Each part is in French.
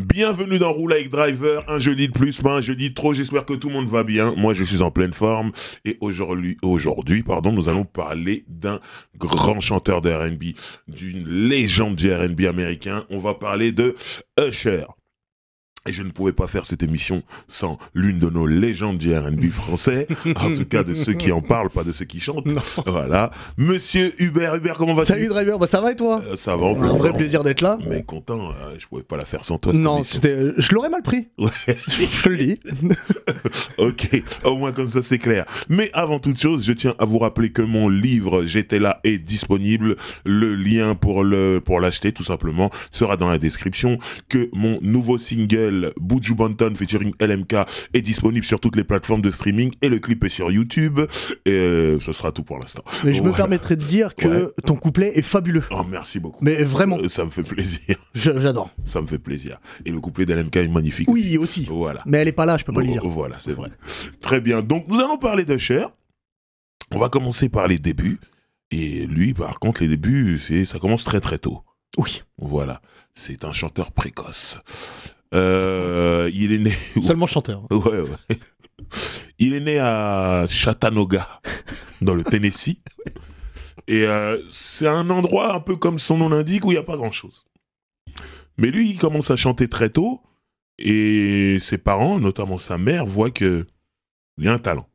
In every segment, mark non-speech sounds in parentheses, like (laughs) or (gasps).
Bienvenue dans Roule avec Driver, un jeudi de plus, pas un jeudi de trop. J'espère que tout le monde va bien. Moi, je suis en pleine forme et aujourd'hui, aujourd'hui, pardon, nous allons parler d'un grand chanteur de R&B, d'une légende du R&B américain. On va parler de Usher. Et je ne pouvais pas faire cette émission sans l'une de nos légendes du R&B français, en tout cas de ceux qui en parlent, pas de ceux qui chantent. Voilà, Monsieur Hubert, Hubert, comment vas-tu Salut Driver, bah, ça va et toi euh, Ça va, un vrai plaisir d'être là. Mais content, je euh, je pouvais pas la faire sans toi. non, c'était, euh, je l'aurais mal pris. je le dis. (laughs) ok, au moins comme ça c'est clair. Mais avant toute chose, je tiens à vous rappeler que mon livre J'étais là est disponible. Le lien pour le pour l'acheter tout simplement sera dans la description. Que mon nouveau single s'appelle Buju Banton featuring LMK est disponible sur toutes les plateformes de streaming et le clip est sur YouTube. Et euh, ce sera tout pour l'instant. Mais je me permettrai de dire que ton couplet est fabuleux. Oh, merci beaucoup. Mais vraiment. Euh, ça me fait plaisir. J'adore. Ça me fait plaisir. Et le couplet d'LMK est magnifique. Oui, aussi. Voilà. Mais elle est pas là, je peux pas le oh, dire. Voilà, c'est vrai. Très bien. Donc nous allons parler de Cher. On va commencer par les débuts. Et lui, par contre, les débuts, ça commence très très tôt. Oui. Voilà. C'est un chanteur précoce. Euh, il est né. Seulement chanteur. Ouais, ouais. Il est né à Chattanooga, dans le Tennessee. Et euh, c'est un endroit un peu comme son nom l'indique où il n'y a pas grand chose. Mais lui, il commence à chanter très tôt. Et ses parents, notamment sa mère, voient qu'il a un talent.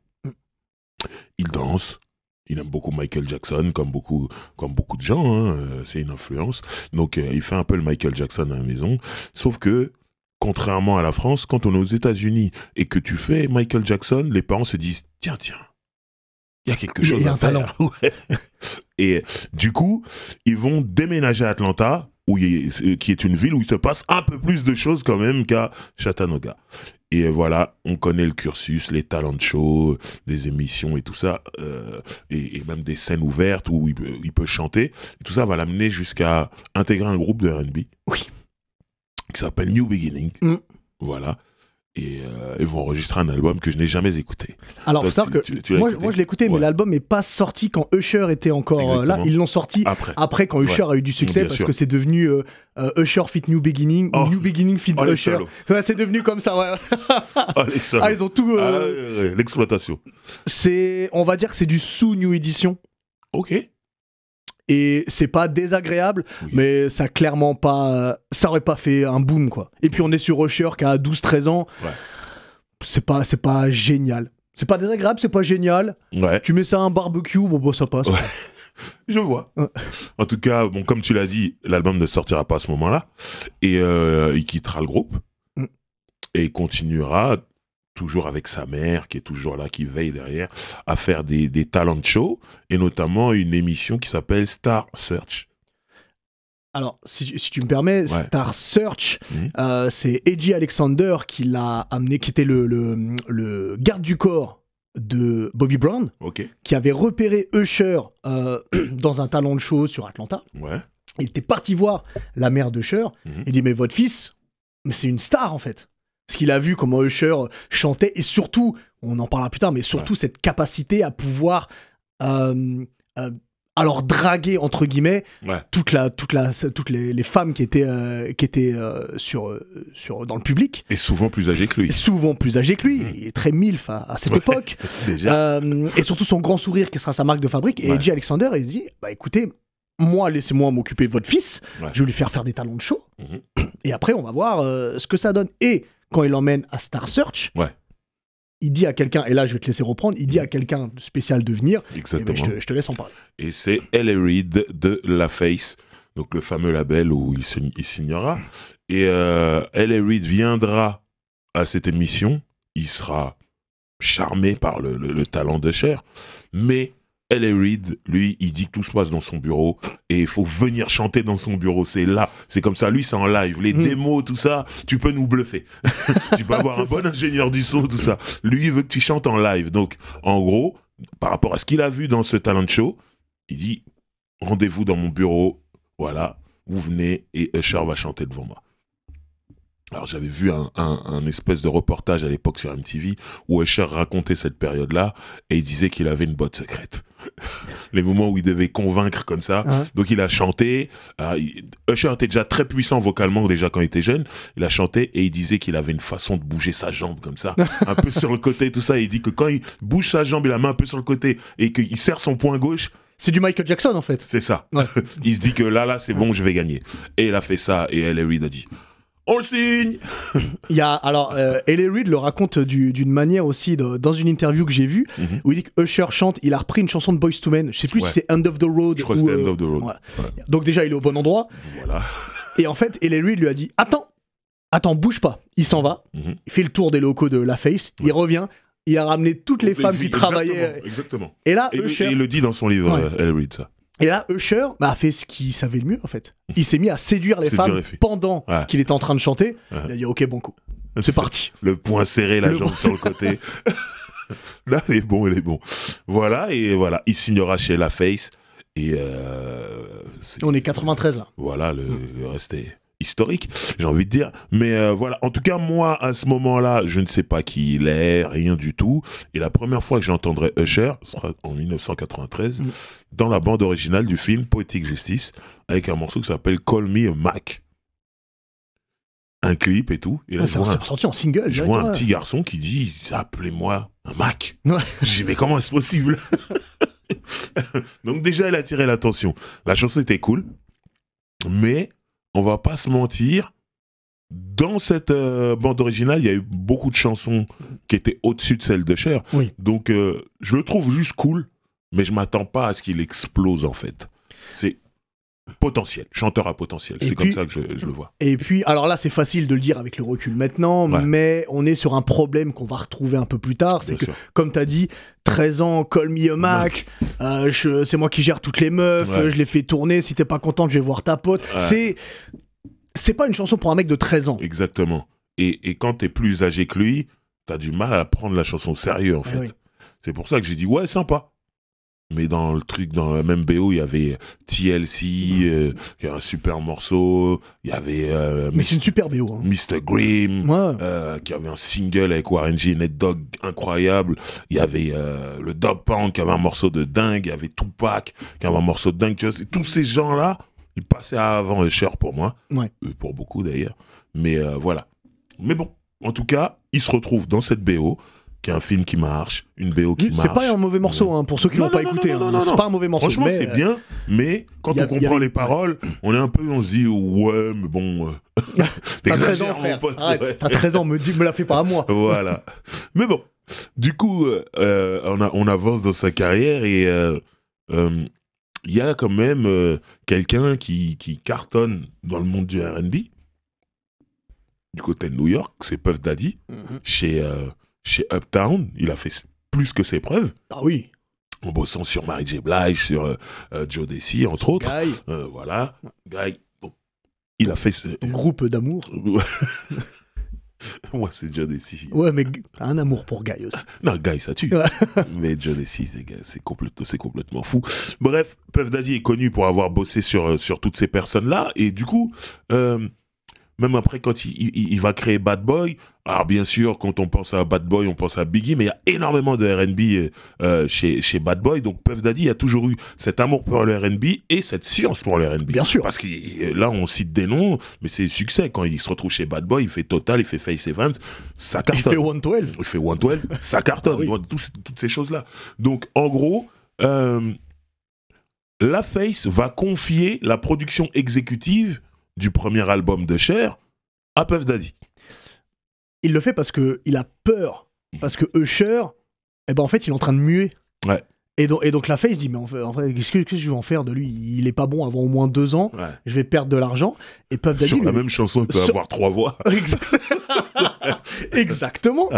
Il danse, il aime beaucoup Michael Jackson, comme beaucoup, comme beaucoup de gens. Hein, c'est une influence. Donc, euh, il fait un peu le Michael Jackson à la maison. Sauf que Contrairement à la France, quand on est aux États-Unis et que tu fais Michael Jackson, les parents se disent tiens, tiens, il y a quelque chose à un Talent. (laughs) Et du coup, ils vont déménager à Atlanta, où qui est une ville où il se passe un peu plus de choses quand même qu'à Chattanooga. Et voilà, on connaît le cursus, les talents de show les émissions et tout ça, euh, et, même des scènes ouvertes où il, peut chanter. tout ça va l'amener jusqu'à intégrer un groupe de RB. Oui qui s'appelle New Beginning. Mm. Voilà. Et ils euh, vont enregistrer un album que je n'ai jamais écouté. Alors, que moi, je l'ai écouté, mais l'album n'est pas sorti quand Usher était encore euh, là. Ils l'ont sorti après, après quand Usher a eu du succès parce que c'est devenu euh, Usher fit New Beginning, oh. New Beginning fit oh, Usher. c'est devenu comme ça, (laughs) oh, ah, ils ont tout. Ah, l'exploitation. C'est, on va dire que c'est du sous New Edition. Ok et c'est pas désagréable, mais ça clairement pas, euh, ça aurait pas fait un boom quoi. Et puis on est sur Rusher qui a 12-13 ans, c'est pas c'est pas génial, c'est pas désagréable, c'est pas génial. Tu mets ça à un barbecue, bon bon bah, ça passe. (laughs) Je vois. en tout cas, bon comme tu l'as dit, l'album ne sortira pas à ce moment-là et il euh, quittera le groupe mm. et il continuera toujours avec sa mère, qui est toujours là, qui veille derrière, à faire des, talents de shows, et notamment une émission qui s'appelle Star Search. Alors, si, tu me permets, Star Search, mhm. euh, c'est Edgy Alexander qui l'a amené, qui était le, garde du corps de Bobby Brown, qui avait repéré Usher euh, (clears throat) dans un talent de show sur Atlanta. Il était parti voir la mère d'Usher. Mhm. Il dit Mais votre fils, c'est une star en fait ce qu'il a vu comment Usher chantait et surtout, on en parlera plus tard, mais surtout cette capacité à pouvoir euh, euh, alors draguer entre guillemets toute la, toute la, toutes les, femmes qui étaient, euh, qui étaient sur, sur, dans le public. Et souvent plus âgées que lui. Et souvent plus âgées que lui. Mm. Il est très milf à, cette époque. (laughs) Déjà. et surtout son grand sourire qui sera sa marque de fabrique. Et Edgy Alexander, il dit bah écoutez, moi, laissez-moi m'occuper de votre fils. Je vais lui faire faire des talons de show. Mm-hmm. Et après, on va voir ce que ça donne. Et quand il l'emmène à Star Search, ouais. il dit à quelqu'un, et là je vais te laisser reprendre, il dit à mm. quelqu'un spécial de venir. Ben, Exactement. Et je, te, laisse en parler. Et c'est Ellie Reid de La Face, donc le fameux label où il, signera. Et euh, Ellie Reid viendra à cette émission. Il sera charmé par le, le talent de Cher. Mais L.A. Reid, lui, il dit que tout se passe dans son bureau et il faut venir chanter dans son bureau. C'est là, c'est comme ça. Lui, c'est en live. Les mm. démos, tout ça, tu peux nous bluffer. (laughs) tu peux avoir un (laughs) bon ingénieur du son, tout ça. Lui, il veut que tu chantes en live. Donc, en gros, par rapport à ce qu'il a vu dans ce talent show, il dit rendez-vous dans mon bureau. Voilà, vous venez et Usher va chanter devant moi. Alors j'avais vu un, espèce de reportage à l'époque sur MTV où Usher racontait cette période-là et il disait qu'il avait une botte secrète. (laughs) Les moments où il devait convaincre comme ça. Donc il a chanté. Euh, Usher était déjà très puissant vocalement déjà quand il était jeune. Il a chanté et il disait qu'il avait une façon de bouger sa jambe comme ça, (laughs) un peu sur le côté, tout ça. il dit que quand il bouge sa jambe et la main un peu sur le côté et qu'il serre son poing gauche, c'est du Michael Jackson en fait. C'est ça. (laughs) il se dit que là, là, c'est bon, je vais gagner. Et il a fait ça et elle a dit on le signe (laughs) Il y a, alors, euh, le raconte d'une manière aussi dans une interview que j'ai vue mhm. où il dit que Usher chante, il a repris une chanson de Boys to Men. Je sais plus si c'est End of the Road. Je crois que End of euh, the Road. Donc, déjà, il est au bon endroit. Et en fait, Ellie Reed lui a dit Attends, attends, bouge pas. Il s'en va, mhm. il fait le tour des locaux de La Face, il revient, il a ramené toutes les femmes qui travaillaient. Exactement. Et là, Et il, le dit dans son livre, Ouais. Euh, reed. ça. Et là, Usher bah, a fait ce qu'il savait le mieux, en fait. Il s'est mis à séduire les femmes pendant qu'il était en train de chanter. Il a dit Ok, bon coup. C'est parti. Le point serré, la jambe sur le côté. là, (laughs) il est bon, il est bon. Voilà, et voilà. Il signera chez La Face. Et euh, on est 93 là. Voilà, hmm. le, reste est historique, j'ai envie de dire. Mais euh, voilà, en tout cas, moi, à ce moment-là, je ne sais pas qui il est, rien du tout. Et la première fois que j'entendrai Usher, ce sera en 1993, dans la bande originale du film Poetic Justice, avec un morceau qui s'appelle Call Me a Mac. Un clip et tout. Et en single, je vois un petit garçon qui dit Appelez-moi un Mac. Mais comment est-ce possible (laughs) Donc, déjà, elle a attiré l'attention. La chanson était cool, mais on va pas se mentir. Dans cette euh, bande originale, il y a eu beaucoup de chansons qui étaient au-dessus de celle de Cher. Donc, euh, je le trouve juste cool mais je m'attends pas à ce qu'il explose en fait. C'est potentiel, chanteur à potentiel. C'est comme ça que je, le vois. Et puis, alors là, c'est facile de le dire avec le recul maintenant, mais on est sur un problème qu'on va retrouver un peu plus tard. C'est que, comme tu as dit, 13 ans, call me a Mac, euh, c'est moi qui gère toutes les meufs, je les fais tourner, si t'es pas content, je vais voir ta pote. C'est. C'est pas une chanson pour un mec de 13 ans. Exactement. Et, et quand t'es plus âgé que lui, t'as du mal à prendre la chanson au sérieux, en ah fait. C'est pour ça que j'ai dit, ouais, sympa mais dans le truc, dans la même BO, il y avait TLC, qui euh, avait un super morceau. Il y avait. Euh, mais c'est une super BO. Hein. Mr. Grimm, euh, qui avait un single avec Warren G et Ned Dog incroyable. Il y avait le Dog Pound, qui avait un morceau de dingue. Il y avait Tupac, qui avait un morceau de dingue. tous ces gens-là, ils passaient avant Usher pour moi. pour beaucoup d'ailleurs. Mais voilà. Mais bon, en tout cas, ils se retrouvent dans cette BO y a un film qui marche, une BO qui marche. C'est pas un mauvais morceau, hein, pour ceux qui l'ont pas écouté. Hein, c'est pas un mauvais morceau. Franchement, c'est euh, bien, mais quand on comprend les paroles, on est un peu, on se dit, oh, ouais, mais bon. Euh... (laughs) T'as 13 ans, frère. 13 ans, me, dis, me la fais pas à moi. (laughs) voilà. Mais bon, du coup, euh, euh, on, a, on, avance dans sa carrière et il y a quand même quelqu'un qui, qui cartonne dans le monde du RB du côté de New York, c'est Puff Daddy, mhm. chez, chez Uptown, il a fait plus que ses preuves. Ah oui en bossant sur Mary J. Blige, sur euh, euh, Joe Desi, entre autres. Guy. Euh, voilà. Guy. Il a fait ce. Groupe d'amour. (laughs) Moi, c'est Joe Desi. Ouais, mais un amour pour Guy aussi. non, Guy, ça tue. (laughs) mais Joe Desi, c'est complètement, fou. Bref, Puff Daddy est connu pour avoir bossé sur, toutes ces personnes-là. Et du coup même après quand il, va créer Bad Boy, alors bien sûr quand on pense à Bad Boy, on pense à Biggie, mais il y a énormément de R&B euh, euh, chez, Bad Boy, donc Puff Daddy a toujours eu cet amour pour le R&B et cette science pour le R&B. Bien sûr. Parce que euh, là on cite des noms, mais c'est succès quand il se retrouve chez Bad Boy, il fait Total, il fait Face Events, ça cartonne. Il fait 112. Il fait 112, ça cartonne. toutes ces choses là. Donc en gros. la Face va confier la production exécutive du premier album de Cher à Puff Daddy. Il le fait parce qu'il a peur. Parce que Usher, eh ben en fait, il est en train de muer. Et, donc la face dit Mais en fait, qu'est-ce que, je vais en faire de lui Il est pas bon avant au moins deux ans, je vais perdre de l'argent. Et Puff Daddy. Sur la même chanson, il peut avoir trois voix. (laughs) (laughs) Exactement.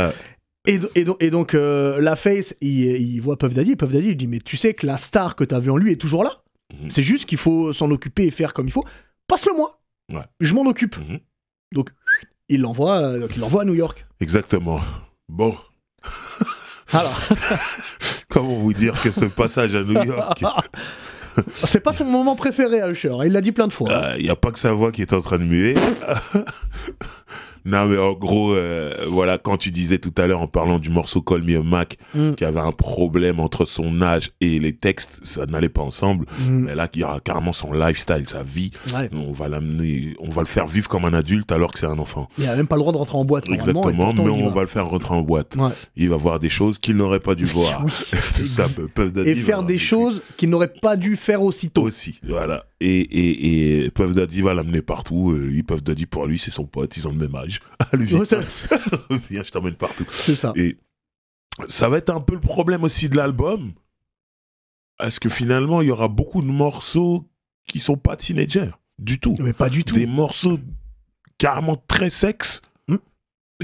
Et, donc euh, la face, il, voit Puff Daddy, Puff dit Mais tu sais que la star que tu as vu en lui est toujours là. Mhm. C'est juste qu'il faut s'en occuper et faire comme il faut. Passe-le-moi je m'en occupe. Mm-hmm. Euh, donc, il l'envoie, à New York. Exactement. Bon. (laughs) Alors. (laughs) Comment vous dire que ce passage à New York. (laughs) C'est pas son moment préféré Usher, hein. il l'a dit plein de fois. Hein. Ah, il n'y a pas que sa voix qui est en train de muer. Non, mais en gros, euh, voilà, quand tu disais tout à l'heure en parlant du morceau Call Me a Mac, mm. qui avait un problème entre son âge et les textes, ça n'allait pas ensemble. Mm. Mais là, il y aura carrément son lifestyle, sa vie. On va l'amener, on va le faire vivre comme un adulte alors que c'est un enfant. Il n'a même pas le droit de rentrer en boîte. Exactement, mais on va. le faire rentrer en boîte. Il va voir des choses qu'il n'aurait pas dû (laughs) voir. (laughs) ça Et faire hein, des choses qu'il n'aurait pas dû faire aussitôt. Aussi, voilà. Et, et, Daddy va l'amener partout. Euh, ils peuvent Daddy, pour lui, c'est son pote, ils ont le même âge. (laughs) Ah, (laughs) Viens, je t'emmène partout. C'est ça. Et ça va être un peu le problème aussi de l'album. Est-ce que finalement, il y aura beaucoup de morceaux qui sont pas teenagers. Du tout. Mais pas du tout. Des morceaux carrément très sexes mm.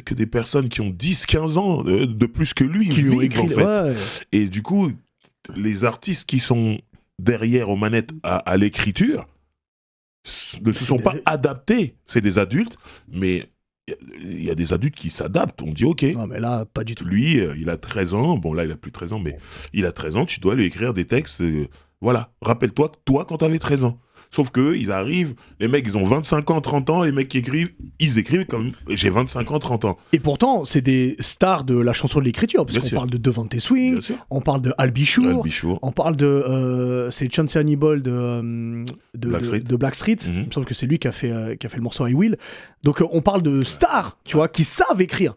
que des personnes qui ont 10, 15 ans euh, de plus que lui, qui ont écrit, en fait. Et du coup, les artistes qui sont derrière aux manettes à l'écriture ne se sont pas adaptés. C'est des adultes, mais il y a des adultes qui s'adaptent. On dit, OK. Non, mais là, pas du tout. Lui, euh, il a 13 ans. Bon, là, il a plus 13 ans, mais il a 13 ans. Tu dois lui écrire des textes. Euh, voilà. Rappelle-toi, toi, quand tu avais 13 ans. Sauf que ils arrivent, les mecs, ils ont 25 ans, 30 ans, les mecs qui écrivent, ils écrivent comme j'ai 25 ans, 30 ans. Et pourtant, c'est des stars de la chanson de l'écriture, parce qu'on parle de Devante Swing, on parle de Al Bichour, on parle de. Euh, c'est chance Hannibal de, euh, de, Black Street. Mhm. Il me semble que c'est lui qui a, fait, euh, qui a fait le morceau I Will. Donc on parle de stars, tu vois, qui savent écrire.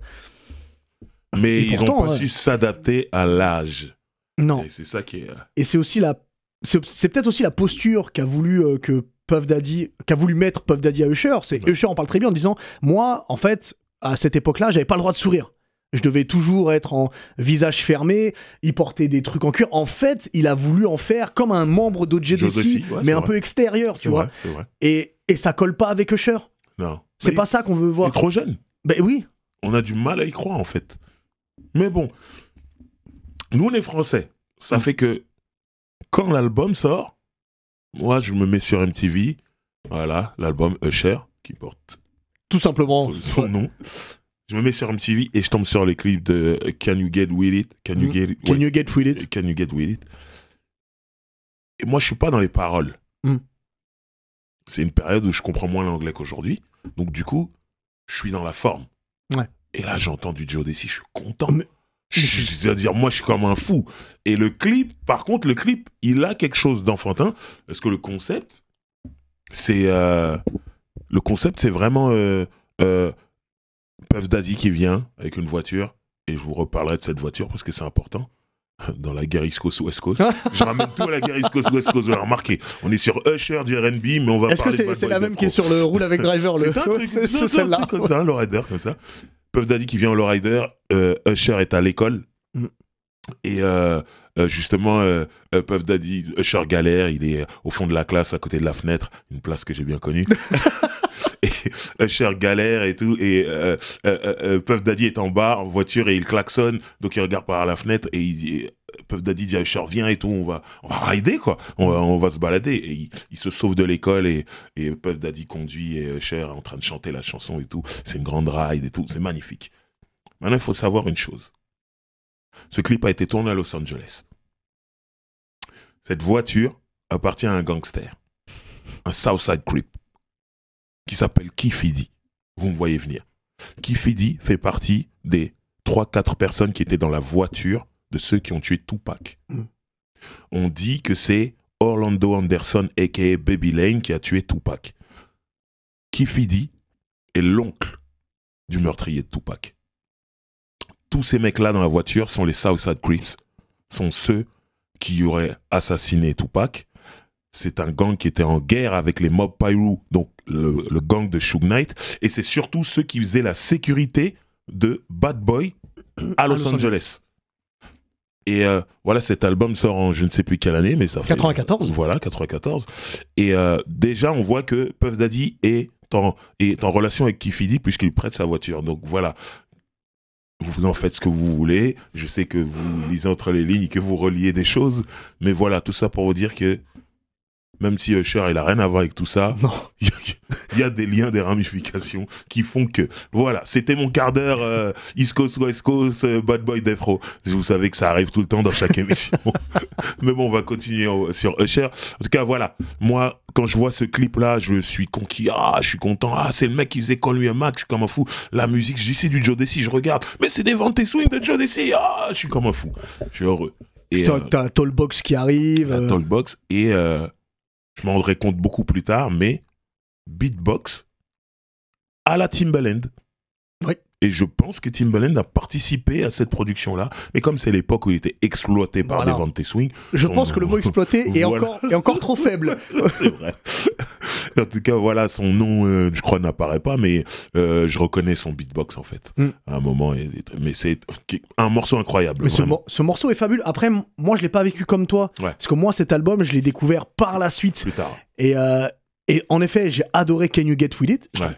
Mais ils ont pas su s'adapter à l'âge. Non. Et c'est ça qui est. Et c'est aussi la c'est peut-être aussi la posture qu'a voulu euh, que Puff Daddy, qu'a voulu mettre Puff Daddy à Usher. C'est Usher en parle très bien en disant, moi, en fait, à cette époque-là, j'avais pas le droit de sourire. Je devais toujours être en visage fermé, y portait des trucs en cuir. En fait, il a voulu en faire comme un membre d'OJDC, ouais, mais un peu extérieur, tu vois. et, et ça colle pas avec Usher. Non. C'est pas ça qu'on veut voir. Il est trop jeune. Ben oui. On a du mal à y croire, en fait. Mais bon, nous, les Français, ça mm. fait que quand l'album sort, moi, je me mets sur MTV. Voilà, l'album Usher, qui porte tout simplement son, nom. Je me mets sur MTV et je tombe sur les clips de Can You Get With It Can You mm. Get, Can you get With It Can You Get With It Et moi, je suis pas dans les paroles. Mm. C'est une période où je comprends moins l'anglais qu'aujourd'hui. Donc, du coup, je suis dans la forme. Ouais. Et là, j'entends du Joe Desi, je suis content je veux (laughs) dire moi, je suis comme un fou. Et le clip, par contre, le clip, il a quelque chose d'enfantin, parce que le concept, c'est euh, le concept, c'est vraiment euh, euh, Puff Daddy qui vient avec une voiture, et je vous reparlerai de cette voiture parce que c'est important. (laughs) Dans la guerre East Coast West Coast, je ramène tout à la guerre East Coast West Vous l'avez remarqué, on est sur Usher du R&B, mais on va. Est-ce que c'est la même qui est sur le roule avec (laughs) driver le C'est celle-là comme ça, rider comme ça. Puff Daddy qui vient au Lowrider, euh, Usher est à l'école. Mm. Et euh, euh, justement, Puff Daddy, Usher galère, il est au fond de la classe, à côté de la fenêtre, une place que j'ai bien connue. (laughs) et Usher galère et tout, et Puff Daddy est en bas, en voiture, et il klaxonne, donc il regarde par la fenêtre, et il dit, Puff Daddy dit à viens et tout, on va, on va rider, quoi. On va, se balader. Et il, se sauve de l'école et, et Daddy conduit et euh, Cher est en train de chanter la chanson et tout. C'est une grande ride et tout. C'est magnifique. Maintenant, il faut savoir une chose. Ce clip a été tourné à Los Angeles. Cette voiture appartient à un gangster, un Southside Creep, qui s'appelle Kifidi. Vous me voyez venir. Kifidi fait partie des 3-4 personnes qui étaient dans la voiture de ceux qui ont tué Tupac. Mm. On dit que c'est Orlando Anderson, a.k.a. Baby Lane, qui a tué Tupac. Kifidi est l'oncle du meurtrier de Tupac. Tous ces mecs-là dans la voiture sont les Southside Crips, sont ceux qui auraient assassiné Tupac. C'est un gang qui était en guerre avec les Mob Pyro, donc le, gang de Shug Knight, et c'est surtout ceux qui faisaient la sécurité de Bad Boy à Los, Angeles. Et euh, voilà, cet album sort en je ne sais plus quelle année, mais ça fait. 94 Voilà, 94. Et euh, déjà, on voit que Puff Daddy est en, est en relation avec Kifidi puisqu'il prête sa voiture. Donc voilà, vous en faites ce que vous voulez. Je sais que vous lisez entre les lignes et que vous reliez des choses. Mais voilà, tout ça pour vous dire que même si Usher il a rien à voir avec tout ça, (laughs) (laughs) il y, a des liens, des ramifications qui font que voilà, c'était mon quart d'heure euh, East euh, Bad Boy Defro. Vous savez que ça arrive tout le temps dans chaque (laughs) émission. Mais bon, on va continuer sur Usher. En tout cas, voilà, moi quand je vois ce clip là, je suis conquis, ah, je suis content. Ah, c'est le mec qui faisait Call Me a Mac, je suis comme un fou. La musique, je dis c'est du Joe Desi, je regarde. Mais c'est des ventes swing de Joe Desi. Ah, je suis comme un fou. Je suis heureux. Et t'as euh, la box qui arrive. La euh. box et euh, je m'en rendrai compte beaucoup plus tard, mais beatbox à la Timbaland. Oui. Et je pense que Timbaland a participé à cette production-là. Mais comme c'est l'époque où il était exploité par voilà. Devante Swing. Je pense que le mot exploité est, encore, encore trop faible. (laughs) c'est vrai. en tout cas, voilà, son nom, euh, je crois, n'apparaît pas, mais euh, je reconnais son beatbox, en fait. Hmm. À un moment, mais c'est un morceau incroyable. Mais ce, morceau est fabuleux. Après, moi, je ne l'ai pas vécu comme toi. Parce que moi, cet album, je l'ai découvert par la suite. Plus tard. Et, euh, et en effet, j'ai adoré Can You Get With It. Ouais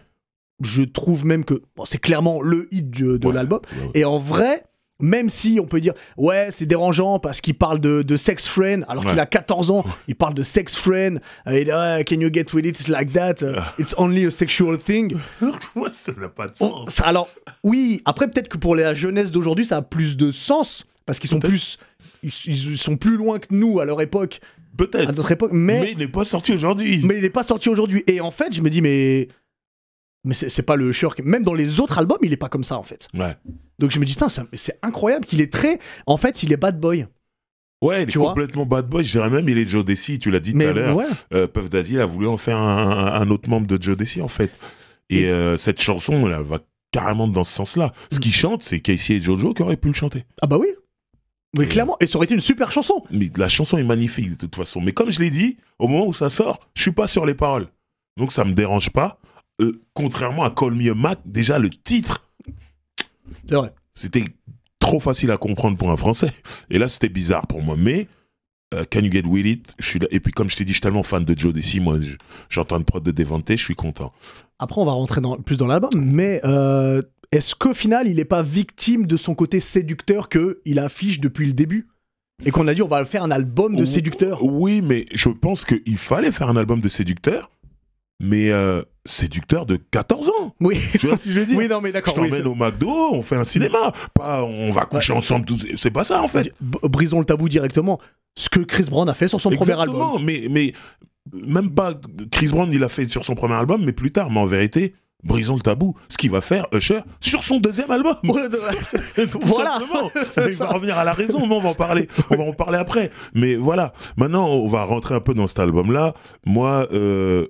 je trouve même que bon, c'est clairement le hit de, l'album. Et en vrai, même si on peut dire ouais c'est dérangeant parce qu'il parle de, sex friend alors qu'il a 14 ans il parle de sex friend euh, can you get with it it's like that uh, ah. it's only a sexual thing Pourquoi (laughs) ça n'a pas de sens alors oui après peut-être que pour la jeunesse d'aujourd'hui ça a plus de sens parce qu'ils sont plus ils, sont plus loin que nous à leur époque peut-être à notre époque mais, mais il n'est pas sorti aujourd'hui mais il n'est pas sorti aujourd'hui et en fait je me dis mais mais c'est pas le choc Même dans les autres albums, il est pas comme ça, en fait. Ouais. Donc je me dis, c'est incroyable qu'il est très. En fait, il est bad boy. Ouais, complètement bad boy. Je dirais même, il est Joe Desi, tu l'as dit tout à l'heure. Euh, Puff a voulu en faire un, autre membre de Joe Desi, en fait. Et, euh, cette chanson, elle va carrément dans ce sens-là. Ce qu'il mm. chante, c'est Casey et Jojo qui auraient pu le chanter. Ah bah oui. Mais clairement, et ça aurait été une super chanson. Mais la chanson est magnifique de toute façon. Mais comme je l'ai dit, au moment où ça sort, je suis pas sur les paroles. Donc ça me dérange pas. Euh, contrairement à Call Me a Mac, déjà le titre. C'est vrai. C'était trop facile à comprendre pour un Français. Et là, c'était bizarre pour moi. Mais euh, Can You Get With It, je suis Et puis, comme je t'ai dit, je suis tellement fan de Joe Desi, moi, j'entends une prod de Devante, je suis content. Après, on va rentrer dans, plus dans l'album, mais euh, est-ce qu'au final, il n'est pas victime de son côté séducteur qu'il affiche depuis le début et qu'on a dit on va faire un album de séducteur. Oui, mais je pense qu'il fallait faire un album de séducteur, mais séducteur de 14 ans. Oui. Tu vois ce je dis (laughs) Oui, non, mais d'accord. Je t'emmène au McDo, on fait un cinéma. Pas on va coucher ensemble, c'est pas ça en fait. brisons le tabou directement. Ce que Chris Brown a fait sur son premier album. mais, mais même pas Chris Brown, il l'a fait sur son premier album, mais plus tard. Mais en vérité, brisons le tabou. Ce qu'il va faire, Usher, sur son deuxième album. (laughs) (laughs) voilà. Il va revenir à la raison, on va en parler. On va en parler après. Mais voilà. Maintenant, on va rentrer un peu dans cet album-là. Moi, euh,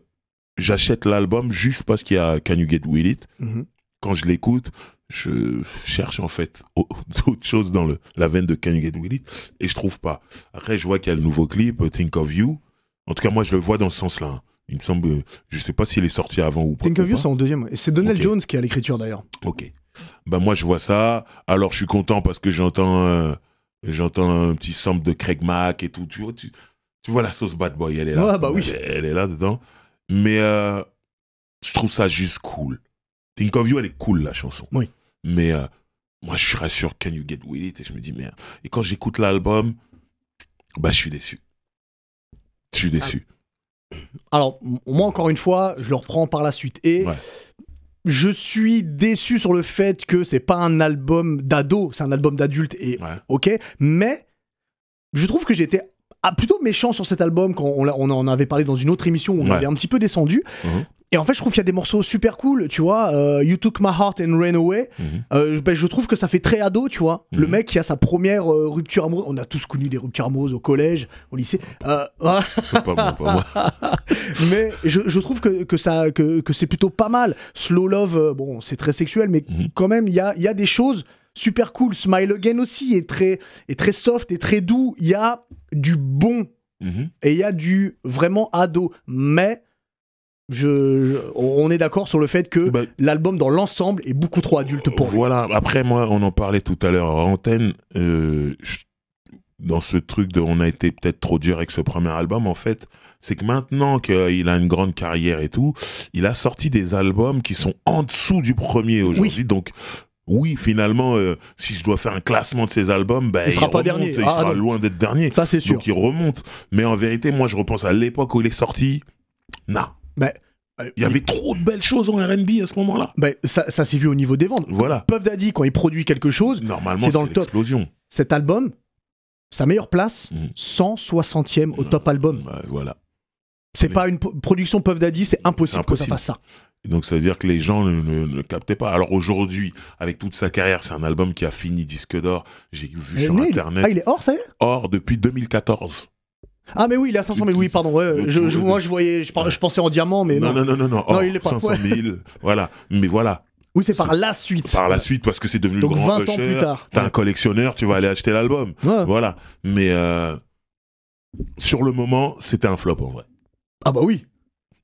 j'achète l'album juste parce qu'il y a Can You Get With It. Mhm. Quand je l'écoute, je cherche en fait (laughs) autre choses dans la veine de Can You Get With It et je trouve pas. Après, je vois qu'il y a le nouveau clip, euh, Think of You. En tout cas, moi, je le vois dans ce sens-là. Il me semble, je sais pas s'il est sorti avant ou pas. Think of You, c'est en deuxième. Et c'est Donald Jones qui a l'écriture d'ailleurs. Ok. bah moi, je vois ça. Alors, je suis content parce que j'entends euh, j'entends un petit sample de Craig Mack et tout. Tu vois, la sauce Bad Boy, elle est là. Ah, bah oui. elle est là dedans. Mais euh, je trouve ça juste cool. Think of You, elle est cool, la chanson. Oui. Mais euh, moi, je suis rassuré. Can You Get With It Et je me dis, merde. Et quand j'écoute l'album, bah, je suis déçu. Je suis déçu. Ah. Alors, moi, encore une fois, je le reprends par la suite. Et. Je suis déçu sur le fait que c'est pas un album d'ado, c'est un album d'adulte et ok, mais je trouve que j'étais ah, plutôt méchant sur cet album quand on, en avait parlé dans une autre émission où on avait un petit peu descendu. Mhm. Et en fait, je trouve qu'il y a des morceaux super cool, tu vois. Euh, you Took My Heart and Ran Away. Mhm. Euh, ben, je trouve que ça fait très ado, tu vois. Le mhm. mec qui a sa première euh, rupture amoureuse. On a tous connu des ruptures amoureuses au collège, au lycée. (laughs) mais je, trouve que, ça, que, c'est plutôt pas mal. Slow Love, bon, c'est très sexuel, mais quand même, il y y a des choses super cool. Smile Again aussi est très, est très soft et très doux. Il y a du bon mhm. et il y a du vraiment ado. Mais je, on est d'accord sur le fait que eh ben, l'album dans l'ensemble est beaucoup trop adulte pour Voilà, après moi, on en parlait tout à l'heure en antenne. Euh, dans ce truc de on a été peut-être trop dur avec ce premier album, en fait, c'est que maintenant qu'il a une grande carrière et tout, il a sorti des albums qui sont en dessous du premier aujourd'hui. Donc oui, finalement, euh, si je dois faire un classement de ses albums, ben, il, sera, pas dernier. Il ah, sera loin d'être dernier. Ça, c'est sûr. Donc il remonte. Mais en vérité, moi, je repense à l'époque où il est sorti. Non. Ben, euh, il y avait trop de belles choses en RB à ce moment-là. Ben, ça, s'est vu au niveau des ventes. Voilà. Puff Daddy, quand il produit quelque chose, normalement, c'est dans le top. Cet album, sa meilleure place, 160e mm. au top album. voilà. C'est pas une production Puff Daddy, c'est impossible, impossible, que ça fasse ça donc, ça veut dire que les gens ne, captaient pas. Alors aujourd'hui, avec toute sa carrière, c'est un album qui a fini disque d'or. J'ai vu sur Internet. Ah, il est hors, ça y est Hors depuis 2014. Ah mais oui, il est à 500 000, oui, pardon. moi, je voyais, je, pensais en diamant, mais non. Non, non, non, non, il est pas. 500 000, voilà. Mais voilà, oui, c'est par la suite. Par la suite, parce que c'est devenu le grand 20 ans plus tard. T'es un collectionneur, tu vas aller acheter l'album. Voilà. Mais euh, sur le moment, c'était un flop en vrai. Ah bah oui.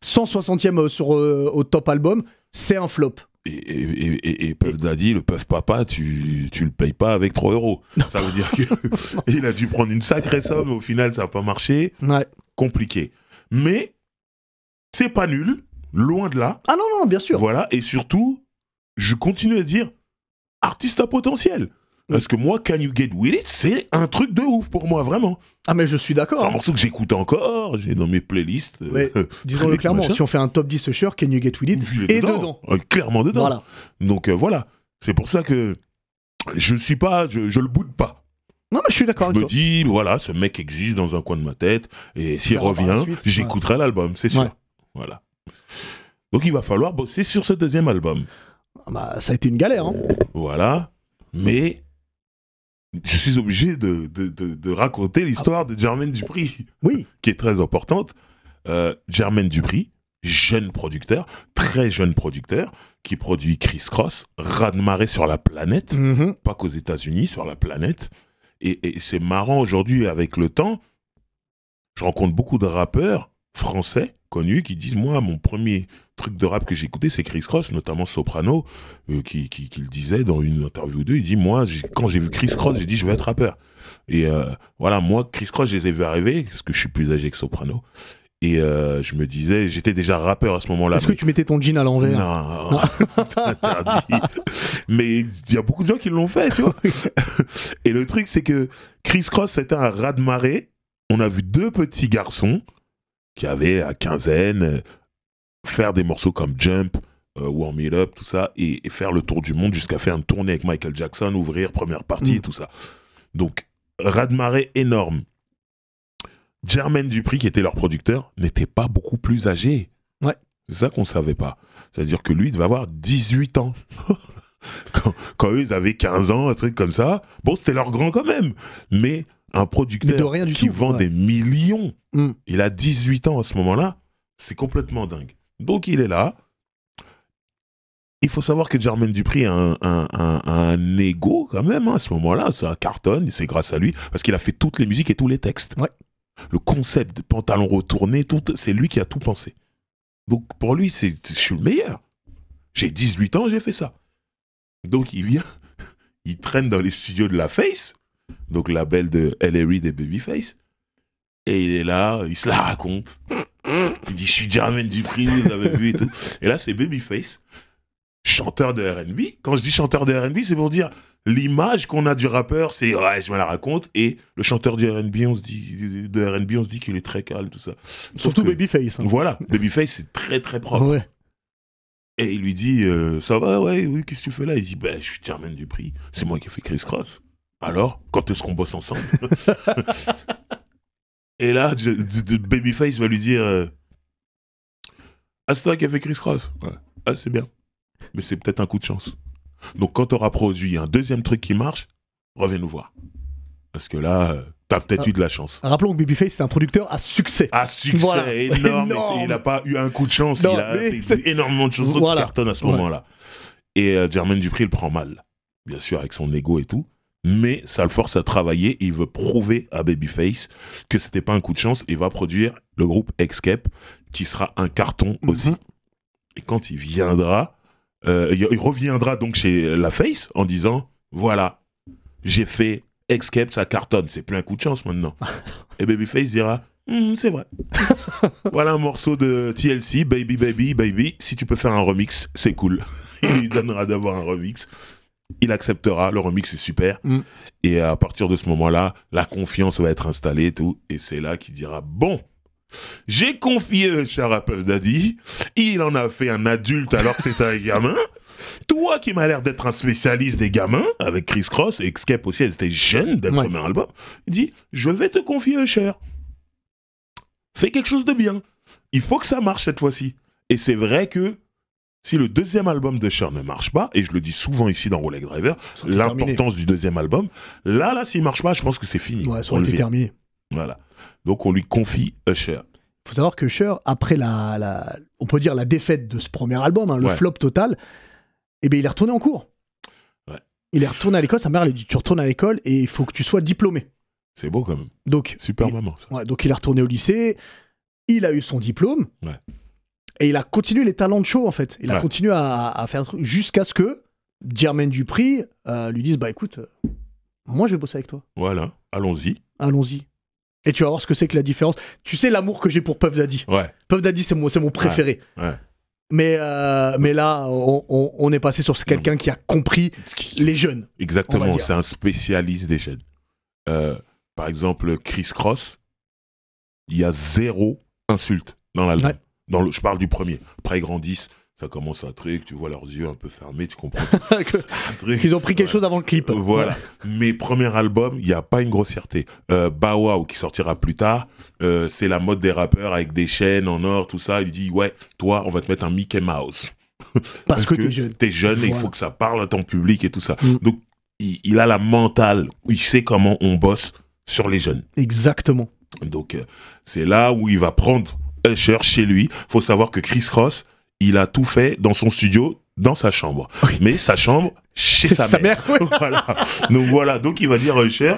160e euh, sur, euh, au top album, c'est un flop. Et, et, et, Puff Daddy, le Puff Papa, tu, tu le payes pas avec 3 euros. (laughs) Ça veut dire qu'il (laughs) a dû prendre une sacrée somme, au final, ça n'a pas marché. Compliqué. Mais c'est pas nul, loin de là. Ah non, non, bien sûr. Voilà, et surtout, je continue à dire artiste à potentiel. Mm. Parce que moi, Can You Get With It, c'est un truc de ouf pour moi, vraiment. Ah, mais je suis d'accord. C'est un hein. morceau que j'écoute encore, j'ai dans mes playlists. Euh, (laughs) disons-le clairement, si on fait un top 10 Usher, Can You Get With It est dedans. clairement dedans. Voilà. Donc euh, voilà, c'est pour ça que je suis pas, je, le boude pas. Non, mais je suis d'accord. Je me dis, voilà, ce mec existe dans un coin de ma tête, et s'il revient, j'écouterai l'album, c'est sûr. Voilà. Donc il va falloir bosser sur ce deuxième album. Ah, bah, ça a été une galère. Hein. Voilà, mais je suis obligé de, raconter l'histoire de Germaine Dupri, (laughs) qui est très importante. Euh, Germaine Dupri, jeune producteur, très jeune producteur, qui produit criss Cross, raz de marée sur la planète, mhm. pas qu'aux États-Unis, sur la planète. Et, et c'est marrant aujourd'hui, avec le temps, je rencontre beaucoup de rappeurs français connus qui disent moi mon premier truc de rap que j'ai écouté c'est Chris Cross notamment Soprano euh, qui, le disait dans une interview ou deux il dit moi quand j'ai vu Chris Cross j'ai dit je vais être rappeur et euh, voilà moi Chris Cross je les ai vus arriver parce que je suis plus âgé que Soprano et euh, je me disais, j'étais déjà rappeur à ce moment-là. Est-ce que tu mettais ton jean à l'envers Non, (laughs) interdit. mais il y a beaucoup de gens qui l'ont fait, tu vois. et le truc, c'est que Chris Cross, c'était un raz de marée. On a vu deux petits garçons qui avait à quinzaine, euh, faire des morceaux comme Jump, euh, Warm It Up, tout ça, et, faire le tour du monde jusqu'à faire une tournée avec Michael Jackson, ouvrir première partie et mm. tout ça. Donc, raz énorme. Jermaine Dupri, qui était leur producteur, n'était pas beaucoup plus âgé. Ouais. C'est ça qu'on ne savait pas. C'est-à-dire que lui, devait avoir 18 ans. (laughs) quand, quand, eux, ils avaient 15 ans, un truc comme ça. Bon, c'était leur grand quand même. Mais un producteur qui vend des millions, hmm. il a 18 ans à ce moment-là, c'est complètement dingue. Donc il est là. Il faut savoir que Germaine Dupri a un, égo ego quand même hein. à ce moment-là. Ça cartonne, c'est grâce à lui, parce qu'il a fait toutes les musiques et tous les textes. Le concept de pantalon retourné, c'est lui qui a tout pensé. Donc pour lui, c'est je suis le meilleur. J'ai 18 ans, j'ai fait ça. Donc il vient, (laughs) il traîne dans les studios de la Face donc la belle de L.A. de Babyface. Et il est là, il se la raconte. Il dit, je suis Jermaine Dupri, vous avez vu et là, c'est Babyface, chanteur de RB. Quand je dis chanteur de RB, c'est pour dire l'image qu'on a du rappeur, c'est ouais, je me la raconte. Et le chanteur de RB, on se dit, de RB, on se dit qu'il est très calme, tout ça. Surtout Babyface. Hein. Voilà, Babyface, c'est très, très propre. Et il lui dit, euh, ça va, ouais, oui, qu'est-ce que tu fais là Il dit, bah, je suis Jermaine Dupri, c'est moi qui ai fait Chris Cross alors, quand est-ce qu'on bosse ensemble (laughs) Et là, Babyface va lui dire euh, Ah, c'est toi qui as fait Chris Cross. Ah, c'est bien. Mais c'est peut-être un coup de chance. Donc, quand tu auras produit un deuxième truc qui marche, reviens nous voir. Parce que là. tu euh, T'as peut-être ah. eu de la chance. Rappelons que Babyface, est un producteur à succès. À succès, énorme. Il n'a pas eu un coup de chance. il a fait énormément de choses qui cartonnent à ce moment-là. Et Jermaine euh, Dupri, il prend mal. Bien sûr, avec son ego et tout mais ça le force à travailler il veut prouver à Babyface que c'était pas un coup de chance et va produire le groupe X-CAP, qui sera un carton mhm. aussi. Et quand il viendra, euh, il reviendra donc chez La Face en disant voilà, j'ai fait X-CAP, ça cartonne, c'est plus un coup de chance maintenant. (laughs) et Babyface dira hmm, c'est vrai. (laughs) voilà un morceau de TLC, Baby Baby Baby. Si tu peux faire un remix, c'est cool. (laughs) Il lui donnera d'abord un remix il acceptera, le remix est super. Mm. Et à partir de ce moment-là, la confiance va être installée et tout. Et c'est là qu'il dira, bon, j'ai confié Cher à Puff Daddy, il en a fait un adulte alors que c'était un (laughs) gamin. Toi qui m'as l'air d'être un spécialiste des gamins, avec Chris Cross et Xscape aussi, elles étaient jeunes dès le premier album, dis, je vais te confier cher. Fais quelque chose de bien. Il faut que ça marche cette fois-ci. Et c'est vrai que si le deuxième album de Cher ne marche pas, et je le dis souvent ici dans Rolex Driver, l'importance du deuxième album, là, là, s'il marche pas, je pense que c'est fini. Ouais, ça terminé. Voilà. Donc on lui confie Usher. Euh, il faut savoir que Usher, après la, on peut dire la défaite de ce premier album, hein, le flop total, eh bien, il est retourné en cours. Il est retourné à l'école, sa mère lui dit, tu retournes à l'école et il faut que tu sois diplômé. C'est beau quand même. Donc, Super maman. donc il est retourné au lycée, il a eu son diplôme. Ouais. Et il a continué les talents de show, en fait. Il a continué à, faire un truc jusqu'à ce que Jermaine Dupri euh, lui dise Bah écoute, euh, moi je vais bosser avec toi. Voilà, allons-y. Allons-y. Et tu vas voir ce que c'est que la différence. Tu sais l'amour que j'ai pour Puff Daddy. Ouais. Puff Daddy, c'est mon, préféré. Ouais. Mais, euh, mais là, on, est passé sur quelqu'un qui a compris les jeunes. Exactement, c'est un spécialiste des jeunes. par exemple, Chris Cross, il y a zéro insulte dans l'album. Ouais. Dans je parle du premier. Après, ils grandissent ça commence à truc, tu vois leurs yeux un peu fermés, tu comprends (laughs) Ils ont pris quelque chose avant le clip. Euh, voilà. Mes premiers albums, il n'y a pas une grossièreté. Euh, qui sortira plus tard, euh, c'est la mode des rappeurs avec des chaînes en or, tout ça. Il dit, ouais, toi, on va te mettre un Mickey Mouse. Parce, que, t'es jeune. T'es jeune et il faut que ça parle à ton public et tout ça. Mm. Donc, il, a la mentale, il sait comment on bosse sur les jeunes. Exactement. Donc, euh, c'est là où il va prendre chez lui. Faut savoir que Chris Cross, il a tout fait dans son studio, dans sa chambre. Mais sa chambre, chez sa, mère. (laughs) voilà. Donc voilà, donc il va dire Usher,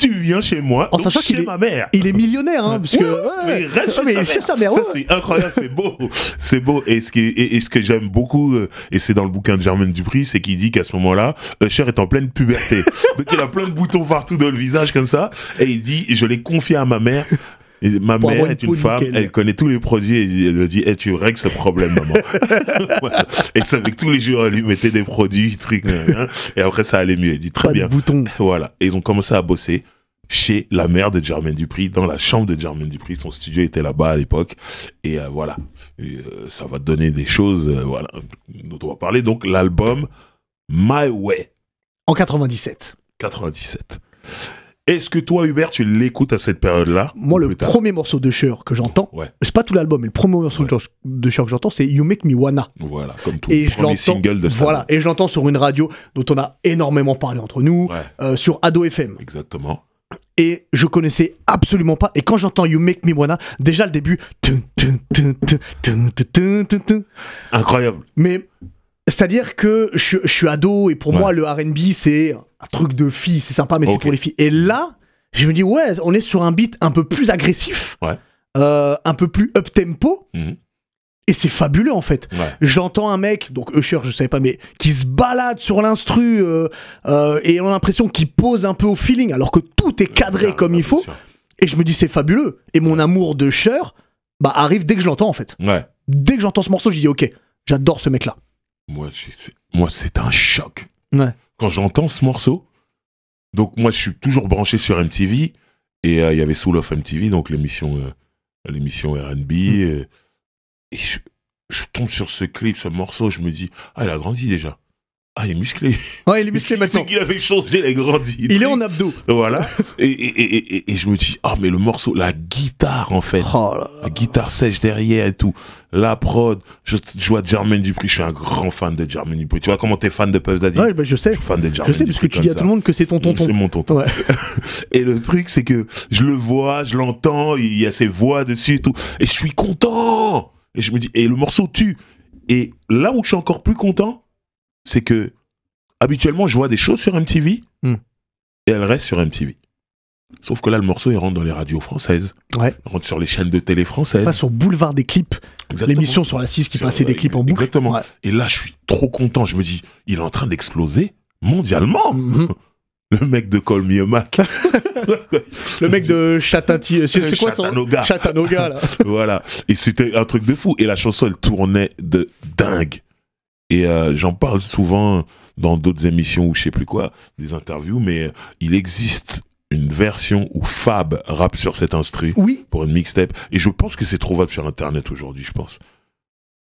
tu viens chez moi, en chez ma mère. Il est millionnaire, hein, parce que. mais reste chez, sa, mère. Ça, c'est incroyable, c'est beau. c'est beau. Et ce, et, ce que j'aime beaucoup, euh, et c'est dans le bouquin de Germaine Dupri, c'est qu'il dit qu'à ce moment-là, Cher est en pleine puberté. (laughs) Donc il a plein de boutons partout dans le visage, comme ça. Et il dit Je l'ai confié à ma mère ma mère est une femme, elle connaît tous les produits et elle me dit eh, tu règles ce problème, maman. (laughs) et c'est avec tous les jours, elle lui mettait des produits, trucs. Hein, hein. et après, ça allait mieux. Elle dit Très bien. Voilà. Et ils ont commencé à bosser chez la mère de Germaine Dupri, dans la chambre de Germaine Dupri. Son studio était là-bas à l'époque. Et euh, voilà. Euh, ça va donner des choses euh, voilà, dont on va parler. Donc, l'album My Way. En 97. 97. Est-ce que toi, Hubert, tu l'écoutes à cette période-là Moi, le premier morceau de Cher que j'entends, c'est pas tout l'album, mais le premier morceau de Cher que j'entends, c'est You Make Me Wanna. Voilà, comme tout et premier single de Voilà, et je l'entends sur une radio dont on a énormément parlé entre nous, euh, sur Ado FM. Exactement et je connaissais absolument pas. Et quand j'entends You Make Me Wanna, déjà le début, incroyable. Mais c'est-à-dire que je, suis ado et pour moi le RB c'est un truc de fille, c'est sympa mais c'est pour les filles. Et là, je me dis ouais, on est sur un beat un peu plus agressif, euh, un peu plus up tempo. Mhm. Et c'est fabuleux en fait. J'entends un mec, donc Usher, je savais pas, mais qui se balade sur l'instru euh, euh, et on a l'impression qu'il pose un peu au feeling, alors que tout est cadré comme il faut. Et je me dis c'est fabuleux. Et mon amour de Usher, bah arrive dès que je l'entends en fait. Dès que j'entends ce morceau, je dis ok, j'adore ce mec là. Moi, moi c'est un choc. Quand j'entends ce morceau, donc moi, je suis toujours branché sur MTV et euh, il y avait Soul of MTV, donc l'émission euh, l'émission R&B. Mm. Euh, et je, je, tombe sur ce clip, ce morceau, je me dis, ah, il a grandi déjà. Ah, il est musclé. Ouais, il est musclé (laughs) maintenant. C'est qu'il avait changé, il a grandi. Il est en abdos. Voilà. et, et, et, et, je me dis, ah, oh, mais le morceau, la guitare, en fait. Oh la guitare sèche derrière et tout. La prod. Je, je vois Jermaine Dupri. Je suis un grand fan de Jermaine Dupri. Tu vois comment t'es fan de Puff Daddy? Ouais, bah, je sais. Je fan de Jermaine Je sais, parce que tu dis à tout le monde que c'est ton tonton. C'est mon tonton. Ouais. (laughs) et le truc, c'est que je le vois, je l'entends, il y a ses voix dessus et tout. Et je suis content! Et je me dis, et le morceau tue. Et là où je suis encore plus content, c'est que habituellement, je vois des choses sur MTV hmm. et elles restent sur MTV. Sauf que là, le morceau, il rentre dans les radios françaises. rentre sur les chaînes de télé françaises. Pas sur Boulevard des clips. L'émission sur la 6 qui passait des clips en boucle. Exactement. Et là, je suis trop content. Je me dis, il est en train d'exploser mondialement. Mhm. (laughs) Le mec de Colmier Mac. (laughs) le mec de Chatati. C'est quoi Chatanoga. (laughs) voilà. Et c'était un truc de fou. Et la chanson, elle tournait de dingue. Et euh, j'en parle souvent dans d'autres émissions ou je sais plus quoi, des interviews, mais euh, il existe une version où Fab rappe sur cet instrument pour une mixtape. Et je pense que c'est trouvable sur Internet aujourd'hui, je pense.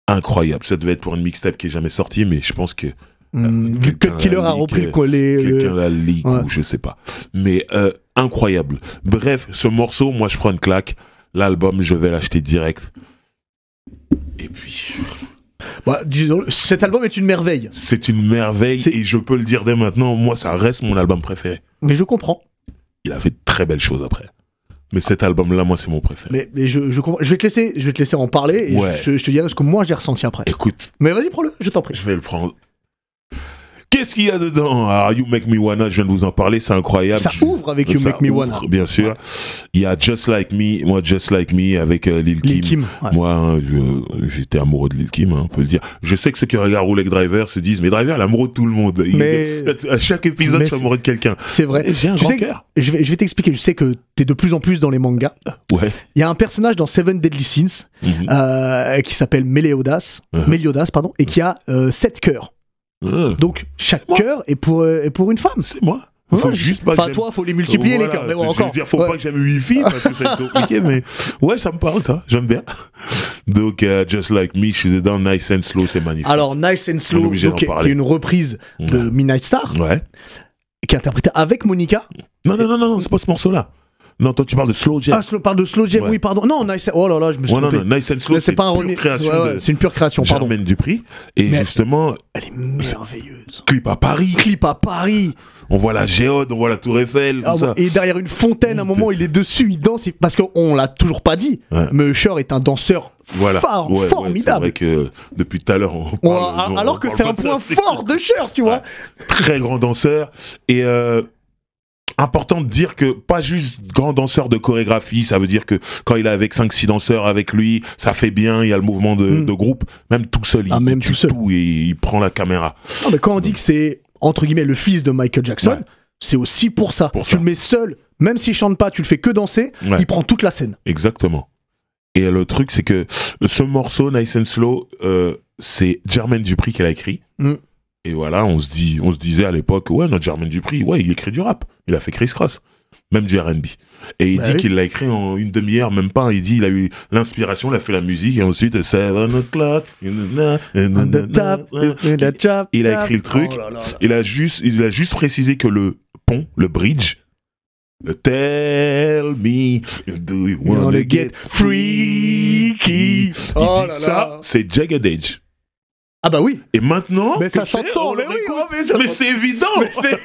Incroyable. Ça devait être pour une mixtape qui est jamais sortie, mais je pense que Killer hmm, euh, a repris collé. Quelqu'un l'a leak ou je sais pas. Mais incroyable. Bref, ce morceau, moi je prends une claque. L'album, je vais l'acheter direct. Et puis. Bah, disons, cet album est une merveille. C'est une merveille et je peux le dire dès maintenant, moi ça reste mon album préféré. Mais je comprends. Il a fait de très belles choses après. Mais cet album-là, moi, c'est mon préféré. Mais, je, je, vais te laisser, je vais te laisser en parler et je, je, te dirai ce que moi j'ai ressenti après. Écoute. Mais vas-y, prends-le, je t'en prie. Je vais le prendre. Qu'est-ce qu'il y a dedans Alors, ah, You Make Me Wanna, je viens de vous en parler, c'est incroyable. Ça ouvre avec You Make Me Wanna. Bien sûr. Il y a Just Like Me, moi Just Like Me avec euh, Lil, Kim. Moi, hein, j'étais amoureux de Lil Kim, hein, on peut le dire. Je sais que ceux qui regardent Roulette Driver se disent, mais Driver, l'amoureux de tout le monde. à chaque épisode, je amoureux de quelqu'un. C'est vrai. J'ai un tu grand cœur. Je vais, je vais t'expliquer, je sais que t'es de plus en plus dans les mangas. Ouais. Il y a un personnage dans Seven Deadly Sins mhm. euh, qui s'appelle Meliodas, uh-huh. Meliodas, pardon, et qui a euh, sept cœurs. Euh. Donc chaque cœur est pour, euh, est pour une femme. C'est moi. pas enfin, toi, faut les multiplier les cœurs. Mais encore. dire, faut pas que j'aime huit filles. parce que c'est compliqué, mais ouais, ça me parle, ça. J'aime bien. Donc, euh, Just Like Me, she's suis Nice and Slow, c'est magnifique. Alors, Nice and Slow, qui est une reprise de Midnight Star. Qui est interprétée avec Monica. non, non, non, non c'est pas ce morceau-là. Non, toi tu parles de Slow Jam. Ah, je parle de Slow Jam, oui, pardon. Non, Nice and... Oh là là, je me suis trompé. c'est pas un une C'est une pure création, pardon. Germaine Dupri. Et justement. Elle est merveilleuse. Clip à Paris. Clip à Paris. On voit la géode, on voit la Tour Eiffel. tout ah, ça. Et derrière une fontaine, à un moment, il est dessus, il danse. Parce qu'on l'a toujours pas dit. Mais Usher est un danseur Fort, formidable. c'est vrai que depuis tout à l'heure, on parle, Alors que c'est un point fort de Cher, tu vois. Très grand danseur. Et euh, important de dire que pas juste grand danseur de chorégraphie, ça veut dire que quand il est avec 5 six danseurs avec lui, ça fait bien, il y a le mouvement de, hmm. groupe, même tout seul, il ah, même tout, seul. et il prend la caméra. mais quand on dit hmm. que c'est entre guillemets le fils de Michael Jackson, c'est aussi pour ça. tu le mets seul, même s'il chante pas, tu le fais que danser, il prend toute la scène. Exactement. Et le truc, c'est que ce morceau, Nice and Slow, euh, c'est Jermaine Dupri qui l'a écrit. Hmm. Et voilà, on se dit, on se disait à l'époque, ouais, notre Germaine Dupri, ouais, il écrit du rap. Il a fait Chris Cross, même du R&B. Et il bah dit qu'il l'a écrit en une demi-heure, même pas. Il dit, il a eu l'inspiration, il a fait la musique, et ensuite, seven o'clock, il a écrit le truc. Oh il a juste, il a juste précisé que le pont, le bridge, le tell me, do you wanna get freaky? Il oh dit ça, c'est Jagged Edge. Ah bah oui. Et maintenant, mais ça s'entend, mais, oui, mais, c'est (laughs) évident. c'est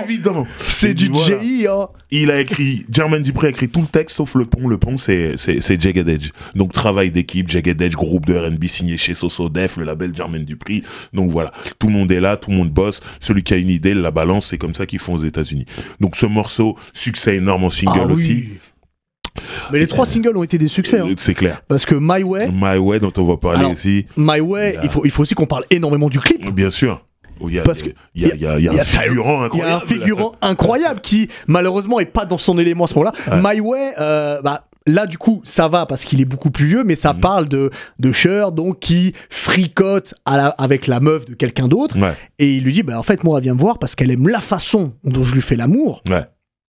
évident. C'est du G.I. Hein. Il a écrit, Jermaine Dupré a écrit tout le texte sauf le pont. Le pont, c'est Jagged Edge. Donc travail d'équipe, Jagged Edge, groupe de R&B signé chez Soso Def, le label Jermaine Dupré. Donc voilà, tout le monde est là, tout le monde bosse. Celui qui a une idée, la balance, c'est comme ça qu'ils font aux États-Unis. Donc ce morceau, succès énorme en single ah aussi. Mais les trois singles ont été des succès. Hein. C'est clair. Parce que My Way. My Way, dont on va parler Alors, My Way, il, faut, il faut aussi qu'on parle énormément du clip. Bien sûr. Oh, il y a, parce que il y, a, un figurant incroyable. un figurant incroyable qui malheureusement est pas dans son élément à ce moment-là. My Way, euh, bah, Là, du coup, ça va parce qu'il est beaucoup plus vieux, mais ça mm. parle de, de Cher, donc qui fricote à la, avec la meuf de quelqu'un d'autre. Et il lui dit bah, En fait, moi, elle vient me voir parce qu'elle aime la façon dont je lui fais l'amour. Ouais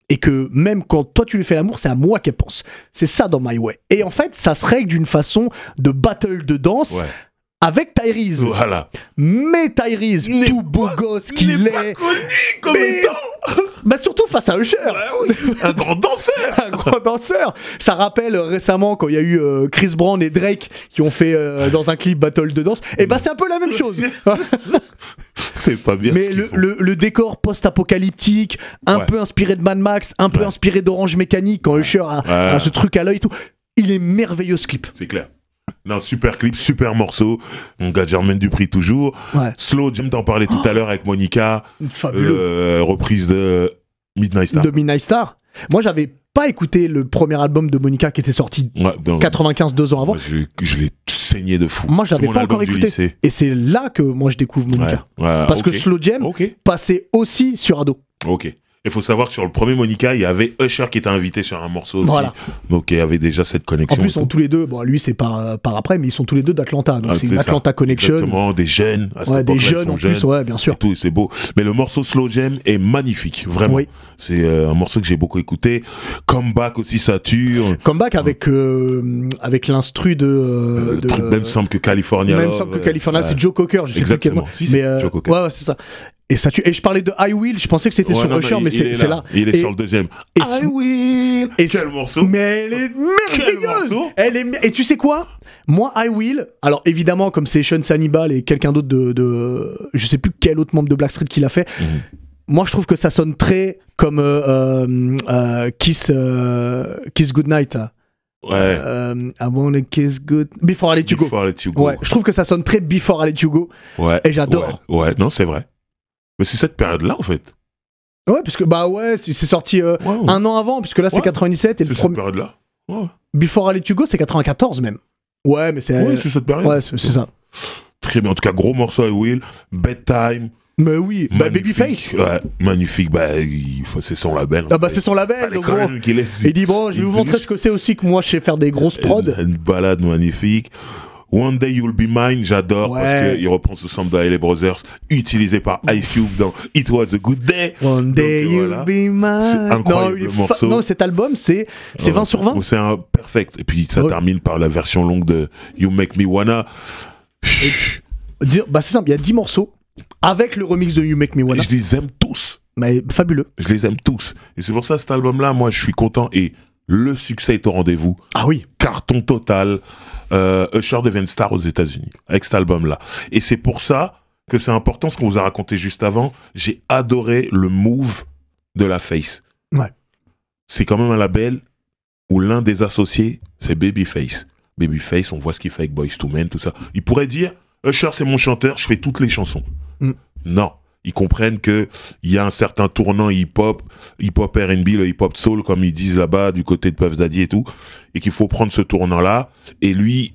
et que même quand toi tu lui fais l'amour, c'est à moi qu'elle pense. C'est ça dans My Way. Et en fait, ça se règle d'une façon de battle de danse avec Tyrese. Voilà. Mais Tyrese, tout beau gosse qu'il est. mais... (laughs) Bah, surtout face à Usher. Bah un grand danseur. (laughs) un grand danseur. Ça rappelle euh, récemment quand il y a eu euh, Chris Brown et Drake qui ont fait euh, dans un clip battle de danse. Et eh bah c'est un peu la même chose. (laughs) c'est pas bien. Mais le, décor post-apocalyptique, un peu inspiré de Mad Max, un peu inspiré d'Orange Mécanique quand Usher a, a, ce truc à l'œil et tout. Il est merveilleux ce clip. C'est clair. Non, super clip, super morceau. Mon gars du prix toujours. Slow, Jam t'en parlais tout à oh. l'heure avec Monica. Fabuleux. Euh, reprise de Midnight Star. De Midnight Star. Moi, j'avais pas écouté le premier album de Monica qui était sorti 95 deux ans avant. je, l'ai saigné de fou. Moi, j'avais pas encore écouté. Et c'est là que moi je découvre Monica. Parce que Slow Jam passait aussi sur Ado. Ok. Il faut savoir que sur le premier Monica, il y avait Usher qui était invité sur un morceau aussi. Donc il y avait déjà cette connexion. En plus, ils sont tous les deux, bon, lui c'est par, euh, par après, mais ils sont tous les deux d'Atlanta. Donc ah, c'est une Atlanta Connection. Exactement, des jeunes. des jeunes en plus, ouais, bien sûr. Tout c'est beau. Mais le morceau Slow Jam est magnifique, vraiment. C'est euh, un morceau que j'ai beaucoup écouté. Comeback aussi, ça tue. Comeback avec, euh, avec l'instru de, Même simple que California. Même simple que California, c'est Joe Cocker, je sais Exactement. c'est Joe Cocker. Ouais, c'est ça. Et, et je parlais de I Will, je pensais que c'était sur le Usher, mais c'est là. Il est sur le deuxième. I Will Quel morceau Mais elle est merveilleuse Et tu sais quoi Moi, I Will, alors évidemment, comme c'est Sean sannibal et quelqu'un d'autre de, de, Je sais plus quel autre membre de Blackstreet qui l'a fait, mhm. moi je trouve que ça sonne très comme euh, euh, euh, Kiss, Kiss Goodnight. Ouais. Euh, I wanna kiss good. Before I let you go. Before I let you go. Ouais. Je trouve que ça sonne très Before I let you go. Ouais. Et j'adore. ouais. Non, c'est vrai c'est cette période-là, en fait. Ouais, que bah ouais, c'est sorti euh, un an avant, puisque là c'est 97 et le C'est cette période-là. Before I Let You Go, c'est 94 même. Ouais, mais c'est. Ouais, c'est cette période. ouais, c'est ça. Très bien. En tout cas, gros morceau à Will. Bedtime. Mais oui, bah, Babyface. Ouais, magnifique. Bah, c'est son label. Ah bah c'est son label, Il dit bon, je vais vous montrer ce que c'est aussi que moi je sais faire des grosses prods. une balade magnifique. One Day You'll Be Mine, j'adore parce qu'il reprend ce sample de Brothers utilisé par Ice Cube dans It Was a Good Day. One Day You'll Be Mine. incroyable non, morceau. Non, cet album, c'est 20 euh, sur 20. C'est un perfect. Et puis ça termine par la version longue de You Make Me Wanna. bah c'est simple, il y a 10 morceaux avec le remix de You Make Me Wanna. Et je les aime tous. Mais fabuleux. Je les aime tous. Et c'est pour ça cet album-là, moi, je suis content et le succès est au rendez-vous. Ah oui. Carton total. Euh, Usher devient star aux États-Unis avec cet album-là. Et c'est pour ça que c'est important ce qu'on vous a raconté juste avant. J'ai adoré le move de la Face. Ouais. C'est quand même un label où l'un des associés, c'est Babyface. Babyface, on voit ce qu'il fait avec Boys to Men, tout ça. Il pourrait dire Usher, c'est mon chanteur, je fais toutes les chansons. Mm. Non. Ils comprennent que il y a un certain tournant hip-hop, hip-hop R&B, le hip-hop soul comme ils disent là-bas du côté de Puff Daddy et tout, et qu'il faut prendre ce tournant-là. Et lui,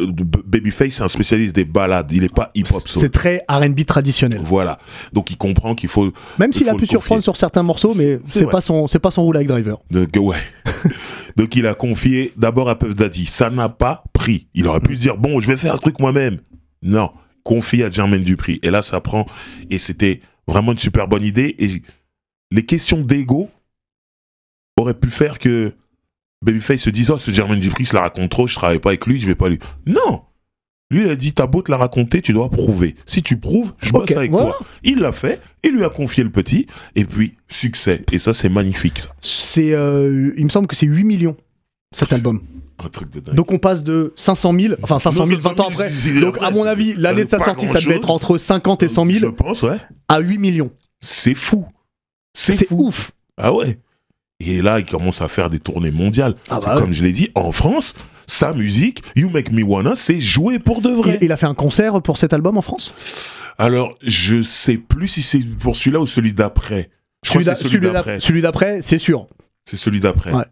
euh, Babyface, c'est un spécialiste des balades. Il n'est pas hip-hop. soul. C'est très R&B traditionnel. Voilà. Donc il comprend qu'il faut. Même s'il a pu surprendre sur certains morceaux, mais c'est pas son, c'est pas son roule driver. (laughs) Donc il a confié d'abord à Puff Daddy. Ça n'a pas pris. Il aurait pu se dire bon, je vais faire un truc moi-même. Non confie à Germaine Dupri. Et là, ça prend. Et c'était vraiment une super bonne idée. Et les questions d'ego auraient pu faire que Babyface se dise Oh, ce Germaine Dupri je la raconte trop, je travaille pas avec lui, je vais pas lui. Non Lui, il a dit T'as beau te la raconter, tu dois prouver. Si tu prouves, je bosse avec toi. Il l'a fait, il lui a confié le petit, et puis succès. Et ça, c'est magnifique, ça. C'est, euh, il me semble que c'est 8 millions cet album. Un truc de dingue. Donc on passe de 500 000, enfin 500 000 20 ans après. Donc à mon avis, l'année de sa sortie, ça devait être entre 50 et 100 000. Je pense, ouais. À 8 millions. C'est fou. C'est ouf. Ah ouais. Et là, il commence à faire des tournées mondiales. Ah bah comme je l'ai dit, en France, sa musique, You Make Me Wanna, c'est joué pour de vrai. Il, il, a fait un concert pour cet album en France Alors, je sais plus si c'est pour celui-là ou celui d'après. Celui d'après, c'est sûr. C'est celui d'après. Ouais.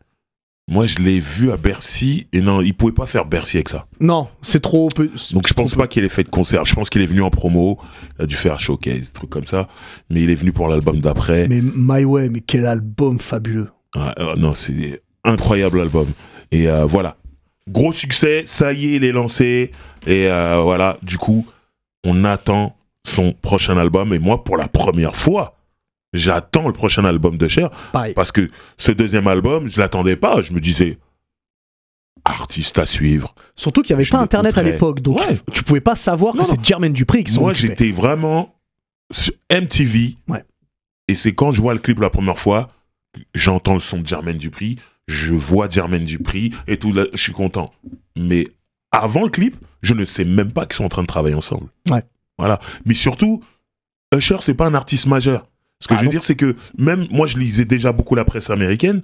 Moi, je l'ai vu à Bercy et non, il pouvait pas faire Bercy avec ça. Non, c'est trop. Donc, je pense pas qu'il ait fait de concert. Je pense qu'il est venu en promo. Il a dû faire un showcase, truc comme ça. Mais il est venu pour l'album d'après. Mais My Way, mais quel album fabuleux. Ah, euh, non, c'est incroyable album. Et euh, voilà. Gros succès, ça y est, il est lancé. Et euh, voilà, du coup, on attend son prochain album. Et moi, pour la première fois, J'attends le prochain album de Cher. Parce que ce deuxième album, je l'attendais pas. Je me disais, artiste à suivre. Surtout qu'il n'y avait pas Internet à l'époque. Donc tu pouvais pas savoir que c'est Jermaine Dupri qui Moi, j'étais vraiment MTV. Et c'est quand je vois le clip la première fois, j'entends le son de Jermaine Dupri, je vois Jermaine Dupri et tout, je suis content. Mais avant le clip, je ne sais même pas qu'ils sont en train de travailler ensemble. Ouais. Voilà. Mais surtout, Usher, c'est pas un artiste majeur. Ce que je veux ah, dire, c'est que même moi, je lisais déjà beaucoup la presse américaine,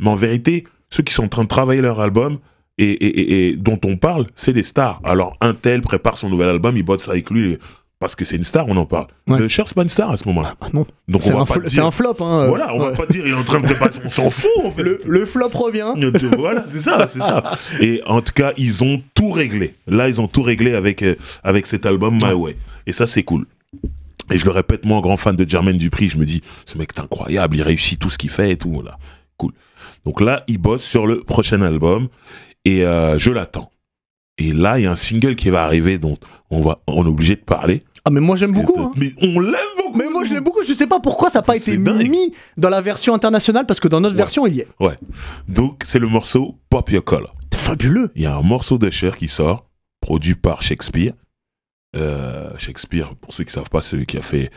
mais en vérité, ceux qui sont en train de travailler leur album et, dont on parle, c'est des stars. Alors, un tel prépare son nouvel album, il botte ça avec lui parce que c'est une star, on en parle. Le Cher, c'est pas une star à ce moment-là. Ah, donc c'est un, flop. Hein. voilà, on va pas dire il est en train de préparer, on s'en fout. En (laughs) fait. le, flop revient. (laughs) voilà, c'est ça, c'est ça. (laughs) Et en tout cas, ils ont tout réglé. Là, ils ont tout réglé avec, euh, avec cet album My Way. Et ça, c'est cool. Et je le répète, moi, grand fan de Jermaine Dupri, je me dis, ce mec est incroyable, il réussit tout ce qu'il fait et tout. Cool. Donc là, il bosse sur le prochain album et euh, je l'attends. Et là, il y a un single qui va arriver dont on va, on est obligé de parler. Ah mais moi j'aime beaucoup. Mais on l'aime beaucoup. Mais moi je l'aime beaucoup. Je sais pas pourquoi ça n'a pas été mis dans la version internationale parce que dans notre version il y est. Ouais. Donc c'est le morceau Pop Your Fabuleux. Il y a un morceau de Cher qui sort, produit par Shakespeare. Euh, Shakespeare, pour ceux qui savent pas, c'est lui qui a fait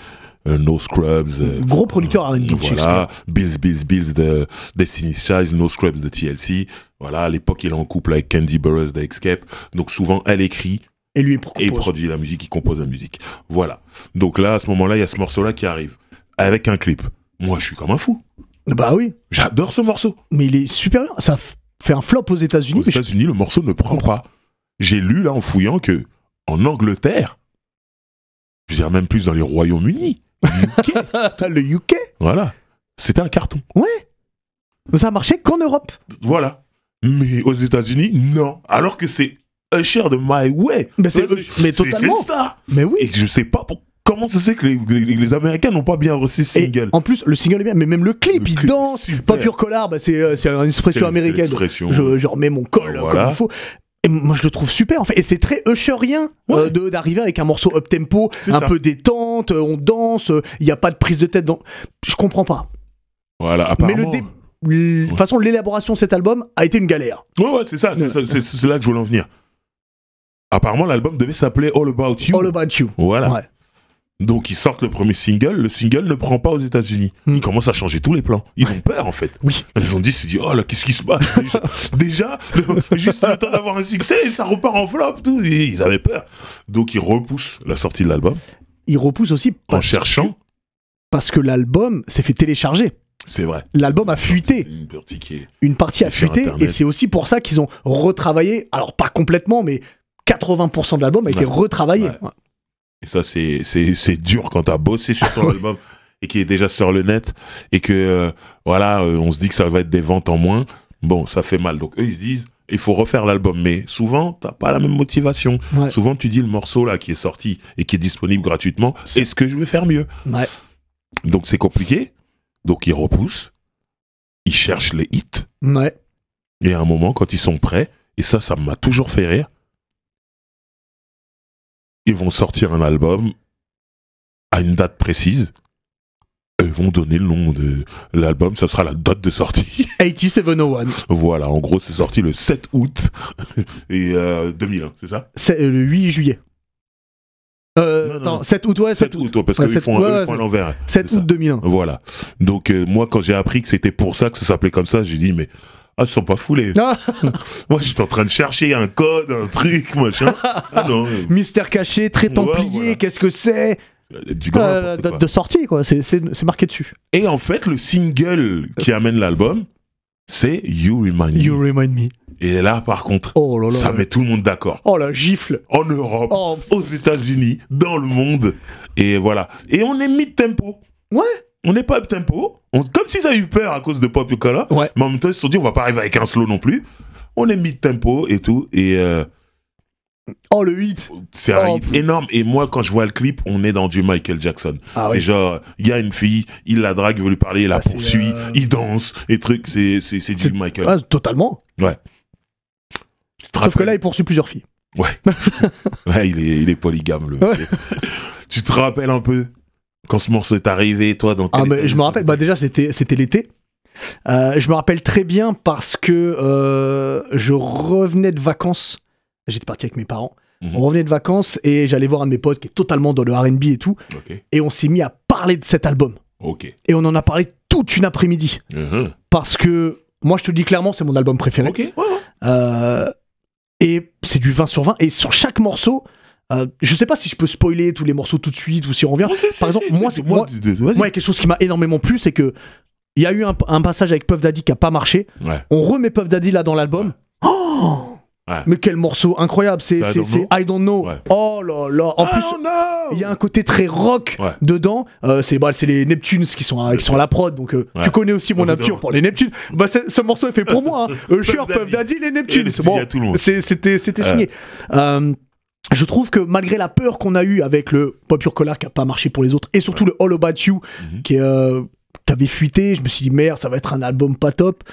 euh, No Scrubs. Euh, Gros producteur Voilà, Bills, Bills, Bills de Destiny's Child, No Scrubs de TLC. Voilà, à l'époque, il est en couple avec Candy Burroughs de Escape. Donc souvent, elle écrit. Et lui, Et produit la musique, il compose la musique. Voilà. Donc là, à ce moment-là, il y a ce morceau-là qui arrive. Avec un clip. Moi, je suis comme un fou. Bah oui. J'adore ce morceau. Mais il est super bien. Ça fait un flop aux États-Unis. Aux États-Unis, le morceau ne prend pas. J'ai lu là en fouillant que en Angleterre, je dirais même plus dans les Royaumes-Unis, (laughs) le UK. Voilà. C'était un carton. Ouais. Mais ça marché qu'en Europe. Voilà. Mais aux États-Unis, non. Alors que c'est Usher de My Way. Mais c'est euh, totalement. Une star. Mais oui. Et je sais pas comment ça c'est que les, Américains n'ont pas bien reçu ce single. en plus, le single est bien, mais même le clip, il danse. Pas pur collard, bah, euh, c'est une expression américaine. Expression. Je, je, remets mon col hein, comme il faut moi je le trouve super en fait. Et c'est très usherien euh, d'arriver avec un morceau up tempo, un peu détente, euh, on danse, il euh, n'y a pas de prise de tête. Dans... Je comprends pas. Voilà, apparemment. Mais le De toute façon, l'élaboration de cet album a été une galère. Ouais, ouais, c'est ça, c'est là que je voulais en venir. Apparemment, l'album devait s'appeler All About You. All About You. Voilà. Donc ils sortent le premier single, le single ne prend pas aux États-Unis. Hmm. Ils commencent à changer tous les plans. Ils ont peur en fait. Oui. Ils ont dit, se dit, oh là, qu'est-ce qui se passe Déjà, (laughs) juste le temps d'avoir un succès, ça repart en flop. Tout. ils avaient peur. Donc ils repoussent la sortie de l'album. Ils repoussent aussi en cherchant. parce que l'album s'est fait télécharger. C'est vrai. L'album a fuité. Une partie, a fuité et c'est aussi pour ça qu'ils ont retravaillé. Alors pas complètement, mais 80% de l'album a été retravaillé. Et ça, c'est, c'est, dur quand tu as bossé sur ton (laughs) album et qui est déjà sur le net et que, euh, voilà, euh, on se dit que ça va être des ventes en moins. Bon, ça fait mal. Donc, eux, ils se disent, il faut refaire l'album. Mais souvent, t'as pas la même motivation. Souvent, tu dis le morceau là qui est sorti et qui est disponible gratuitement, est-ce que je vais faire mieux Donc, c'est compliqué. Donc, ils repoussent. Ils cherchent les hits. Ouais. Et à un moment, quand ils sont prêts, et ça, ça m'a toujours fait rire, ils vont sortir un album à une date précise. ils vont donner le nom de l'album, ça sera la date de sortie. 8701. (laughs) Voilà, en gros, c'est sorti le 7 août (laughs) et 2001, euh, c'est ça C'est euh, le 8 juillet. Euh, attends, 7 août, ouais, 7, 7 août, parce qu'ils font, ouais, font l'envers. 7 août 2001. Voilà. Donc, moi, quand j'ai appris que c'était pour ça que ça s'appelait comme ça, j'ai dit, mais ah, ils sont pas foulés. (laughs) moi, j'étais en train de chercher un code, un truc, machin. Ah, (laughs) Mystère caché, très templier, qu'est-ce que c'est euh, ah, date de sortie, quoi. C'est marqué dessus. Et en fait, le single qui amène l'album, c'est You Remind Me. You Remind Me. Et là, par contre, oh ça met tout le monde d'accord. Oh la gifle En Europe, oh, aux États-Unis, dans le monde. Et voilà. Et on est mid-tempo. Ouais on n'est pas up tempo. comme comme ça a eu peur à cause de Pop Mais en même temps, ils se sont dit, on va pas arriver avec un slow non plus. On est mid tempo et tout. Et. Euh, oh, le hit! C'est un oh, hit énorme. Et moi, quand je vois le clip, on est dans du Michael Jackson. Ah c'est genre, il y a une fille, il la drague, il veut lui parler, il la ah, poursuit, euh, il danse, et trucs. C'est, c'est, c'est du Michael. Ah, totalement. Ouais. Sauf que là, il poursuit plusieurs filles. Ouais. (laughs) ouais il, est, il est polygame, le monsieur. tu te rappelles un peu quand ce morceau est arrivé, toi, dans ah, mais je me rappelle, bah, déjà, c'était, l'été. Euh, je me rappelle très bien parce que euh, je revenais de vacances. J'étais parti avec mes parents. Mhm. On revenait de vacances et j'allais voir un de mes potes qui est totalement dans le RB et tout. Et on s'est mis à parler de cet album. Et on en a parlé toute une après-midi. Uh-huh. Parce que moi, je te dis clairement, c'est mon album préféré. Euh, et c'est du 20 sur 20. Et sur chaque morceau, euh, je sais pas si je peux spoiler tous les morceaux tout de suite ou si on revient. Par exemple, moi, c'est moi, moi, quelque chose qui m'a énormément plu, c'est que il y a eu un, passage avec Puff Daddy qui a pas marché. On remet Puff Daddy là dans l'album. (gasps) Mais quel morceau incroyable, c'est I Don't Know. Oh là là. En plus, il y a un côté très rock dedans. Euh, bah, c'est les Neptunes qui sont à, euh, qui sont la prod, donc tu connais aussi mon aventure pour les Neptunes. Bah, ce morceau est fait pour moi. Hein. (laughs) Puff Daddy, les Neptunes. c'était c'était signé je trouve que malgré la peur qu'on a eue avec le Pop Your Collar qui a pas marché pour les autres, et surtout le All About You mhm. qui euh, avait fuité, je me suis dit merde, ça va être un album pas top.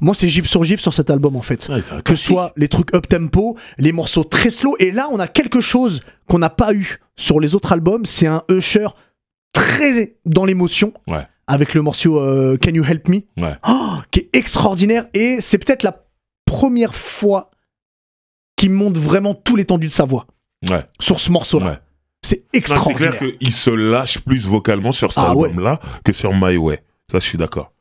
Moi, c'est gif sur gif sur cet album en fait. que ce soit les trucs up tempo, les morceaux très slow, et là on a quelque chose qu'on n'a pas eu sur les autres albums, c'est un Usher très dans l'émotion. Avec le morceau euh, Can You Help Me, oh, qui est extraordinaire et c'est peut-être la première fois qu'il monte vraiment tout l'étendue de sa voix sur ce morceau-là. C'est extraordinaire. C'est clair qu'il se lâche plus vocalement sur cet ah album-là que sur My Way. Ça, je suis d'accord.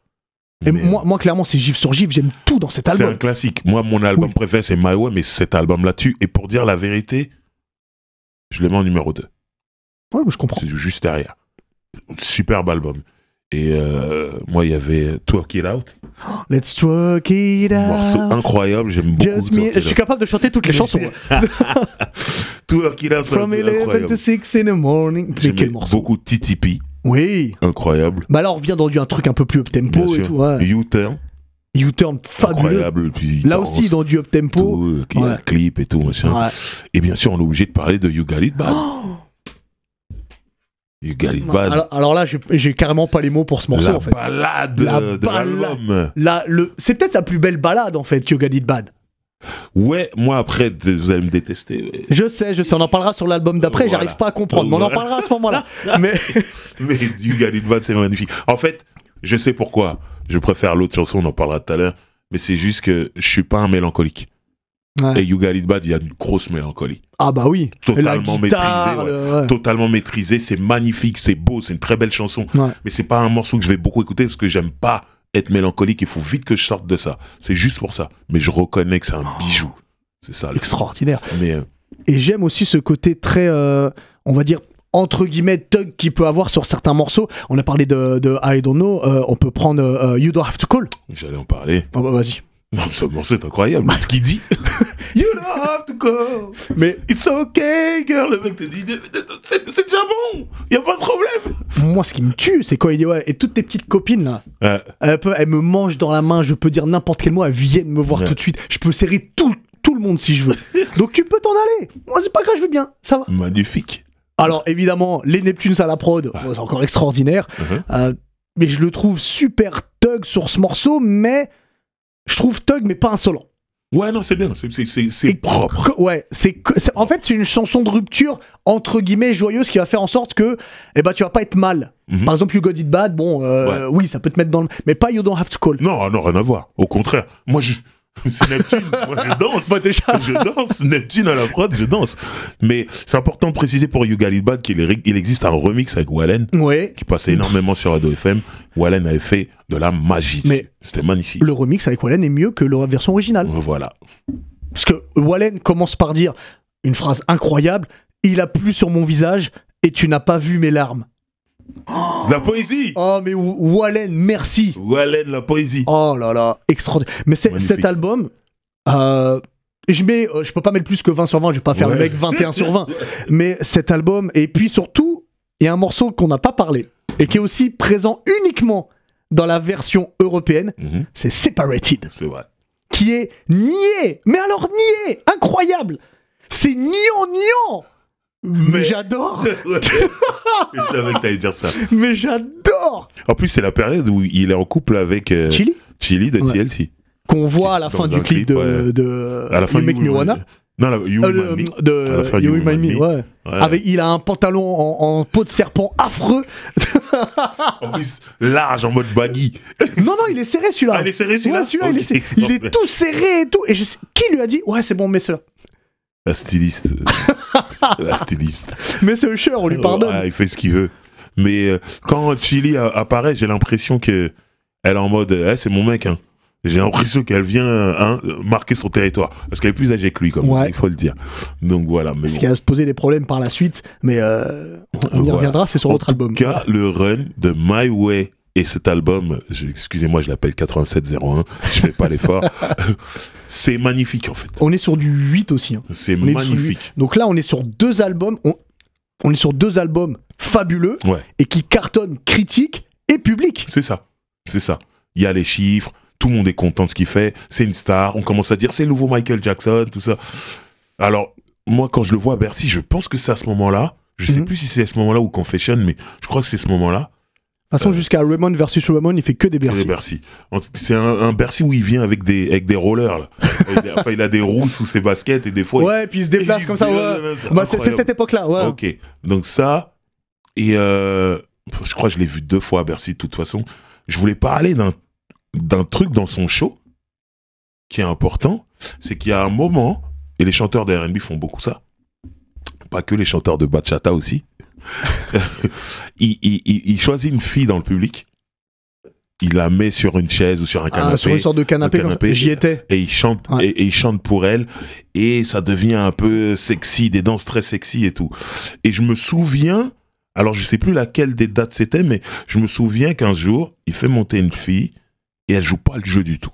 Et moi, moi, clairement, c'est gif sur gif, j'aime tout dans cet album. C'est un classique. Moi, mon album préféré, c'est My Way, mais cet album là tu. Et pour dire la vérité, je le mets en numéro 2. Ouais, je comprends. C'est juste derrière. Superbe album. Et euh, moi, il y avait Twerk It Out. (gasps) Let's Twerk It Out. Morceau incroyable, j'aime beaucoup. Je suis capable de chanter toutes les chansons. twerk It (laughs) Out, From 11 to 6 in the morning. Quel morceau Beaucoup TTP. Oui. Incroyable. Bah là, on revient dans du, un truc un peu plus up-tempo et tout. Ouais. U-Turn. U-Turn fabuleux. là aussi, dans du up-tempo. Tout, euh, ouais. clip et tout, machin. Et bien sûr, on est obligé de parler de You Got It Bad. Oh You bad. Alors, là, j'ai carrément pas les mots pour ce morceau la en fait. Balade de l'homme. le, C'est peut-être sa plus belle balade en fait, You Bad. Ouais, moi après, vous allez me détester. Je sais, je sais, on en parlera sur l'album d'après, j'arrive pas à comprendre, mais on en parlera à ce moment-là. (laughs) mais... mais (laughs) You Bad, c'est magnifique. En fait, je sais pourquoi. Je préfère l'autre chanson, on en parlera tout à l'heure. Mais c'est juste que je suis pas un mélancolique. Et You Got Bad, il y a une grosse mélancolie. Ah bah oui. Totalement maîtrisé. Euh, Totalement maîtrisé. C'est magnifique, c'est beau, c'est une très belle chanson. Mais c'est pas un morceau que je vais beaucoup écouter parce que j'aime pas être mélancolique. Il faut vite que je sorte de ça. C'est juste pour ça. Mais je reconnais que c'est un bijou. C'est ça. Extraordinaire. Mais euh, Et j'aime aussi ce côté très, euh, on va dire, entre guillemets thug qu'il peut avoir sur certains morceaux. On a parlé de, de I Don't Know, on peut prendre You Don't Have to Call. J'allais en parler. Ah bah vas-y. Non, ce morceau est incroyable. ce qu'il dit. (laughs) you don't to go. Mais it's okay, girl. Le mec te dit, c'est déjà bon. Y a pas de problème. Moi, ce qui me tue, c'est quand il dit, ouais, et toutes tes petites copines là, ouais. elles, me mangent dans la main. Je peux dire n'importe quel mot, elles viennent me voir tout de suite. Je peux serrer tout, tout le monde si je veux. (laughs) Donc tu peux t'en aller. Moi, c'est pas grave, je veux bien. Ça va. Magnifique. Alors évidemment, les Neptunes à la prod, c'est encore extraordinaire. Uh-huh. Euh, mais je le trouve super thug sur ce morceau, mais je trouve thug, mais pas insolent. Ouais, non, c'est bien, c'est propre. ouais, c'est en fait, c'est une chanson de rupture, entre guillemets, joyeuse, qui va faire en sorte que eh ben, tu vas pas être mal. Mhm. Par exemple, You Got It Bad, bon, euh, oui, ça peut te mettre dans le. Mais pas You Don't Have to Call. Non, non, rien à voir. Au contraire. Moi, je (laughs) c'est Neptune. Moi, je danse. Bah, (laughs) je danse. Neptune à la prod, je danse. Mais c'est important de préciser pour You qu'il existe un remix avec Wallen. Qui passait énormément sur Ado FM. Wallen avait fait de la magie. C'était magnifique. Le remix avec Wallen est mieux que la version originale. Voilà. Parce que Wallen commence par dire une phrase incroyable. Il a plu sur mon visage et tu n'as pas vu mes larmes. La poésie Oh, mais Wallen, merci Wallen, la poésie Oh là là, extraordinaire Mais cet album, euh, je mets, euh, je peux pas mettre plus que 20 sur 20, je vais pas faire le mec 21 sur 20, mais cet album, et puis surtout, il y a un morceau qu'on n'a pas parlé, et qui est aussi présent uniquement dans la version européenne, mhm. c'est Separated. C'est vrai. Qui est nié, mais alors nié, incroyable C'est niant, niant mais, j'adore (laughs) Je savais que t'allais dire ça. Mais j'adore En plus, c'est la période où il est en couple avec... Euh, Chili Chili de TLC. Qu'on voit à la euh, fin du clip, de, de, À you Make Me Wanna non, De, ouais. Avec, il a un pantalon en, peau de serpent affreux. (laughs) en plus, large, en mode baggy. non, non, il est serré celui-là. Ah, il est serré celui-là. il, est, tout serré et tout. Et je sais, qui lui a dit Ouais, c'est bon, mets cela. La styliste. (laughs) la styliste. Mais c'est Usher, on lui pardonne. il fait ce qu'il veut. Mais euh, quand Chili apparaît, j'ai l'impression qu'elle elle est en mode eh, c'est mon mec. Hein. J'ai l'impression qu'elle vient hein, marquer son territoire. Parce qu'elle est plus âgée que lui, comme il faut le dire. Donc voilà. Mais Ce qui a posé des problèmes par la suite, mais euh, on y reviendra, c'est sur l'autre album. cas, le run de My Way et cet album, excusez-moi, je l'appelle 8701, je fais pas l'effort. (laughs) c'est magnifique en fait. On est sur du 8 aussi. Hein. C'est magnifique. Donc là, on est sur deux albums. On, est sur deux albums fabuleux et qui cartonnent critique et public. C'est ça. C'est ça. Il y a les chiffres, tout le monde est content de ce qu'il fait, c'est une star, on commence à dire c'est le nouveau Michael Jackson, tout ça. Alors, moi, quand je le vois à Bercy, je pense que c'est à ce moment-là, je sais mhm. plus si c'est à ce moment-là ou Confession, mais je crois que c'est ce moment-là, toute façon, euh. jusqu'à Raymond versus Raymond, il fait que des Bercy. C'est un, Bercy où il vient avec des, des rollers. (laughs) il, a, des roues sous ses baskets et des fois. Ouais, puis il se déplace comme ça. Bah, c'est cette époque-là. Ok. Donc ça. Et euh, je crois que je l'ai vu deux fois à Bercy, de toute façon. Je voulais parler d'un truc dans son show qui est important. C'est qu'il y a un moment, et les chanteurs de R'n'B font beaucoup ça. Pas que les chanteurs de bachata aussi. (laughs) il, choisit une fille dans le public. Il la met sur une chaise ou sur un ah, canapé. sur une sorte de canapé. J'y étais. Et il chante, il chante pour elle. Et ça devient un peu sexy, des danses très sexy et tout. Et je me souviens, alors je sais plus laquelle des dates c'était, mais je me souviens qu'un jour, il fait monter une fille et elle joue pas le jeu du tout.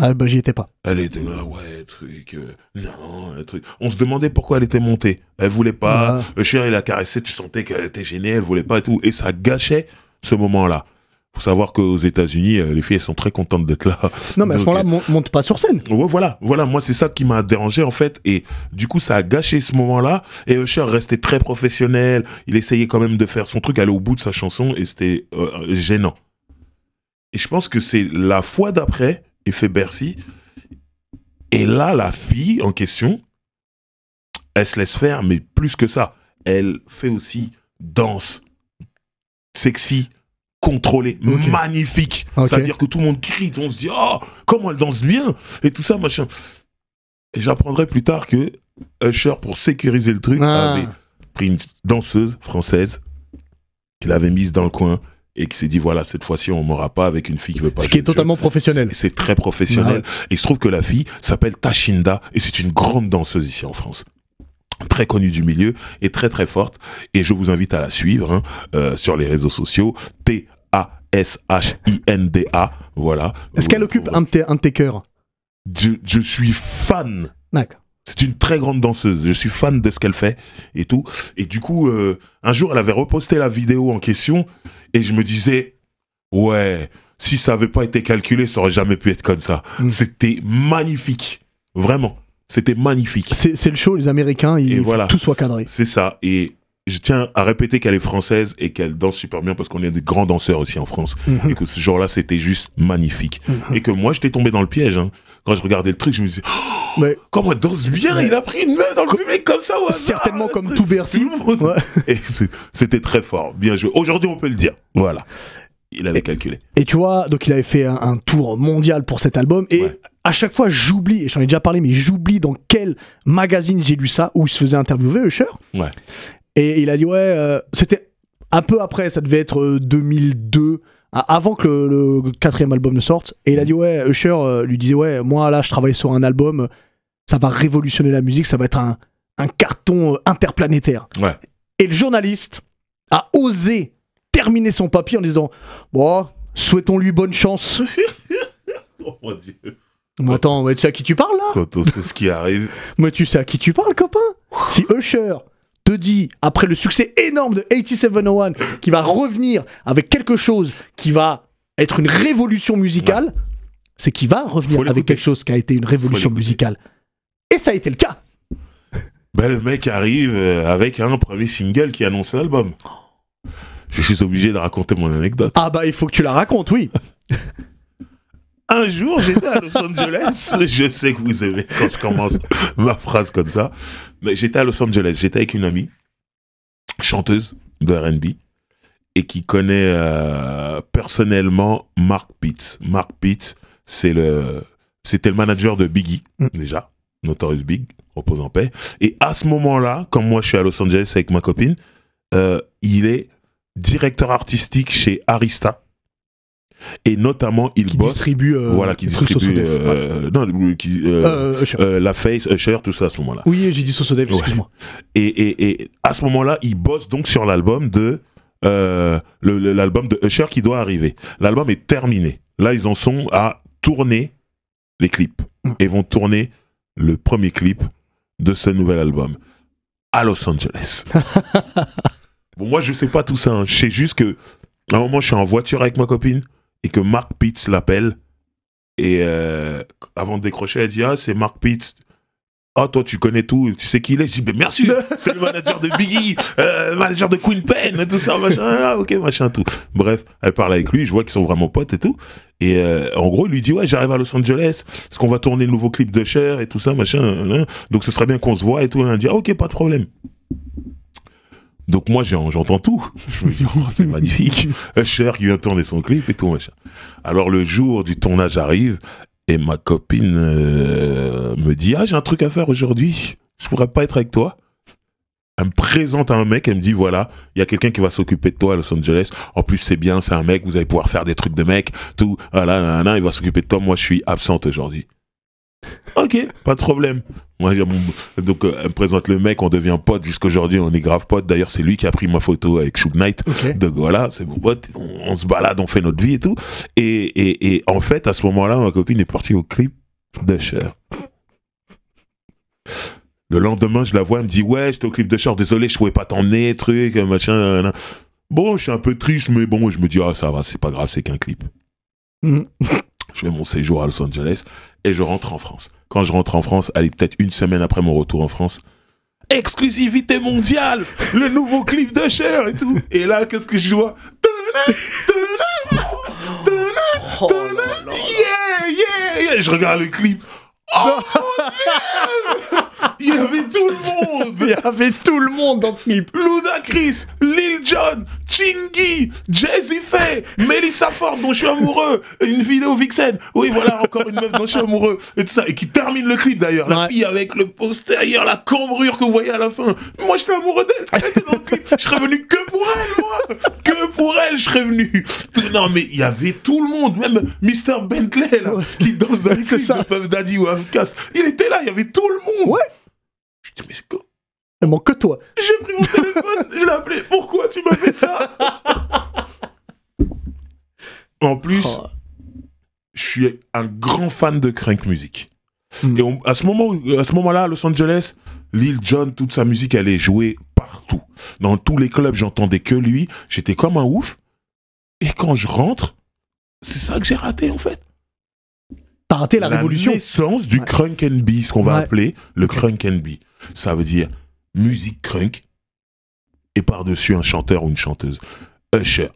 Ah bah j'y étais pas. Elle était là, ouais, truc, euh, non, truc. On se demandait pourquoi elle était montée. Elle voulait pas. Bah. Usher il la caressait, tu sentais qu'elle était gênée, elle voulait pas et tout. Et ça gâchait ce moment-là. Faut savoir qu'aux États-Unis, euh, les filles elles sont très contentes d'être là. Non, mais à ce moment-là, monte pas sur scène. voilà, voilà. Moi, c'est ça qui m'a dérangé en fait, et du coup, ça a gâché ce moment-là. Et Usher restait très professionnel. Il essayait quand même de faire son truc, aller au bout de sa chanson, et c'était euh, gênant. Et je pense que c'est la fois d'après fait Bercy. Et là, la fille en question, elle se laisse faire, mais plus que ça, elle fait aussi danse, sexy, contrôlée, magnifique. C'est-à-dire que tout le monde crie, on se dit oh comment elle danse bien et tout ça machin. Et j'apprendrai plus tard que Usher pour sécuriser le truc ah. avait pris une danseuse française qu'il avait mise dans le coin et qui s'est dit voilà cette fois-ci on m'aura pas avec une fille qui veut pas. Ce qui est totalement professionnel. C'est très professionnel. Et il se trouve que la fille s'appelle Tashinda et c'est une grande danseuse ici en France très connue du milieu et très très forte et je vous invite à la suivre hein, euh, sur les réseaux sociaux T A S H I N D A voilà est-ce qu'elle occupe un de tes cœurs je, je suis fan D'accord. C'est une très grande danseuse. Je suis fan de ce qu'elle fait et tout. Et du coup, euh, un jour, elle avait reposté la vidéo en question et je me disais, ouais, si ça avait pas été calculé, ça aurait jamais pu être comme ça. Mm. C'était magnifique, vraiment. C'était magnifique. C'est le show, les Américains, ils voilà. tout soit cadré. C'est ça. Et je tiens à répéter qu'elle est française et qu'elle danse super bien parce qu'on est des grands danseurs aussi en France mhm. et que ce genre-là c'était juste magnifique mhm. et que moi j'étais tombé dans le piège hein. quand je regardais le truc je me disais oh, comment elle danse bien il a pris une meuf dans le public comme ça certainement comme tout Bercy (laughs) et c'était très fort bien joué aujourd'hui on peut le dire voilà il avait calculé. Et tu vois, donc il avait fait un, tour mondial pour cet album. Et à chaque fois, j'oublie, et j'en ai déjà parlé, mais j'oublie dans quel magazine j'ai lu ça, où il se faisait interviewer, Usher. Ouais. Et il a dit, ouais, euh, c'était un peu après, ça devait être 2002 euh, avant que le, quatrième album ne sorte. Et il a dit, ouais, Usher euh, lui disait, ouais, moi là, je travaille sur un album, ça va révolutionner la musique, ça va être un, carton interplanétaire. Ouais. Et le journaliste a osé terminer son papier en disant, bon, souhaitons-lui bonne chance. (laughs) oh mon dieu. attends, mais tu sais à qui tu parles là Quand on ce qui arrive. Mais tu sais à qui tu parles, copain Si Usher te dis, après le succès énorme de 8701, qui va revenir avec quelque chose qui va être une révolution musicale, c'est qu'il va revenir avec quelque chose qui a été une révolution musicale. Et ça a été le cas. Ben, le mec arrive euh, avec un premier single qui annonce l'album. Je suis obligé de raconter mon anecdote. Ah bah il faut que tu la racontes, oui. (laughs) un jour, j'étais à Los Angeles. je sais que vous aimez quand je commence ma phrase comme ça. J'étais à Los Angeles, j'étais avec une amie, chanteuse de RB, et qui connaît euh, personnellement Mark Pitts. Mark Pitts, c'est le, c'était le manager de Biggie, mm. déjà, Notorious Big, repose en paix. Et à ce moment-là, comme moi je suis à Los Angeles avec ma copine, euh, il est directeur artistique chez Arista, et notamment il qui bosse euh, voilà qui distribue euh, non euh, qui, la face Usher tout ça à ce moment-là oui j'ai dit Sosodev excuse-moi et, et, et, à ce moment-là il bosse donc sur l'album de l'album de Usher qui doit arriver l'album est terminé là ils en sont à tourner les clips mm. et vont tourner le premier clip de ce nouvel album à Los Angeles (laughs) bon moi je sais pas tout ça hein. je sais juste que à un moment je suis en voiture avec ma copine et que Mark Pitts l'appelle. Et euh, avant de décrocher, elle dit Ah, c'est Mark Pitts. Ah, toi, tu connais tout, tu sais qui il est. Je dis, mais merci, (laughs) c'est le manager de Biggie, euh, manager de Queen Pen, tout ça, machin, ah, ah, ok, machin, tout. Bref, elle parle avec lui, je vois qu'ils sont vraiment potes et tout. Et euh, en gros, il lui dit, ouais, j'arrive à Los Angeles, parce qu'on va tourner le nouveau clip de Cher et tout ça, machin. Hein, hein. donc, ce serait bien qu'on se voit et tout. Et hein. dit, ah, ok, pas de problème. Donc moi j'entends tout. Je me dis oh, c'est (laughs) magnifique. cher qui vient tourner son clip et tout machin. Alors le jour du tournage arrive et ma copine euh, me dit ah j'ai un truc à faire aujourd'hui. Je pourrais pas être avec toi. Elle me présente à un mec, elle me dit voilà, il y a quelqu'un qui va s'occuper de toi à Los Angeles. En plus c'est bien, c'est un mec, vous allez pouvoir faire des trucs de mec, tout. Voilà, ah, il va s'occuper de toi. Moi je suis absente aujourd'hui ok, pas de problème. Moi, donc, euh, elle me présente le mec, on devient pote jusqu'aujourd'hui, on est grave pote. D'ailleurs, c'est lui qui a pris ma photo avec Shoot Knight. Donc voilà, c'est mon pote, on, se balade, on fait notre vie et tout. Et, et, et en fait, à ce moment-là, ma copine est partie au clip de Cher Le lendemain, je la vois, elle me dit Ouais, j'étais au clip de Cher désolé, je pouvais pas t'emmener, truc, machin. Bon, je suis un peu triste, mais bon, je me dis Ah, ça va, c'est pas grave, c'est qu'un clip. Mm. (laughs) je fais mon séjour à Los Angeles et je rentre en France. Quand je rentre en France, allez, peut-être une semaine après mon retour en France, exclusivité mondiale, le nouveau clip de Cher et tout. Et là, qu'est-ce que je vois oh Je regarde le clip. Oh mon Dieu il y avait tout le monde Il y avait tout le monde dans ce clip Ludacris, Lil Jon, Chingy, Jazzy Faye, Melissa Ford dont je suis amoureux, une vidéo Vixen, oui voilà encore une meuf dont je suis amoureux, et tout ça, et qui termine le clip d'ailleurs, la fille avec le postérieur, la cambrure que vous voyez à la fin, moi je suis amoureux d'elle, dans le clip, je serais venu que pour elle moi, que pour elle je serais venu Non mais il y avait tout le monde, même Mr Bentley là, qui danse dans le (laughs) clip ça. de Puff Daddy ou Avcast, il était là, il y avait tout le monde Ouais mais c'est quoi Elle manque que toi. J'ai pris mon téléphone, je l'ai appelé. Pourquoi tu m'as fait ça En plus, oh. je suis un grand fan de crank music. Hmm. Et à ce moment, à ce moment-là, à Los Angeles, Lil Jon, toute sa musique, elle est jouée partout. Dans tous les clubs, j'entendais que lui. J'étais comme un ouf. Et quand je rentre, c'est ça que j'ai raté en fait. T'as raté la, révolution. La naissance du crunk and be, ce qu'on va appeler le crunk and be ça veut dire musique crunk et par-dessus un chanteur ou une chanteuse. Usher. Euh,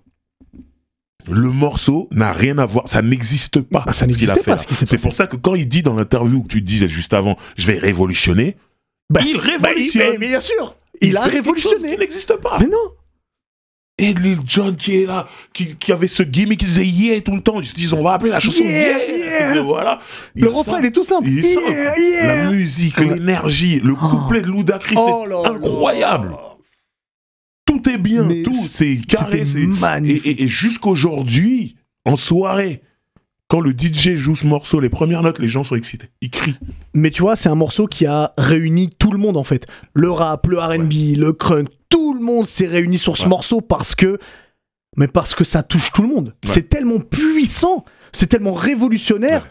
Le morceau n'a rien à voir, ça n'existe pas. Bah, ça ce qu'il a fait. C'est pour ça que quand il dit dans l'interview que tu disais juste avant, je vais révolutionner, bah, bah, il révolutionne. mais bien sûr, il, il a révolutionné. Il n'existe pas. Mais non et Lil John qui est là, qui, avait ce gimmick qui disait yeah tout le temps. Ils se disent, on va appeler la chanson yeah. voilà. Le refrain, il est tout simple. La musique, l'énergie, le ah. couplet de Ludacris, c'est oh incroyable. Tout est bien, tout. C'est carré. Et, et, et jusqu'aujourd'hui, en soirée, quand le DJ joue ce morceau, les premières notes, les gens sont excités. Ils crient. Mais tu vois, c'est un morceau qui a réuni tout le monde en fait. Le rap, le RB, le crunk, tout le monde s'est réuni sur ce morceau parce que. Mais parce que ça touche tout le monde. C'est tellement puissant, c'est tellement révolutionnaire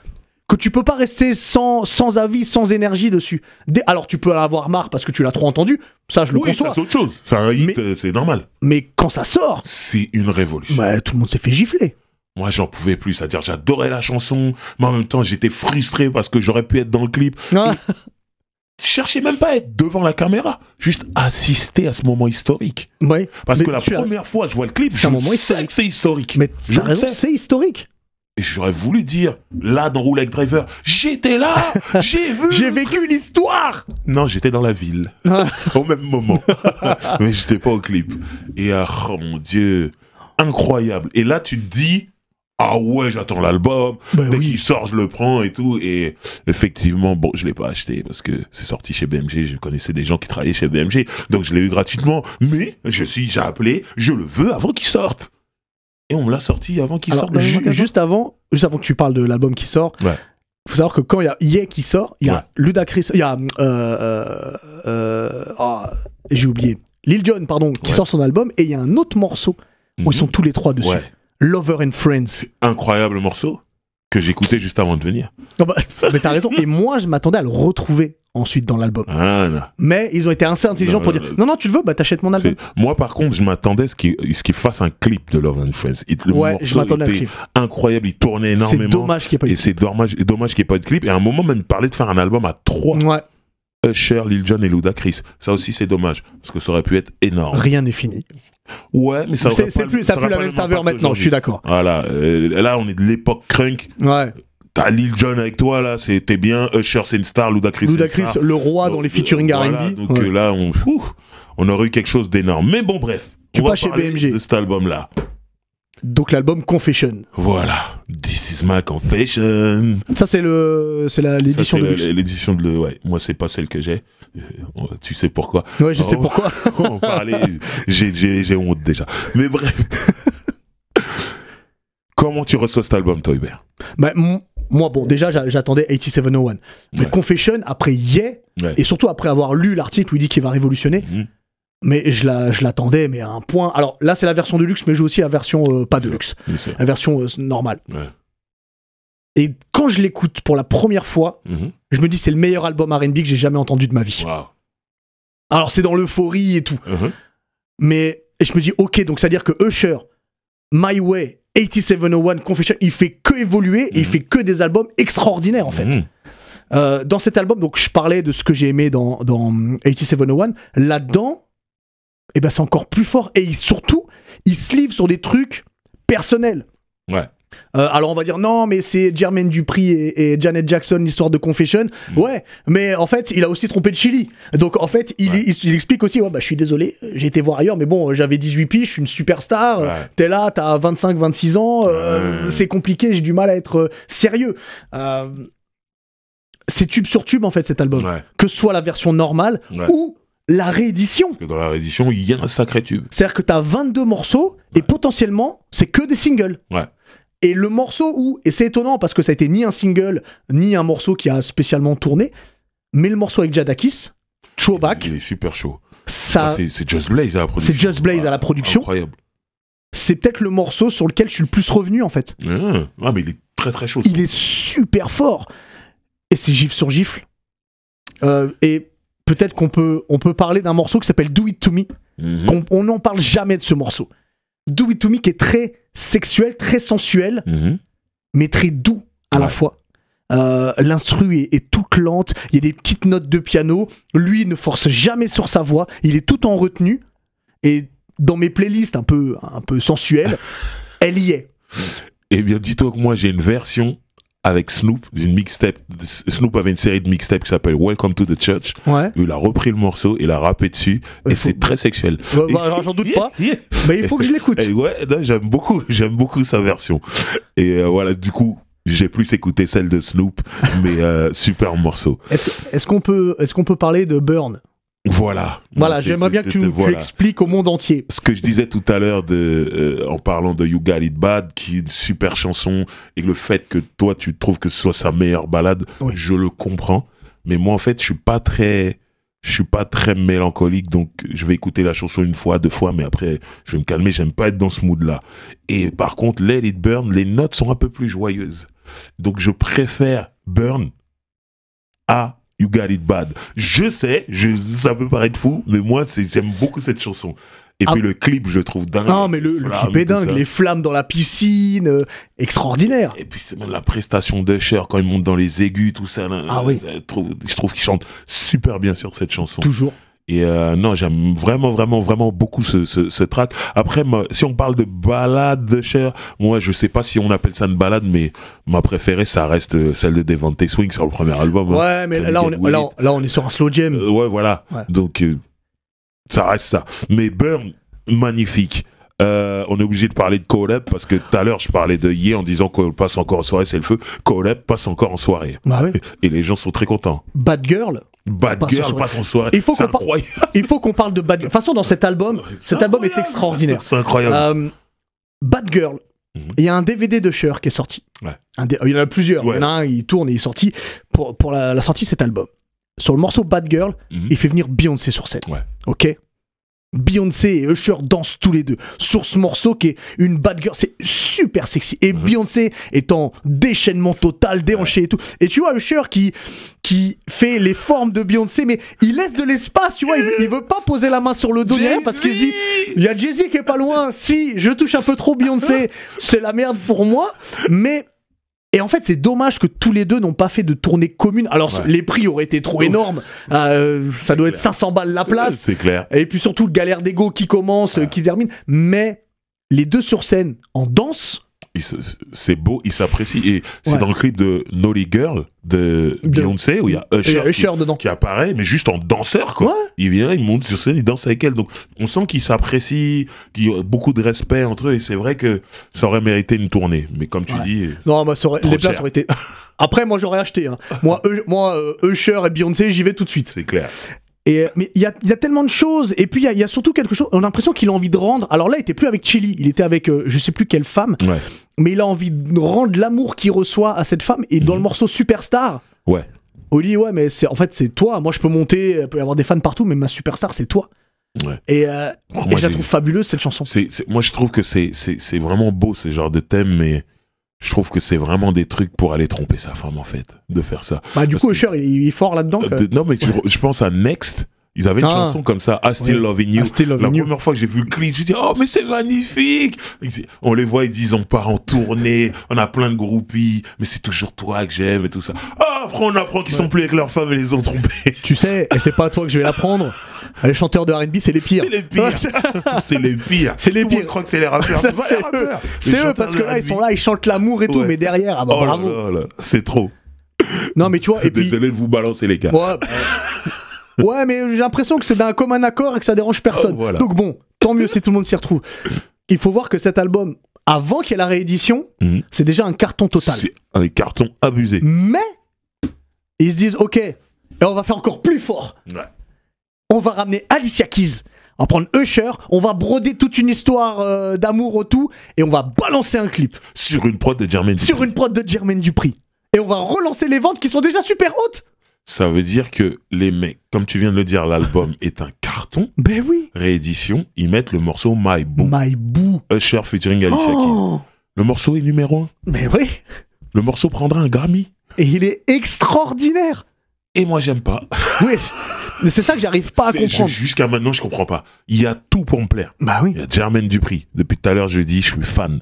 que tu peux pas rester sans, sans avis, sans énergie dessus. alors tu peux en avoir marre parce que tu l'as trop entendu, ça je le oui, c'est autre chose, c'est un hit, c'est normal. Mais quand ça sort, c'est une révolution. Bah, tout le monde s'est fait gifler. Moi, j'en pouvais plus. C'est-à-dire, j'adorais la chanson, mais en même temps, j'étais frustré parce que j'aurais pu être dans le clip. Je cherchais même pas à être devant la caméra, juste assister à ce moment historique. Ouais. Parce que la première fois je vois le clip, c'est un moment sais que c'est historique. Mais c'est historique. Et j'aurais voulu dire, là, dans Roulette Driver, j'étais là, (laughs) j'ai vu. j'ai vécu l'histoire. Non, j'étais dans la ville, ah. au même moment. (laughs) mais j'étais pas au clip. Et ah, oh mon Dieu, incroyable. Et là, tu te dis, ah ouais, j'attends l'album. Bah Dès oui. qu'il sort, je le prends et tout. Et effectivement, bon, je l'ai pas acheté parce que c'est sorti chez BMG. Je connaissais des gens qui travaillaient chez BMG, donc je l'ai eu gratuitement. Mais je suis, j'ai appelé, je le veux avant qu'il sorte. Et on me l'a sorti avant qu'il sorte. juste avant, avant que tu parles de l'album qui sort. Ouais faut savoir que quand il y a Ye qui sort, il y a Ludacris, il y a. Euh, euh, euh, oh, j'ai oublié. Lil Jon, pardon, qui sort son album, et il y a un autre morceau où ils sont mhm. tous les trois dessus. Lover and Friends. Incroyable morceau que j'écoutais juste avant de venir. Ah bah, (laughs) mais t'as raison. Et moi, je m'attendais à le retrouver ensuite dans l'album. Ah, mais ils ont été assez intelligents pour dire non non tu le veux bah t'achètes mon album. Moi par contre je m'attendais à ce qu'ils fasse fassent un clip de Love and Friends. Le ouais je m'attendais Incroyable il tournait énormément. C'est dommage qu'il n'y ait pas Et c'est dommage, dommage qu'il n'y ait pas eu de clip. Et à un moment même parler de faire un album à trois. Ouais. Usher, Lil Jon et Ludacris. Ça aussi c'est dommage parce que ça aurait pu être énorme. Rien n'est fini. Ouais, mais ça c'est plus, la même saveur maintenant. Je suis d'accord. Voilà, euh, là on est de l'époque crunk. Ouais. T'as Lil Jon avec toi là, c'était bien. Usher c'est une star, Ludacris. Ludacris, le roi dans les featuring euh, R&B. donc là on, on aurait eu quelque chose d'énorme. Mais bon bref, tu on chez BMG de cet album là. Donc l'album Confession. Voilà. This is my confession. Ça c'est le, c'est l'édition de L'édition de ouais. Moi c'est pas celle que j'ai. Euh, euh, tu sais pourquoi. Ouais, je sais pourquoi. (laughs) on j'ai honte déjà. Mais bref. (laughs) Comment tu reçois cet album, toi bah, Moi, bon, déjà, j'attendais 8701. Mais Confession, après Yeah, et surtout après avoir lu l'article où il dit qu'il va révolutionner, mhm. mais je l'attendais, mais à un point. Alors là, c'est la version de luxe, mais j'ai aussi la version euh, pas de luxe, la version normale. Ouais. Et quand je l'écoute pour la première fois, mhm. je me dis c'est le meilleur album RB que j'ai jamais entendu de ma vie. Alors c'est dans l'euphorie et tout. Mhm. Mais je me dis ok, donc ça veut dire que Usher, My Way, 8701, Confession, il fait que évoluer et il mhm. fait que des albums extraordinaires en fait. Euh, dans cet album, donc je parlais de ce que j'ai aimé dans, 8701. Là-dedans, eh ben, c'est encore plus fort. Et surtout, il se livre sur des trucs personnels. Ouais. Euh, alors on va dire non mais c'est Jermaine Dupri et, Janet Jackson l'histoire de Confession. Hmm. Ouais, mais en fait il a aussi trompé de Chili. Donc en fait il, explique aussi ouais bah je suis désolé, j'ai été voir ailleurs mais bon j'avais 18 piges, je suis une superstar, t'es là, t'as 25-26 ans, euh, c'est compliqué, j'ai du mal à être euh, sérieux. c'est tube sur tube en fait cet album. Que ce soit la version normale ou la réédition. dans la réédition, il y a un sacré tube. C'est-à-dire que t'as 22 morceaux et potentiellement c'est que des singles. Ouais. Et le morceau où, et c'est étonnant parce que ça a été ni un single, ni un morceau qui a spécialement tourné, mais le morceau avec Jadakis, Throwback. Il est super chaud. Ça, ah, c'est Just Blaze à la production. C'est Just Blaze à la ah, production. Incroyable. C'est peut-être le morceau sur lequel je suis le plus revenu en fait. Ah, ah mais il est très très chaud. Il est super fort. Et c'est gifle sur gifle. Euh, et peut-être qu'on peut, on peut parler d'un morceau qui s'appelle Do It To Me. Mhm. on n'en parle jamais de ce morceau. Do It To Me qui est très sexuel, très sensuel, mhm. mais très doux à la fois. Euh, l'instru est, toute lente, il y a des petites notes de piano, lui ne force jamais sur sa voix, il est tout en retenue, et dans mes playlists un peu, un peu sensuelles, (laughs) elle y est. Eh bien, dis-toi que moi j'ai une version avec Snoop d'une mixtape. Snoop avait une série de mixtapes qui s'appelle Welcome to the Church. Ouais. il a repris le morceau il a rappé dessus. et c'est très sexuel. Bah, bah, j'en doute (laughs) pas. Mais il faut que je l'écoute. ouais, j'aime beaucoup, (laughs) j'aime beaucoup sa version. Et euh, voilà, du coup, j'ai plus écouté celle de Snoop, mais euh, (laughs) super morceau. Est-ce qu'on peut, est ce qu'on peut parler de Burn voilà. Voilà, j'aimerais bien que tu, expliques au monde entier. Ce que je disais tout à l'heure euh, en parlant de You Got Bad, qui est une super chanson, et le fait que toi tu trouves que ce soit sa meilleure balade, je le comprends. Mais moi en fait, je suis pas très, je suis pas très mélancolique, donc je vais écouter la chanson une fois, deux fois, mais après je vais me calmer. J'aime pas être dans ce mood-là. Et par contre, Let It Burn, les notes sont un peu plus joyeuses, donc je préfère Burn à You Got It Bad. Je sais, je, ça peut paraître fou, mais moi, j'aime beaucoup cette chanson. Et ah. puis le clip, je trouve dingue. Non, mais le, clip est dingue. Les flammes dans la piscine, euh, extraordinaire. Et puis c'est même la prestation de Cher quand il monte dans les aigus, tout ça. ah oui. je trouve qu'il chante super bien sur cette chanson. Toujours. Et euh, non, j'aime vraiment, vraiment, vraiment beaucoup ce, ce, track. Après, si on parle de balade, de cher, moi, je sais pas si on appelle ça une balade, mais ma préférée, ça reste euh, celle de Devante Swing sur le premier album. Hein. Ouais, mais là on, est, là, est sur un slow jam. Euh, ouais, voilà. Donc, ça reste ça. Mais Burn, magnifique. Euh, on est obligé de parler de Coleb parce que tout à l'heure, je parlais de Ye en disant qu'on passe encore en soirée, c'est le feu. Coleb passe encore en soirée. Bah et les gens sont très contents. Bad Girl Bad Girl passe en soirée. Il faut qu'on Il parle de Bad Girl. De toute façon, dans cet album, cet album est extraordinaire. C'est incroyable. Euh, Bad Girl. Mhm. Il y a un DVD de Cher qui est sorti. Il y en a plusieurs. Il y en a un, il tourne et il est sorti pour, la, sortie de cet album. Sur le morceau Bad Girl, mhm. il fait venir Beyoncé sur scène. Ok Beyoncé et Usher dansent tous les deux sur ce morceau qui est une bad girl, c'est super sexy. Et mhm. Beyoncé est en déchaînement total, déhanché et tout. Et tu vois Usher qui qui fait les formes de Beyoncé, mais il laisse de l'espace, tu vois. Il, veut pas poser la main sur le dos parce qu'il dit il y a Jay Z qui est pas loin. Si je touche un peu trop Beyoncé, (laughs) c'est la merde pour moi. Mais et en fait, c'est dommage que tous les deux n'ont pas fait de tournée commune. Alors, les prix auraient été trop énormes. Euh, ça doit être 500 balles la place. C'est clair. Et puis surtout, le galère d'ego qui commence, euh, qui termine. Mais les deux sur scène en danse, c'est beau, il s'apprécie. Et c'est dans le clip de Nolly Girl de, Beyoncé où il y a Usher, qui, dedans. qui, apparaît, mais juste en danseur, quoi. Il vient, il monte sur scène, il danse avec elle. Donc on sent qu'ils s'apprécient, qu'il y a beaucoup de respect entre eux. Et c'est vrai que ça aurait mérité une tournée. Mais comme tu dis. Non, moi, bah, les places auraient été. Après, moi, j'aurais acheté. Hein. Moi, (laughs) euh, Usher et Beyoncé, j'y vais tout de suite. C'est clair. Euh, mais il y a, tellement de choses. Et puis, il y, a surtout quelque chose. On a l'impression qu'il a envie de rendre. Alors là, il était plus avec Chili. Il était avec euh, je sais plus quelle femme. Mais il a envie de rendre l'amour qu'il reçoit à cette femme. Et dans le mhm. morceau Superstar. Ouais. Oli, ouais, mais c'est en fait, c'est toi. Moi, je peux monter, peut y avoir des fans partout, mais ma superstar, c'est toi. Euh, et, je la trouve fabuleuse cette chanson. moi je trouve que c'est vraiment beau Ce genre de thème mais je trouve que c'est vraiment des trucs pour aller tromper sa femme en fait de faire ça. Bah du coup Usher il est fort là-dedans. Euh, non mais je, pense à Next ils avaient une ah. chanson comme ça, I Still You. la première fois que j'ai vu le clip, j'ai dit oh mais c'est magnifique. On les voit, ils disent on part en tournée, on a plein de groupies, mais c'est toujours toi que j'aime et tout ça. Ah, après on apprend qu'ils sont plus avec leurs femmes et les ont trompés. Tu sais, et c'est pas à toi que je vais l'apprendre. Les chanteurs de R&B, c'est les pires. C'est les pires. (laughs) c'est les pires. C'est les pires. Je crois que c'est les rappeurs. C'est eux. parce que là ils sont là, ils chantent l'amour et tout, mais derrière, ah bah oh C'est trop. Non mais tu et (laughs) puis. Désolé de vous balancer les gars. Ouais. (laughs) (laughs) ouais, mais j'ai l'impression que c'est d'un commun accord et que ça dérange personne. Oh, Donc bon, tant mieux si tout le monde s'y retrouve. Il faut voir que cet album, avant qu'il y ait la réédition, mhm. c'est déjà un carton total. C'est un carton abusé. Mais ils se disent, ok, et on va faire encore plus fort. On va ramener Alicia Keys. On va prendre Usher, on va broder toute une histoire euh, d'amour au tout et on va balancer un clip. Sur une prod de Jermaine Sur une prod de Jermaine Dupri. Et on va relancer les ventes qui sont déjà super hautes. Ça veut dire que les mecs, comme tu viens de le dire, l'album est un carton. Ben oui. Réédition, ils mettent le morceau My Boo. My Boo. Usher featuring Alicia oh. Le morceau est numéro un. Mais oui. Le morceau prendra un Grammy. Et il est extraordinaire. Et moi, j'aime pas. (laughs) Oui. Mais c'est ça que j'arrive pas à comprendre. Jusqu'à maintenant, je comprends pas. Il y a tout pour me plaire. Bah oui. Il y a Germaine Dupri. Depuis tout à l'heure, je dis, je suis fan.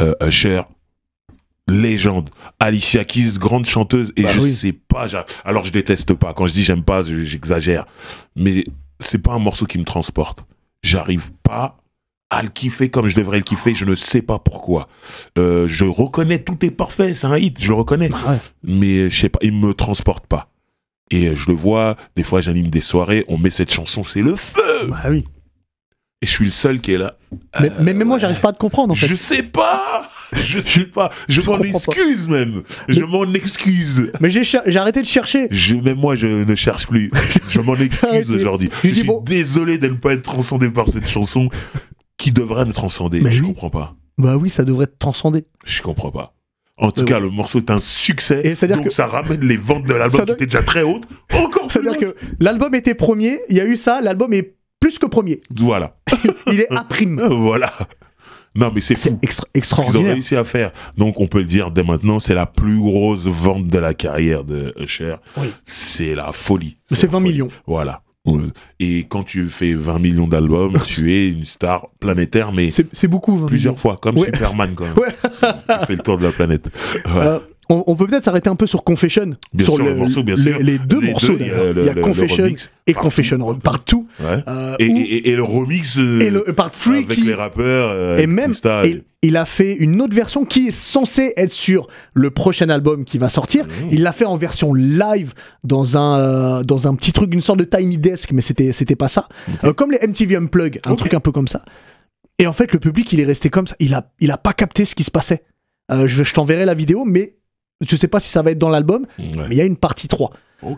Euh, Usher, légende. Alicia Keys, grande chanteuse, et bah je sais pas, alors je déteste pas, quand je dis j'aime pas, j'exagère, mais c'est pas un morceau qui me transporte. J'arrive pas à le kiffer comme je devrais le kiffer, je ne sais pas pourquoi. Euh, je reconnais, tout est parfait, c'est un hit, je le reconnais, ah mais euh, je sais pas, il me transporte pas. Et euh, je le vois, des fois j'anime des soirées, on met cette chanson, c'est le feu bah oui je suis le seul qui est là. Mais, mais, moi, j'arrive pas à te comprendre. En fait. Je sais pas. (laughs) Je sais pas. Je, m'en excuse même. Je m'en excuse. Mais j'ai arrêté de chercher. Je... Même moi, je ne cherche plus. je m'en (laughs) excuse aujourd'hui. Je, suis désolé de ne pas être transcendé par cette chanson qui devrait me transcender. Mais je comprends pas. Bah oui, ça devrait te transcender. Je comprends pas. En tout cas, le morceau est un succès. Et -à donc que... ça ramène les ventes de l'album qui était déjà très haute, Encore plus. C'est-à-dire que l'album était premier, il y a eu ça, l'album est plus que premier. Voilà. (laughs) il est à prime. (laughs) voilà. Non, mais c'est fou. Extra extraordinaire. Ce ont réussi à faire. Donc, on peut le dire dès maintenant, c'est la plus grosse vente de la carrière de Cher. C'est la folie. C'est 20 millions. Voilà. Et quand tu fais 20 millions d'albums, (laughs) tu es une star planétaire, mais c'est beaucoup plusieurs fois, comme Superman quand même. Ouais. le tour de la planète. Ouais. Euh, on, peut peut-être s'arrêter un peu sur Confession. sur Les, deux morceaux, euh, il y a Confession et Confession Confession partout. Euh, et, le remix euh, et le, avec les rappeurs. et même, il a fait une autre version qui est censée être sur le prochain album qui va sortir. Mmh. Il l'a fait en version live dans un, dans un petit truc, une sorte de tiny desk, mais c'était, c'était pas ça. comme les MTV Unplug, un truc un peu comme ça. Et en fait, le public, il est resté comme ça. Il a, il a pas capté ce qui se passait. je t'enverrai la vidéo, mais je sais pas si ça va être dans l'album, mais il y a une partie 3.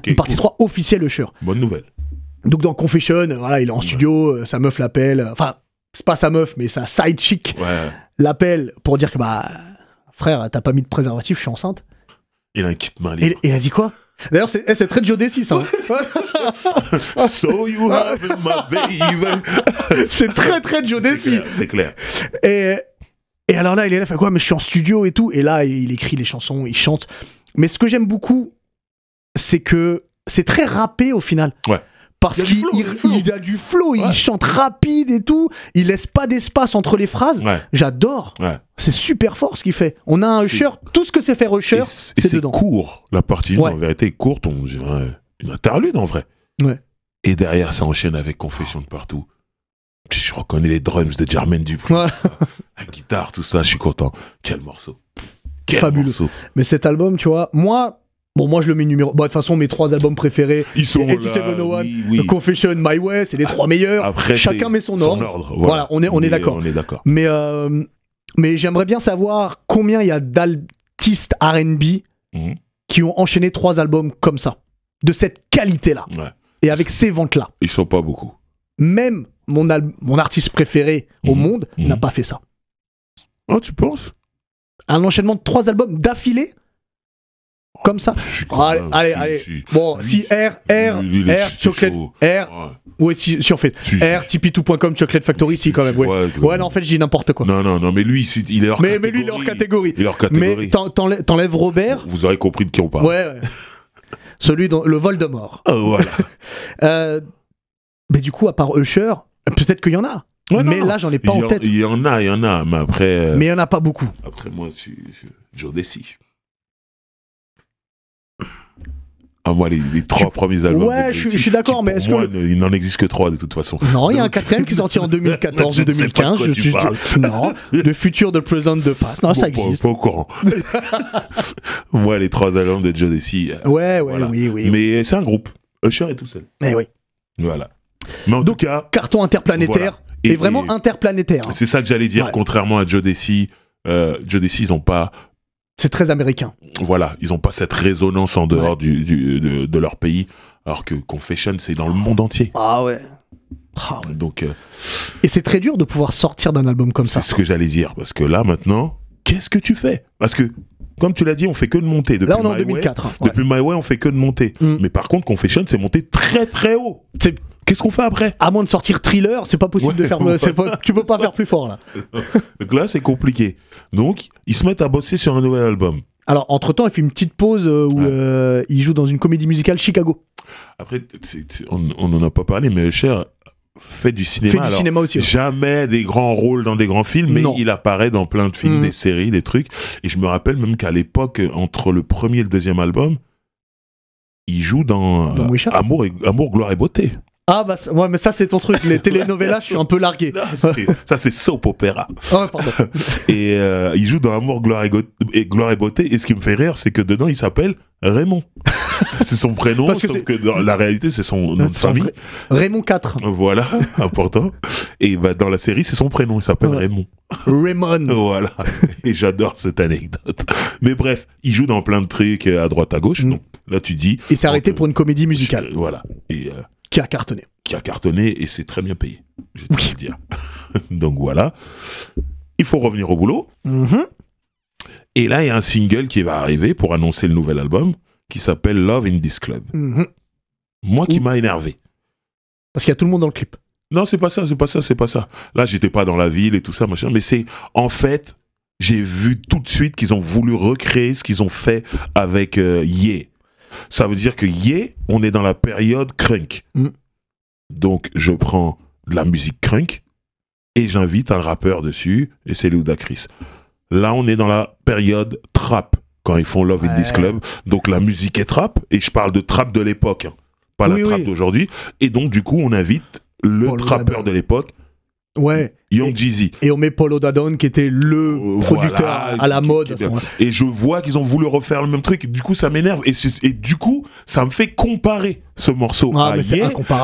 une partie 3 officielle Usher. Bonne nouvelle. Donc dans Confession, euh, voilà, il est en studio, euh, sa meuf l'appelle, euh, enfin, c'est pas sa meuf, mais sa side chick l'appelle pour dire que, bah, frère, t'as pas mis de préservatif, je suis enceinte. Il a un kit main Il, a dit quoi D'ailleurs, c'est, eh, très Joe Desi, ça. Hein. (laughs) so you have my baby. c'est très, très Joe C'est clair. C'est clair. Et et alors là, il est là, fait quoi Mais je suis en studio et tout. Et là, il écrit les chansons, il chante. Mais ce que j'aime beaucoup, c'est que c'est très rappé au final. Ouais. Parce qu'il a du flow, il chante rapide et tout, il laisse pas d'espace entre les phrases. Ouais. J'adore. C'est super fort ce qu'il fait. On a un Usher, tout ce que c'est faire Usher, c'est dedans. C'est court, la partie en vérité est courte, on dirait une interlude en vrai. Et derrière, ça enchaîne avec Confession de partout je reconnais les drums de Jermaine Dupri, la guitare, tout ça, je suis content. Quel morceau. Quel Fabuleux. Morceau. Mais cet album, tu vois, moi, Bon, moi je le mets numéro. Bon, de toute façon, mes trois albums préférés, ils sont Confession, My Way, c'est les trois meilleurs. Chacun met son, ordre. Voilà. on est, on est, d'accord. Mais, euh, mais j'aimerais bien savoir combien il y a d'artistes RB mhm. qui ont enchaîné trois albums comme ça, de cette qualité-là, et avec ces ventes-là. Ils sont pas beaucoup. Même mon, mon artiste préféré au mhm. monde n'a mhm. pas fait ça. Ah, tu penses Un enchaînement de trois albums d'affilée oh, comme ça ah, Allez, allez, Bon, si R, R, R, chocolate, R. Ouais, si, si, en fait. R, tipitou.com, chocolate factory, si, quand même. Ouais. ouais, non, en fait, j'ai dit n'importe quoi. Non, non, non, mais lui, il est hors mais, catégorie. Mais lui, il est hors catégorie. Il catégorie. Mais t'enlèves Robert. Vous aurez compris de qui on parle. Ouais, ouais. Celui dont. Le Voldemort. Oh, voilà. (laughs) Euh, mais du coup, à part Usher, Peut-être qu'il y en a. mais là, j'en ai pas en, tête. Il y en a, il y en a, mais après. Euh, mais il y en a pas beaucoup. Après, moi, Joe décide. Ah, moi, les, trois premiers albums. Ouais, je, suis d'accord, mais est-ce que. il n'en existe que trois, de toute façon. Non, il y a un quatrième qui est sorti en 2014 ou 2015. Je suis. Non, de futur de present, de Passe. Non, ça existe. Pas, pas au courant. (laughs) moi, les trois albums de Joe Desi. Euh, ouais, ouais, oui, oui. Mais c'est un groupe. Usher est tout seul. Mais eh oui. Voilà. Mais en Donc, tout cas, carton interplanétaire. Et, vraiment interplanétaire. C'est ça que j'allais dire, contrairement à Joe Desi. Euh, Joe Desi, ils n'ont pas. C'est très américain. Voilà, ils n'ont pas cette résonance en dehors du, de, leur pays, alors que Confession, c'est dans le ah. monde entier. Ah ouais. Ah Donc. Euh, et c'est très dur de pouvoir sortir d'un album comme ça. C'est ce que j'allais dire, parce que là maintenant, qu'est-ce que tu fais Parce que comme tu l'as dit, on fait que de monter. Depuis Là, on est en 2004. Hein. Depuis My Way, on fait que de monter. Mm. Mais par contre, Confession, c'est monté très très haut. Qu'est-ce qu'on fait après À moins de sortir thriller, c'est pas possible de faire. (laughs) tu peux pas faire plus fort là. (laughs) Donc là, c'est compliqué. Donc, ils se mettent à bosser sur un nouvel album. Alors, entre-temps, il fait une petite pause euh, où euh, il joue dans une comédie musicale Chicago. Après, on n'en a pas parlé, mais Cher fait du cinéma. Fait du cinéma aussi. Jamais des grands rôles dans des grands films, mais il apparaît dans plein de films, mm. des séries, des trucs. Et je me rappelle même qu'à l'époque, entre le premier et le deuxième album, il joue dans, euh, Amour, et, Amour, Gloire et Beauté. Ah bah ouais, mais ça c'est ton truc, les (laughs) telenovelas, je suis un peu largué. (laughs) ça c'est soap Opera ah (laughs) Et euh, il joue dans Amour, gloire et, gloire et beauté. Et ce qui me fait rire, c'est que dedans il s'appelle Raymond. c'est son prénom, Parce que sauf que dans la réalité c'est son nom de famille. Raymond 4. Voilà, important. Et bah, dans la série c'est son prénom, il s'appelle Raymond. Raymond. voilà. Et j'adore cette anecdote. Mais bref, il joue dans plein de trucs euh, à droite à gauche. non mm. là tu dis. Et s'est arrêté pour une comédie musicale. Voilà. Et euh, qui a cartonné. Qui a cartonné et c'est très bien payé, je vais te dire. (laughs) Donc voilà. Il faut revenir au boulot. Mhm. Et là, il y a un single qui va arriver pour annoncer le nouvel album qui s'appelle Love in This Club. Mhm. Moi qui m'a énervé. Parce qu'il y a tout le monde dans le clip. Non, c'est pas ça, c'est pas ça, c'est pas ça. Là, j'étais pas dans la ville et tout ça, machin. Mais c'est, en fait, j'ai vu tout de suite qu'ils ont voulu recréer ce qu'ils ont fait avec euh, ça veut dire que yeah, on est dans la période crunk. Mm. Donc je prends de la musique crunk et j'invite un rappeur dessus et c'est Chris Là, on est dans la période trap quand ils font Love in This Club. Donc la musique est trap et je parle de trap de l'époque, hein. pas la trap d'aujourd'hui. Et donc du coup, on invite le rappeur trappeur de l'époque Ouais. Young Jeezy. Et on met Polo Dadone qui était le euh, producteur à la mode. Et je vois qu'ils ont voulu refaire le même truc. Du coup, ça m'énerve. Et, et, du coup, ça me fait comparer ce morceau ah, à Ye.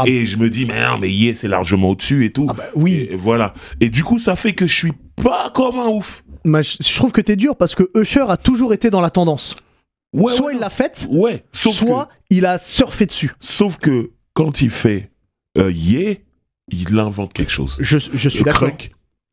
Et je me dis, mais mais Ye, c'est largement au-dessus et tout. Ah, bah oui. Et voilà. Et du coup, ça fait que je suis pas comme un ouf. je trouve que t'es dur parce que Usher a toujours été dans la tendance. Ouais, soit il l'a faite, ouais, soit il a surfé dessus. Sauf que quand il fait euh, Ye, il invente quelque chose. Je, suis d'accord.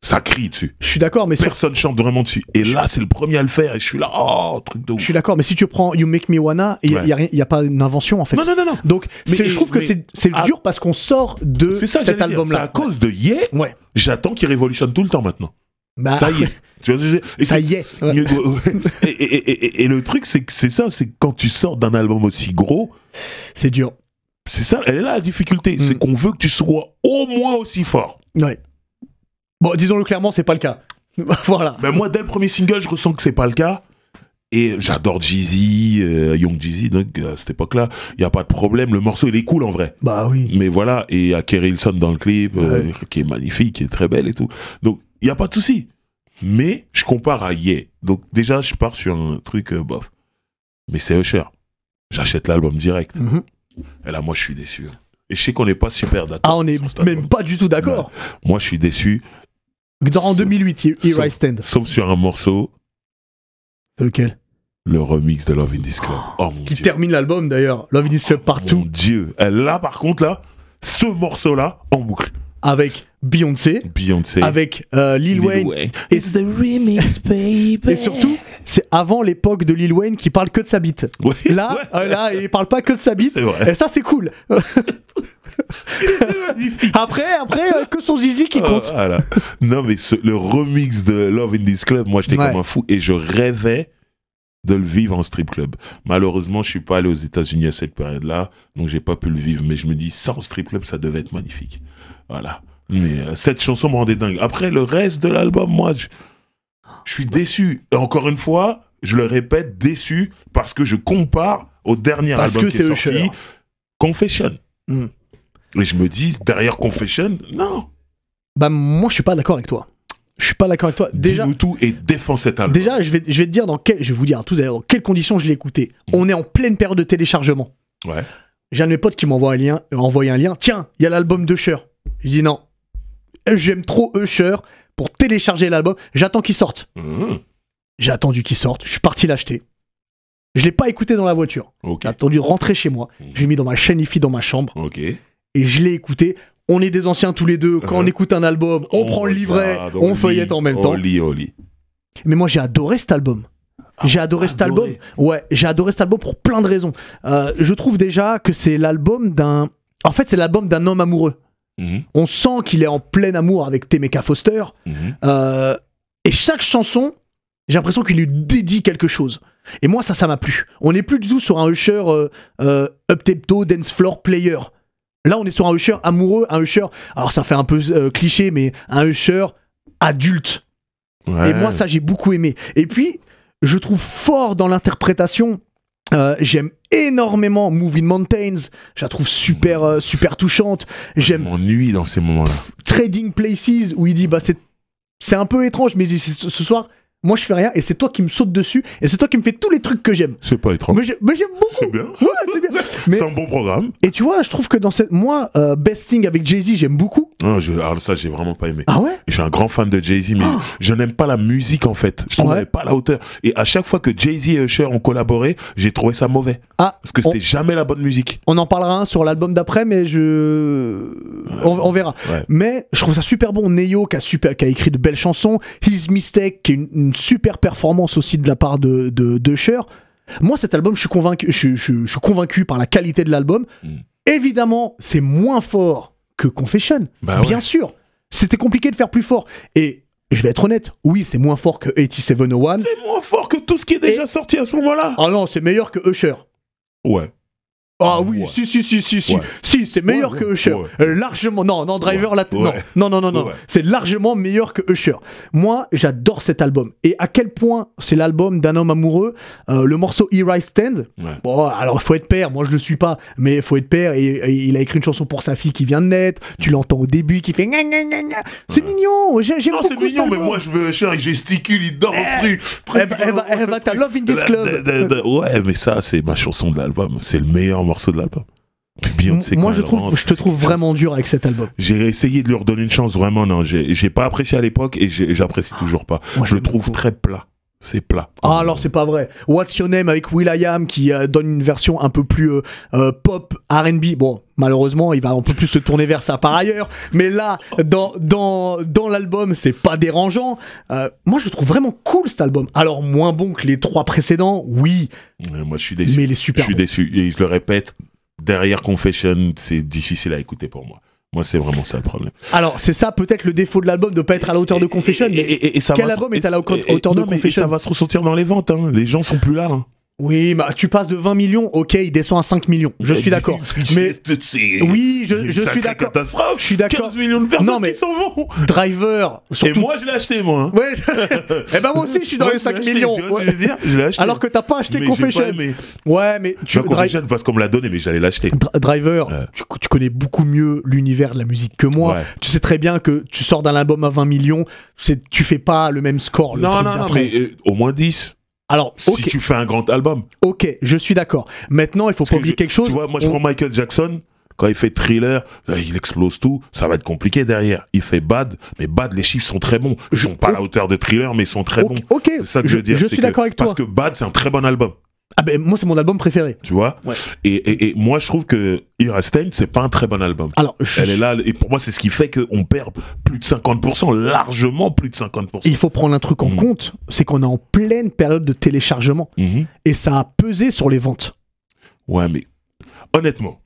Ça crie dessus. Je suis d'accord, mais personne chante vraiment dessus. Et là, c'est le premier à le faire. Et je suis là, oh truc de ouf. Je suis d'accord, mais si tu prends You Make Me Wanna, il y, a pas une invention en fait. Non, non, non. non. Donc, mais, je trouve que c'est dur parce qu'on sort de cet album-là. C'est à cause de Yeah. Ouais. J'attends qu'il révolutionne tout le temps maintenant. Bah, ça y est. (laughs) ça y est. (laughs) Et, et, le truc, c'est que c'est ça, c'est quand tu sors d'un album aussi gros. C'est dur c'est ça, elle est là la difficulté, mm. c'est qu'on veut que tu sois au moins aussi fort. Ouais. Bon, disons-le clairement, c'est pas le cas. (laughs) voilà. Mais ben, moi, dès le premier single, je ressens que c'est pas le cas. Et j'adore Jeezy, euh, Young Jeezy, donc euh, à cette époque-là, il n'y a pas de problème. Le morceau, il est cool en vrai. Bah oui. Mais voilà, et à y dans le clip, euh, qui est magnifique, qui est très belle et tout. Donc, il n'y a pas de souci. Mais je compare à Yeah. Donc, déjà, je pars sur un truc bof. Mais c'est Usher. J'achète l'album direct. Mm-hmm. Et là, moi, je suis déçu. Hein. Et je sais qu'on n'est pas super d'accord. Ah, on n'est même pas du tout d'accord. Moi, je suis déçu. en 2008, Here sauf, I Stand. Sauf sur un morceau. Lequel Le remix de Love in This Club. Oh, oh qui termine l'album d'ailleurs. Love in This Club partout. Mon Dieu. Là, par contre, là, ce morceau-là, en boucle avec Beyoncé, avec euh, Lil, Wayne. Et, It's the remix, baby. et surtout, c'est avant l'époque de Lil Wayne qui parle que de sa bite. là, euh, là, il parle pas que de sa bite. Et ça, c'est cool. (laughs) après, après, euh, que son zizi qui oh, compte. Non, mais le remix de Love in This Club, moi, j'étais comme un fou et je rêvais de le vivre en strip club. Malheureusement, je suis pas allé aux États-Unis à cette période-là, donc j'ai pas pu le vivre. Mais je me dis, ça en strip club, ça devait être magnifique. Voilà. Mais euh, cette chanson me rendait dingue. Après, le reste de l'album, moi, je, suis déçu. Et encore une fois, je le répète, déçu parce que je compare au dernier album que qui est, sorti, Confession. Hmm. Et je me dis, derrière Confession, non. Bah moi, je suis pas d'accord avec toi. Je suis pas d'accord avec toi. Déjà, nous tout et défends cet album. Déjà, je vais, je vais te dire dans quel, je vais vous dire tous dans quelles conditions je l'ai écouté. Hmm. On est en pleine période de téléchargement. Ouais. J'ai un de mes potes qui m'envoie un lien. Euh, envoyé un lien. Tiens, il y a l'album de Cher. Je dis non. Euh, j'aime trop Usher pour télécharger l'album. J'attends qu'il sorte. Mmh. J'ai attendu qu'il sorte. Je suis parti l'acheter. Je l'ai pas écouté dans la voiture. J'ai attendu rentrer chez moi. Je mmh. J'ai mis dans ma chaîne IFI dans ma chambre. Et je l'ai écouté. On est des anciens tous les deux. Quand on uh-huh. écoute un album, on, prend le livret, on, feuillette en même temps. lit, Mais moi, j'ai adoré cet album. Ah, j'ai adoré, cet album. Ouais, j'ai adoré cet album pour plein de raisons. Euh, je trouve déjà que c'est l'album d'un. En fait, c'est l'album d'un homme amoureux. Mhm. On sent qu'il est en plein amour avec Temeka Foster. Mhm. Euh, et chaque chanson, j'ai l'impression qu'il lui dédie quelque chose. Et moi, ça, ça m'a plu. On n'est plus du tout sur un Usher euh, euh, up dance floor player. Là, on est sur un Usher amoureux, un Usher. Alors, ça fait un peu cliché, mais un Usher adulte. Et moi, ça, j'ai beaucoup aimé. Et puis, je trouve fort dans l'interprétation euh, j'aime énormément Moving Mountains, je la trouve super euh, super touchante. J'aime m'ennuie dans ces moments-là. Trading Places où il dit bah c'est c'est un peu étrange mais ce soir moi je fais rien et c'est toi qui me saute dessus et c'est toi qui me fais tous les trucs que j'aime. C'est pas étrange. Mais, j'aime beaucoup. C'est bien. (laughs) (laughs) c'est un bon programme. Et tu vois, je trouve que dans cette. Moi, euh, Besting avec Jay-Z, j'aime beaucoup. Non, Alors ça, j'ai vraiment pas aimé. Ah ouais Je suis un grand fan de Jay-Z, mais ah je n'aime pas la musique en fait. Je trouve pas la hauteur. Et à chaque fois que Jay-Z et Usher ont collaboré, j'ai trouvé ça mauvais. Ah. Parce que c'était jamais la bonne musique. On en parlera sur l'album d'après, mais je. On, verra. Mais je trouve ça super bon. Neo qui a, super... qui a écrit de belles chansons. His Mistake qui est une super performance aussi de la part de, de, Moi, cet album, je suis convaincu, je, suis convaincu par la qualité de l'album. Mm. Évidemment, c'est moins fort que Confession, bah bien sûr. C'était compliqué de faire plus fort. Et je vais être honnête, oui, c'est moins fort que 8701. C'est moins fort que tout ce qui est déjà sorti à ce moment-là. Ah non, c'est meilleur que Usher. Ouais. Ah oui, si, si, si, si, si, si, c'est meilleur que Usher. Euh, largement, non, non, Driver, là, non, non, non, non, c'est largement meilleur que Usher. Moi, j'adore cet album. Et à quel point c'est l'album d'un homme amoureux. Euh, le morceau Here I Stand, bon, alors il faut être père, moi je le suis pas, mais il faut être père. Et, il a écrit une chanson pour sa fille qui vient de naître, tu l'entends au début, qui fait c'est mignon, j'aime beaucoup. C'est mignon, mais moi je veux Usher, il gesticule, il danse, eh, eh bah, eh, eh, eh t'as Love in This Club. Ouais, mais ça, c'est ma chanson de l'album, c'est le meilleur de l'album. Moi, je, trouve, je te trouve vraiment dur avec cet album. J'ai essayé de leur donner une chance, vraiment, non. J'ai pas apprécié à l'époque et j'apprécie toujours pas. je le trouve très plat c'est plat. Ah alors c'est pas vrai. What's Your Name avec Will.i.am qui euh, donne une version un peu plus euh, euh, pop R&B. Bon, malheureusement, il va un peu plus se tourner vers ça par ailleurs, mais là dans dans dans l'album, c'est pas dérangeant. moi, je trouve vraiment cool cet album. Alors moins bon que les trois précédents, oui. moi, je suis déçu. Mais il est super. Je suis déçu et je le répète, derrière Confession, c'est difficile à écouter pour moi. Moi, c'est vraiment ça le problème. Alors, c'est ça peut-être le défaut de l'album de pas être à la hauteur de Confession. Et, mais ça quel album est à la hauteur de Confession Ça va se ressentir dans les ventes. Hein. Les gens sont plus là. Hein. Oui, bah, tu passes de 20 millions, ok, il descend à 5 millions. Je suis d'accord. (laughs) mais oui, je, je suis d'accord. Catastrophe. Je suis d'accord. 15 millions de personnes qui s'en vont. Driver. Et moi, je l'ai acheté, moi. Et hein. (laughs) eh ben moi aussi, je suis dans les 5 millions. je veux acheté. Alors que t'as pas acheté Confession. Ouais, mais tu. Enfin, bah, Confession parce qu'on me l'a donné, mais j'allais l'acheter. Driver, tu, connais beaucoup mieux l'univers de la musique que moi. Tu sais très bien que tu sors d'un album à 20 millions, tu fais pas le même score. Le non, non, non, euh, au moins 10. Alors, si tu fais un grand album. Ok, je suis d'accord. Maintenant, il faut pas oublier quelque chose. Tu vois, moi, je prends Michael Jackson. Quand il fait thriller, euh, il explose tout. Ça va être compliqué derrière. Il fait bad, mais bad, les chiffres sont très bons. Ils sont pas la hauteur de thriller, mais ils sont très bons. Ok, c'est ça que je, je Je suis d'accord toi. Parce que bad, c'est un très bon album. Ah ben moi c'est mon album préféré. Tu vois et, moi je trouve que Irastain c'est pas un très bon album. elle est là et pour moi c'est ce qui fait qu'on perd plus de 50%, largement plus de 50%. Il faut prendre un truc en mhm. compte, c'est qu'on est en pleine période de téléchargement mhm. et ça a pesé sur les ventes. Ouais mais honnêtement,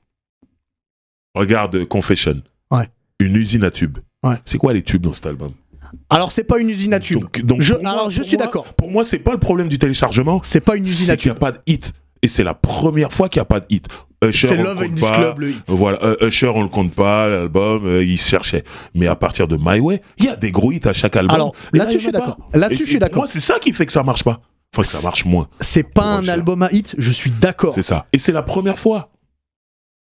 regarde Confession, ouais. une usine à tubes. Ouais. C'est quoi les tubes dans cet album alors c'est pas une usine à tubes. Donc, je, je suis d'accord. Pour moi, c'est pas le problème du téléchargement. C'est pas une usine à tubes. n'y a pas de hit. Et c'est la première fois qu'il n'y a pas de hit. Usher, c'est Love le Voilà, euh, on le compte pas, l'album, il euh, il cherchait. Mais à partir de My Way, il y a des gros hits à chaque album. Alors là-dessus, je suis d'accord. Là-dessus, je suis d'accord. Moi, c'est ça qui fait que ça marche pas. Enfin, ça marche moins. C'est pas un album à hit, je suis d'accord. C'est ça. Et c'est la première fois.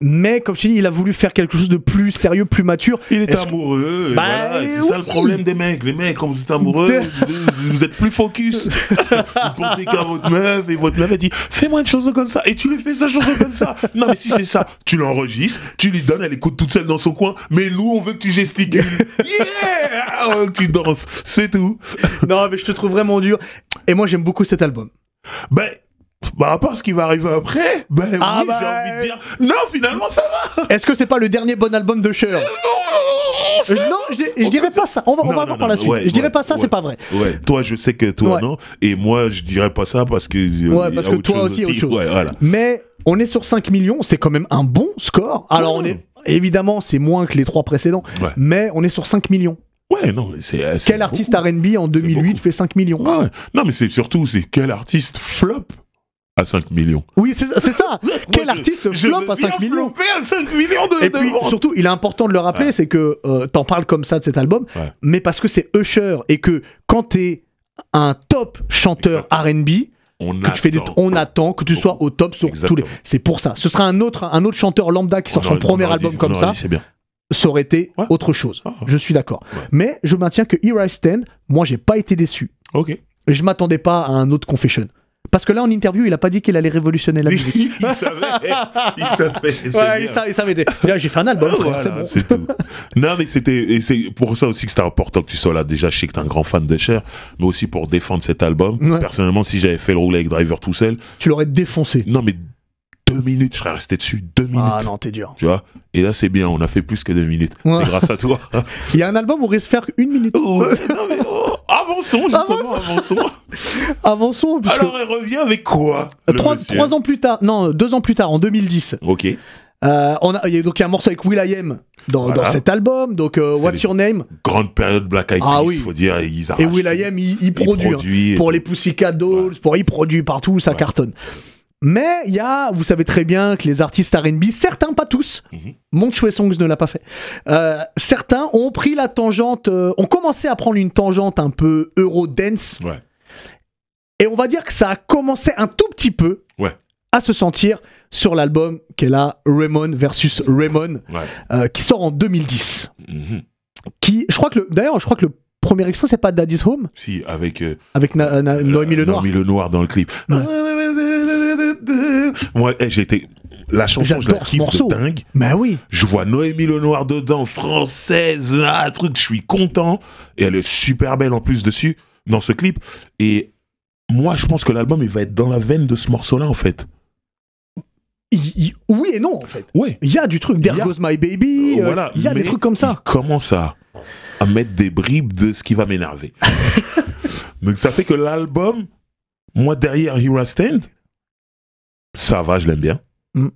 Mais comme je dis, il a voulu faire quelque chose de plus sérieux, plus mature. Il était est amoureux. Euh, bah, c'est ça le problème des mecs. Les mecs, quand vous êtes amoureux, vous, êtes plus focus. (laughs) vous pensez qu'à votre meuf et votre meuf elle dit fais-moi une chose comme ça et tu lui fais sa chose comme ça. Non mais si c'est ça, tu l'enregistres, tu lui donnes, elle écoute toute seule dans son coin. Mais nous, on veut que tu gestiques, (laughs) yeah, on oh, veut tu danses, c'est tout. non mais je te trouve vraiment dur. Et moi, j'aime beaucoup cet album. Ben bah à part ce qui va arriver après, ben ah j'ai bah. envie de dire, non, finalement, ça va. Est-ce que c'est pas le dernier bon album de Cher euh, euh, non, je, dirais pas ça. On va, voir par la suite. je dirais pas ça, c'est pas vrai. Toi, je sais que toi, non. Et moi, je dirais pas ça parce que. Euh, ouais, parce que toi aussi, Autre chose. Mais on est sur 5 millions, c'est quand même un bon score. Alors, on est. Évidemment, c'est moins que les trois précédents. Mais on est sur 5 millions. Ouais, non, c'est. Quel artiste RB en 2008 fait 5 millions Non, mais c'est surtout, c'est quel artiste flop à 5 millions. Oui, c'est ça. (laughs) Quel artiste je, flop à 5 millions à 5 millions de, Et puis, surtout, il est important de le rappeler, c'est que euh, t'en parles comme ça de cet album, mais parce que c'est Usher et que quand t'es un top chanteur R&B, on, attend, on attend que tu sois au top sur tous les. C'est pour ça. Ce sera un autre, un autre chanteur lambda qui sort son premier album comme ça. bien. Ça aurait été autre chose. Ah, je suis d'accord. Mais je maintiens que Here I Stand, moi, j'ai pas été déçu. Ok. Je m'attendais pas à un autre Confession. Parce que là, en interview, il a pas dit qu'il allait révolutionner la musique. (laughs) il savait, il savait. il, savait. J'ai fait un album, ah, c'est tout. Non, mais c'était, et c'est pour ça aussi que c'était important que tu sois là. Déjà, je sais que es un grand fan de Cher, mais aussi pour défendre cet album. Personnellement, si j'avais fait le roulet avec Driver tout seul. Tu l'aurais défoncé. Non, mais deux minutes, je serais resté dessus deux ah, minutes. Ah non, t'es dur. Tu vois Et là, c'est bien, on a fait plus que deux minutes. C'est grâce à toi. (laughs) Il y a un album où on risque de faire une minute. non, mais Avançons, justement, avançons. avançons. (laughs) Alors, elle revient avec quoi trois, ans plus tard, non, deux ans plus tard, en 2010. Ok. Euh, on a, il y a donc un morceau avec Will.i.am dans, voilà. dans cet album, donc euh, What's Your Name Grande période Black Eyed ah Peas, ah, faut dire, ils Et Will I Am, il, produit, hein. pour les Pussycat Dolls, pour il produit partout, ça cartonne. Mais il y a, vous savez très bien que les artistes R&B, certains, pas tous, mm Songs ne l'a pas fait, euh, certains ont pris la tangente, euh, ont commencé à prendre une tangente un peu Eurodance. Ouais. Et on va dire que ça a commencé un tout petit peu ouais. à se sentir sur l'album qu'elle là, Raymond versus Raymond, euh, qui sort en 2010. Mhm. Qui, je crois que d'ailleurs, je crois que le premier extrait, c'est pas Daddy's Home Si, avec, avec Noémie Lenoir. Noémie Noir dans le clip. Moi, eh, j'ai été. La chanson, je la kiffe de dingue. Mais bah oui. Je vois Noémie Lenoir dedans, française, un truc, je suis content. Et elle est super belle en plus dessus, dans ce clip. Et moi, je pense que l'album, il va être dans la veine de ce morceau-là, en fait. oui et non, en fait. Oui. Il y a du truc, There Goes My Baby, euh, oh, voilà, il y a des trucs comme ça. Comment ça à, mettre des bribes de ce qui va m'énerver. (laughs) Donc ça fait que l'album, moi derrière Hero Stand, ça va, je l'aime bien. Mm.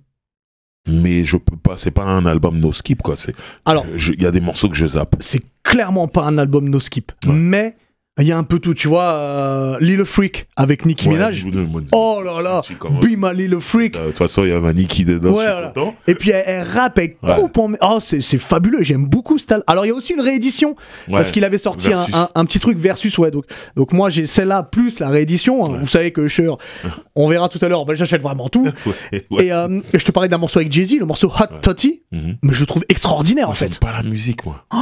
Mais je peux pas, c'est pas un album no skip quoi. C'est, alors, il y a des morceaux que je zappe. C'est clairement pas un album no skip. Mais il y a un peu tout, tu vois. Euh, Freak avec Nicki Minaj. oh là là, Bima Lil Freak. Bah, de toute façon, il y a ma Nicki dedans. Et puis elle, rappe, elle coupe en. Oh, c'est fabuleux, j'aime beaucoup ce tal. Alors il y a aussi une réédition parce qu'il avait sorti un, petit truc versus, ouais. Donc, donc moi j'ai celle-là plus la réédition. Hein. Vous savez que suis on verra tout à l'heure, bah, j'achète vraiment tout. (laughs) Et euh, je te parlais d'un morceau avec Jay-Z, le morceau Hot Totty, mhm. mais je le trouve extraordinaire en fait. pas la musique, moi. Oh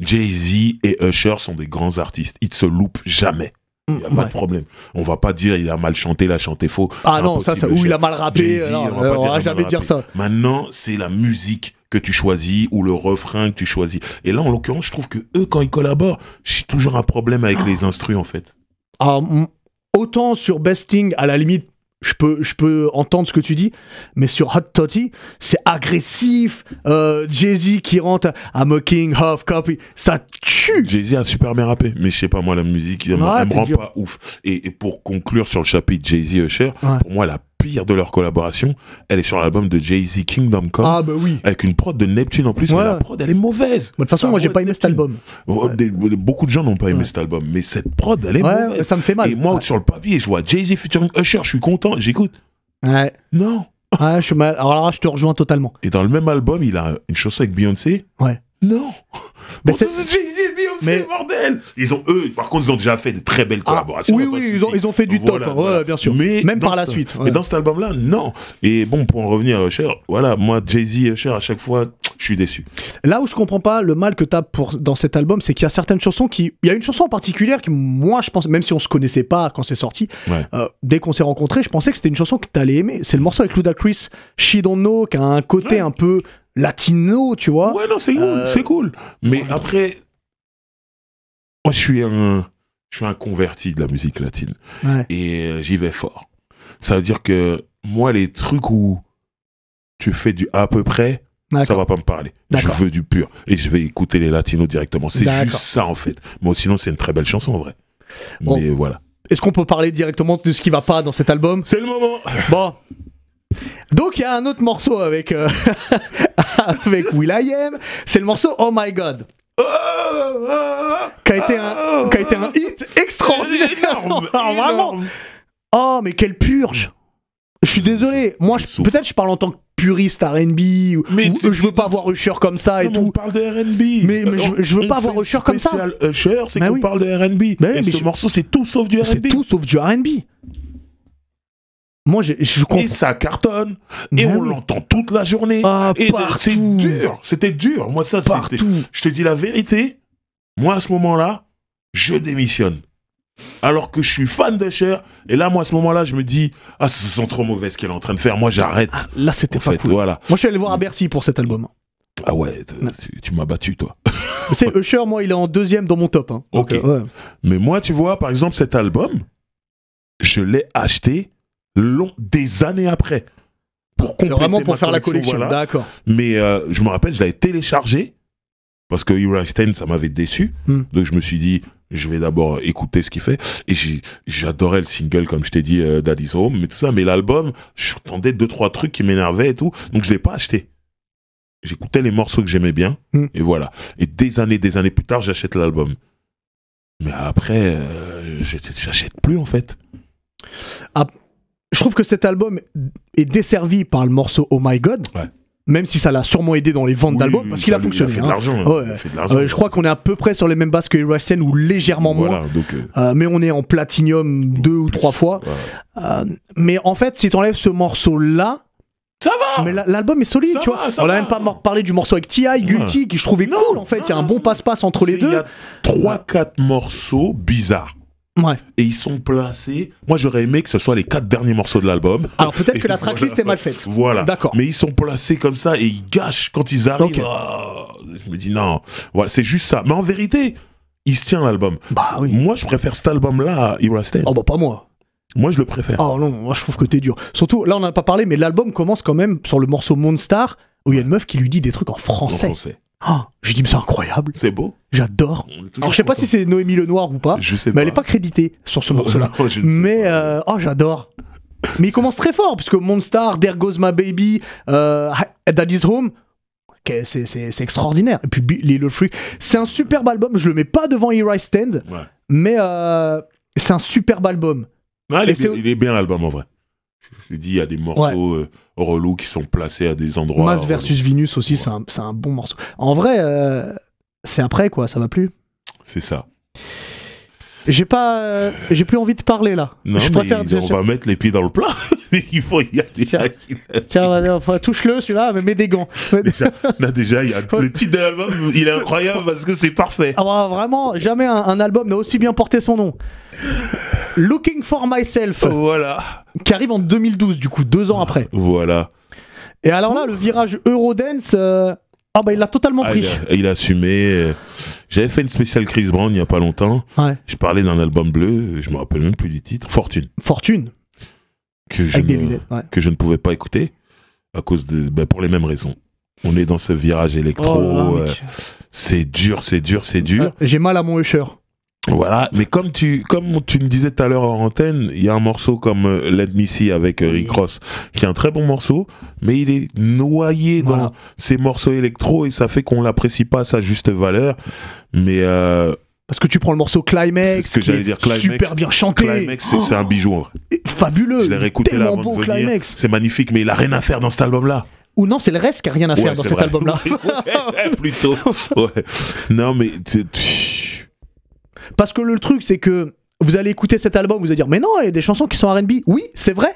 Jay-Z et Usher sont des grands artistes. Ils se loupent jamais. Il mm, n'y a pas de problème. On va pas dire il a mal chanté, il a chanté faux. Ah non, ça, ça, ou il a mal rappé. on va, euh, jamais dire ça. Maintenant, c'est la musique que tu choisis ou le refrain que tu choisis. Et là, en l'occurrence, je trouve que eux, quand ils collaborent, j'ai toujours un problème avec ah. les instrus, en fait. Ah, autant sur Besting, à la limite, je peux, je peux entendre ce que tu dis, mais sur Hot Totty c'est agressif. Euh, Jay-Z qui rentre à Mocking copy, ça tue. Jay-Z a super bien rappé, mais je sais pas, moi, la musique, elle, me ah, rend pas ouf. Et, pour conclure sur le chapitre Jay-Z Usher, pour moi, la pire de leur collaboration, elle est sur l'album de Jay-Z Kingdom Come. Ah bah oui. Avec une prod de Neptune en plus, mais la prod elle est mauvaise. De toute façon, moi j'ai pas aimé cet album. Beaucoup de gens n'ont pas aimé cet album, mais cette prod elle est mauvaise. ça me fait mal. Et moi sur le papier, je vois Jay-Z featuring Usher, je suis content, j'écoute. Ouais. Non. Ouais, je suis mal. Alors là, je te rejoins totalement. Et dans le même album, il a une chanson avec Beyoncé. Ouais. Non. Mais c'est mais... bordel Ils ont, eux, par contre, ils ont déjà fait de très belles ah, collaborations. oui, oui, ils ont, ils ont, fait du top, hein. bien sûr. Mais Même par la suite. Mais dans cet album-là, non. Et bon, pour en revenir à euh, Cher, voilà, moi, Jay-Z euh, Cher, à chaque fois, je suis déçu. Là où je comprends pas le mal que t'as pour, dans cet album, c'est qu'il y a certaines chansons qui. Il y a une chanson en particulier qui, moi, je pense, même si on se connaissait pas quand c'est sorti, euh, dès qu'on s'est rencontrés, je pensais que c'était une chanson que t'allais aimer. C'est le morceau avec Ludacris, She Don't Know, qui a un côté un peu latino, tu vois. Ouais, non, c'est cool, euh, c'est cool. Mais après, moi, je suis un, je suis un converti de la musique latine. Et euh, j'y vais fort. Ça veut dire que moi, les trucs où tu fais du à peu près, ça va pas me parler. Je veux du pur. Et je vais écouter les latinos directement. C'est juste ça, en fait. Moi, sinon, c'est une très belle chanson, en vrai. Mais voilà. Est-ce qu'on peut parler directement de ce qui va pas dans cet album C'est le moment. Bon, donc il y a un autre morceau avec, euh, (laughs) avec Will I Am, c'est le morceau Oh My God. qui a été un, qui un hit extraordinaire. (laughs) Énorme, Oh mais quelle purge. Je suis désolé. Moi peut-être je parle en tant que puriste RB ou, je veux pas voir Usher comme ça et tout. On parle de RB. Mais, je, veux euh, pas voir Usher comme ça. Usher, c'est bah qu'on parle de RB. Bah mais ce morceau c'est tout sauf du RB. C'est tout sauf du RB. Moi, je, je comprends. Et ça cartonne. Et on l'entend toute la journée. Ah, et c'est dur. C'était dur. Moi, ça, c'était. Je te dis la vérité. Moi, à ce moment-là, je démissionne. Alors que je suis fan de Et là, moi, à ce moment-là, je me dis Ah, ce sont trop mauvais ce qu'elle est en train de faire. Moi, j'arrête. Ah, là, c'était pas cool. Voilà. Moi, je suis allé voir à Bercy pour cet album. Ah ouais, tu, m'as battu, toi. (laughs) c'est Usher, moi, il est en deuxième dans mon top. Hein. Ok. Euh, Mais moi, tu vois, par exemple, cet album, je l'ai acheté long, des années après. Pour compléter pour faire la collection, d'accord. Mais euh, je me rappelle, je l'avais téléchargé parce que Uriah ça m'avait déçu. Hmm. Donc je me suis dit, je vais d'abord écouter ce qu'il fait. Et j'adorais le single, comme je t'ai dit, euh, Daddy's Home, mais tout ça. Mais l'album, j'entendais deux, trois trucs qui m'énervaient et tout. Donc je l'ai pas acheté. J'écoutais les morceaux que j'aimais bien. Hmm. Et voilà. Et des années, des années plus tard, j'achète l'album. Mais après, euh, je j'achète plus en fait. Ah, je trouve que cet album est desservi par le morceau Oh My God. même si ça l'a sûrement aidé dans les ventes d'albums, parce qu'il a fonctionné. Il hein. Hein. fait de l'argent. Euh, je crois qu'on est à peu près sur les mêmes bases que Erasmus ou légèrement moins. Euh, euh, mais on est en platinium deux ou trois fois. mais en fait, si tu enlèves ce morceau-là, ça va Mais l'album est solide, tu vois. on a même pas parlé du morceau avec T.I. Guilty, qui je trouvais cool, en fait. Il y a un bon passe-passe entre les deux. Il y 3-4 morceaux bizarres et ils sont placés. Moi, j'aurais aimé que ce soit les quatre derniers morceaux de l'album. Alors peut-être que la tracklist est mal faite. Voilà. D'accord. Mais ils sont placés comme ça et ils gâchent quand ils arrivent. Ah, je me dis non. Voilà, c'est juste ça. Mais en vérité, il se tient l'album. Bah oui. Moi, je préfère cet album-là à reste Oh bah, pas moi. Moi, je le préfère. Oh non, moi, je trouve que t'es dur. Surtout, là, on n'en a pas parlé, mais l'album commence quand même sur le morceau Monster où il y a une meuf qui lui dit des trucs en français. En français. Ah, je dis mais c'est incroyable. C'est beau. J'adore. Alors je sais pas si c'est Noémie Lenoir ou pas, mais elle est pas créditée sur ce oh, morceau-là. mais euh, oh j'adore. Mais il commence très fort puisque Monstar, There Goes My Baby, euh, Daddy's Home, c'est extraordinaire. Et puis Little Freak, c'est un superbe album. Je le mets pas devant Here I Stand, mais euh, c'est un superbe album. Ah, il, est bien, l'album en vrai. Je l'ai dit, il y a des morceaux euh, relous qui sont placés à des endroits. Mass versus Venus aussi, c'est un, bon morceau. En vrai c'est après quoi, ça va plus. C'est ça. J'ai pas, euh, j'ai plus envie de parler là. Non, je on va mettre les pieds dans le plat. (laughs) il faut y aller. Tiens, touche-le celui-là, mais mets des gants. (laughs) Déjà, là déjà, le titre de l'album, il est incroyable parce que c'est parfait. Ah bah, vraiment, jamais un, album n'a aussi bien porté son nom. Looking for myself. Voilà. Qui arrive en 2012, du coup, deux ans après. Voilà. Et alors là, le virage Eurodance. Euh, ah bah il l'a totalement ah, pris. il, a, assumé. J'avais fait une spéciale Chris Brown il n'y a pas longtemps. Je parlais d'un album bleu, je me rappelle même plus du titre, Fortune. Fortune. Que je, ne, que je ne pouvais pas écouter à cause de, bah, pour les mêmes raisons. On est dans ce virage électro. Oh euh, c'est dur, c'est dur, c'est dur. Euh, j'ai mal à mon usher. Voilà, mais comme tu, comme tu me disais tout à l'heure en antenne, il y a un morceau comme euh, Let Me See avec euh, Rick Ross, qui est un très bon morceau, mais il est noyé dans ces morceaux électro et ça fait qu'on l'apprécie pas à sa juste valeur. Mais euh, parce que tu prends le morceau Climax, qui est dire, super bien chanté. c'est un oh, bijou. Hein. Fabuleux. Je l'ai réécouté avant de venir. C'est magnifique, mais il a rien à faire dans cet album-là ou non, c'est le reste qui a rien à faire dans cet album-là. (laughs) plutôt. Ouais. Non, mais parce que le truc, c'est que vous allez écouter cet album, vous allez dire, mais non, il y a des chansons qui sont RB. Oui, c'est vrai.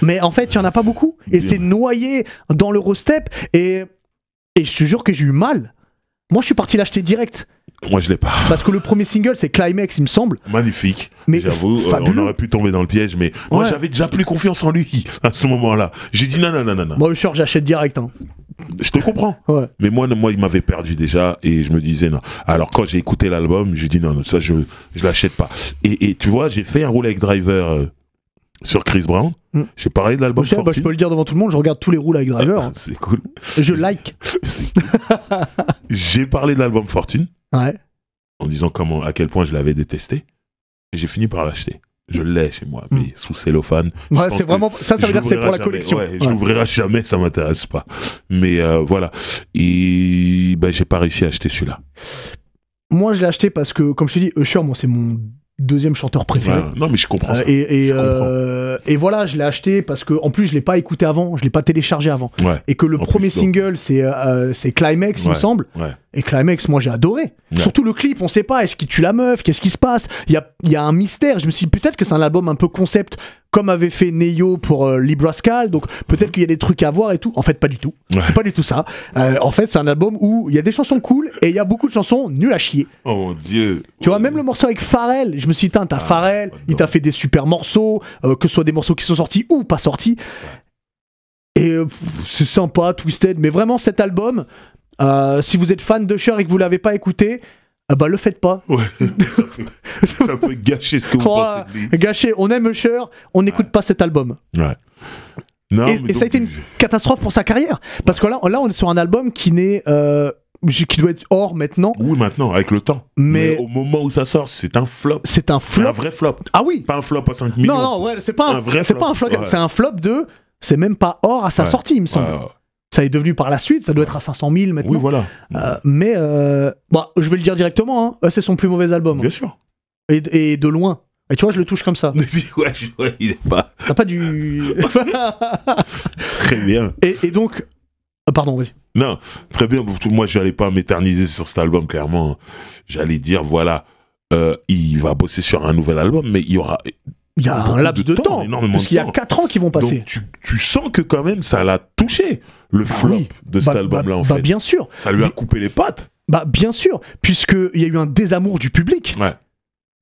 Mais en fait, il n'y en a pas beaucoup. Et c'est noyé dans l'Eurostep. Et, et je te jure que j'ai eu mal. Moi, je suis parti l'acheter direct. Moi, je l'ai pas. Parce que le premier single, c'est Climax, il me semble. Magnifique. j'avoue, euh, on aurait pu tomber dans le piège, mais moi, j'avais déjà plus confiance en lui (laughs) à ce moment-là. J'ai dit non, non, non, non, Moi, le short, j'achète direct. Hein. Je te comprends. Mais moi, moi, il m'avait perdu déjà et je me disais non. Alors, quand j'ai écouté l'album, j'ai dit non, ça, je, je l'achète pas. Et, et, tu vois, j'ai fait un avec driver. Euh, sur Chris Brown. Mm. J'ai parlé de l'album. je bah, peux le dire devant tout le monde, je regarde tous les roules avec Driver. (laughs) c'est cool. Je like. (laughs) J'ai parlé de l'album Fortune. En disant comment, à quel point je l'avais détesté. Et j'ai fini par l'acheter. Je l'ai chez moi, hmm. mais sous cellophane. c'est Ça, ça veut dire c'est pour la collection. Je l'ouvrirai jamais, ça m'intéresse pas. Mais euh, voilà. Et ben, j'ai pas réussi à acheter celui-là. Moi, je l'ai acheté parce que, comme je te dis, Usher, moi, c'est mon deuxième chanteur préféré. non, mais je comprends ça. Euh, euh, et, voilà, je l'ai acheté parce que, en plus, je l'ai pas écouté avant, je l'ai pas téléchargé avant. et que le premier single, euh, c'est Climax, il me semble. Et Climax, moi j'ai adoré. Surtout le clip, on sait pas, est-ce qu'il tue la meuf, qu'est-ce qui se passe Il y a, y a, un mystère. Je me suis dit, peut-être que c'est un album un peu concept, comme avait fait Neo pour Libra euh, Librascal, donc peut-être mhm. qu'il y a des trucs à voir et tout. En fait, pas du tout. C'est pas du tout ça. Euh, en fait, c'est un album où il y a des chansons cool et il y a beaucoup de chansons nul à chier. Oh mon dieu. Tu vois, même le morceau avec Pharrell, je me suis dit, t'as Farel ah, il t'a fait des super morceaux, euh, que ce soit des morceaux qui sont sortis ou pas sortis. Et c'est sympa, Twisted, mais vraiment cet album, euh, si vous êtes fan de Cher et que vous l'avez pas écouté, euh, bah le faites pas. (laughs) ça, peut, gâcher ce que vous pensez de Gâcher, on aime Cher, on n'écoute pas cet album. et, ça a été une catastrophe pour sa carrière. Parce que là, là on est sur un album qui n'est euh, qui doit être hors maintenant. Oui, maintenant, avec le temps. Mais, au moment où ça sort, c'est un flop. C'est un flop. Un vrai flop. Ah oui. Pas un flop à 5 millions. Non, non, c'est pas un, flop. Pas un flop C'est un flop de. C'est même pas hors à sa sortie, il me semble. Ça est devenu par la suite, ça doit être à 500 000 maintenant. Oui, voilà. Euh, mais euh, bah, je vais le dire directement, hein. c'est son plus mauvais album. Bien sûr. Et, de loin. Et tu vois, je le touche comme ça. (laughs) ouais, ouais, il est pas. T'as pas du. (laughs) Très bien. Et, donc. Euh, pardon, vas-y. Non, très bien. Moi, je n'allais pas m'éterniser sur cet album, clairement. J'allais dire, voilà, il va bosser sur un nouvel album, mais il y aura il y a un laps de, temps, parce qu'il y a 4 ans qui vont passer. tu, sens que quand même ça l'a touché, le bah flop de cet bah, album-là, bah, en bah, bien sûr. Ça lui a coupé les pattes. Bah, bien sûr, puisqu'il y a eu un désamour du public.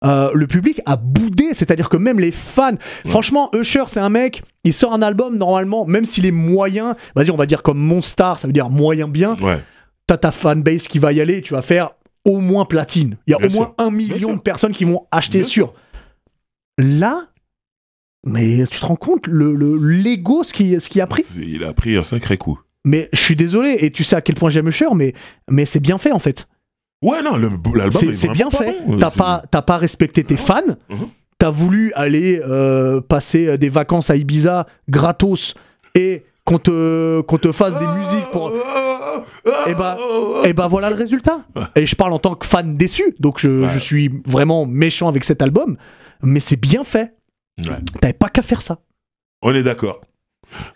Euh, le public a boudé, c'est-à-dire que même les fans. Franchement, Usher, c'est un mec, il sort un album normalement, même s'il est moyen, vas-y, on va dire comme Monstar, ça veut dire moyen bien. Ouais. T'as ta fanbase qui va y aller, tu vas faire au moins platine. Il y a au moins un million de personnes qui vont acheter sûr. Sur. Là, mais tu te rends compte, le, l'ego, ce qu'il ce qui a pris Il a pris un sacré coup. Mais je suis désolé, et tu sais à quel point j'aime Cher mais, mais c'est bien fait en fait. Ouais, non, l'album C'est, bien fait. T'as, euh, Pas, t'as pas, respecté tes ah fans. Mhm. T'as voulu aller euh, passer euh, des vacances à Ibiza gratos et qu'on te, qu'on te fasse des musiques pour. Et eh bah, et eh bah voilà le résultat. Et je parle en tant que fan déçu, donc je suis vraiment méchant avec cet album mais c'est bien fait. T'avais pas qu'à faire ça. On est d'accord.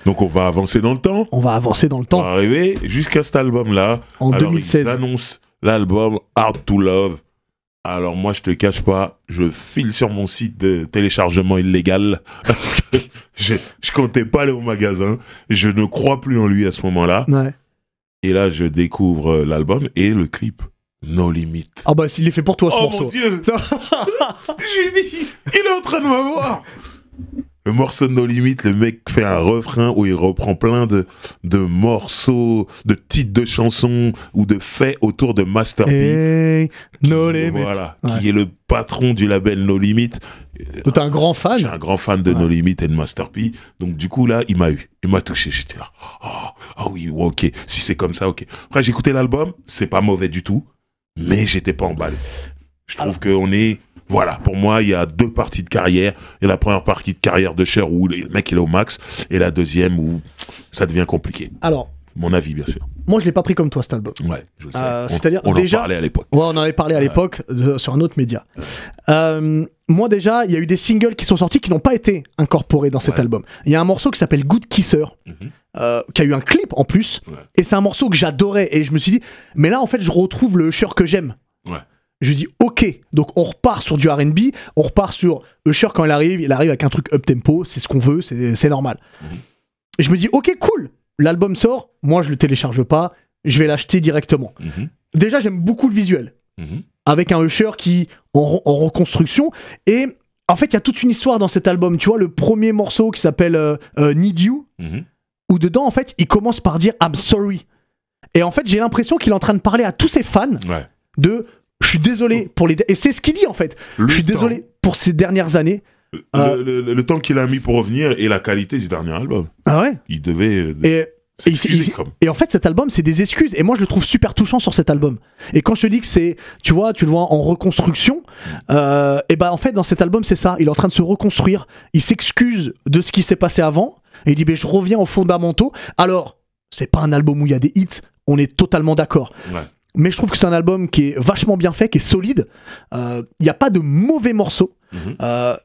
Donc on va avancer dans le temps. On va avancer dans le temps. On va arriver jusqu'à cet album-là. En 2016. Ils annoncent l'album Hard to Love. Alors moi, je te cache pas, je file sur mon site de téléchargement illégal (laughs) parce que je, comptais pas aller au magasin. Je ne crois plus en lui à ce moment-là. Et là, je découvre euh, l'album et le clip. No Limit. Ah bah s'il est fait pour toi ce morceau. Oh mon dieu (laughs) J'ai dit, il est en train de m'avoir Le morceau de No Limit, le mec fait un refrain où il reprend plein de, de morceaux, de titres de chansons ou de faits autour de Master hey, No Limit. Voilà, qui est le patron du label No Limit. T'es un grand fan Je suis un grand fan de No Limit et de Master P. Donc du coup là, il m'a eu, il m'a touché. J'étais là, ah oh, oui, ok. Si c'est comme ça, ok. Après écouté l'album, c'est pas mauvais du tout mais j'étais pas en balle. Je trouve ah. qu'on est voilà, pour moi, il y a deux parties de carrière. Il y a la première partie de carrière de Cher où le mec est au max, et la deuxième où ça devient compliqué. Alors, mon avis, bien sûr. Moi, je l'ai pas pris comme toi cet album. Ouais, je le sais. Euh, c'est-à-dire, on, on en parlait à l'époque. Ouais, on en avait parlé à l'époque sur un autre média. Euh, moi, déjà, il y a eu des singles qui sont sortis qui n'ont pas été incorporés dans cet album. Il y a un morceau qui s'appelle Good Kisser, mhm. euh, qui a eu un clip en plus. Et c'est un morceau que j'adorais. Et je me suis dit, mais là, en fait, je retrouve le Usher que j'aime. Ouais. Je dis ok, donc on repart sur du RB, on repart sur Usher quand il arrive, il arrive avec un truc up tempo, c'est ce qu'on veut, c'est normal. Mhm. Et je me dis ok cool, l'album sort, moi je le télécharge pas, je vais l'acheter directement. Mhm. Déjà, j'aime beaucoup le visuel. Mhm. Avec un Usher qui en, en reconstruction et en fait, il y a toute une histoire dans cet album. Tu vois, le premier morceau qui s'appelle euh, euh, Need You, mhm. où dedans, en fait, il commence par dire I'm sorry. Et en fait, j'ai l'impression qu'il est en train de parler à tous ses fans de Je suis désolé pour les. Et c'est ce qu'il dit, en fait. Je suis désolé pour ces dernières années. Ah. le, temps qu'il a mis pour revenir et la qualité du dernier album. Ah ouais Il devait. Euh, et... et, en fait, cet album, c'est des excuses. Et moi, je le trouve super touchant sur cet album. Et quand je te dis que c'est, tu vois, tu le vois en reconstruction, euh, et ben en fait, dans cet album, c'est ça. Il est en train de se reconstruire. Il s'excuse de ce qui s'est passé avant. Et il dit, ben, je reviens aux fondamentaux. Alors, c'est pas un album où il y a des hits. On est totalement d'accord. Ouais. Mais je trouve que c'est un album qui est vachement bien fait, qui est solide. Euh, il n'y a pas de mauvais morceaux. Mm-hmm.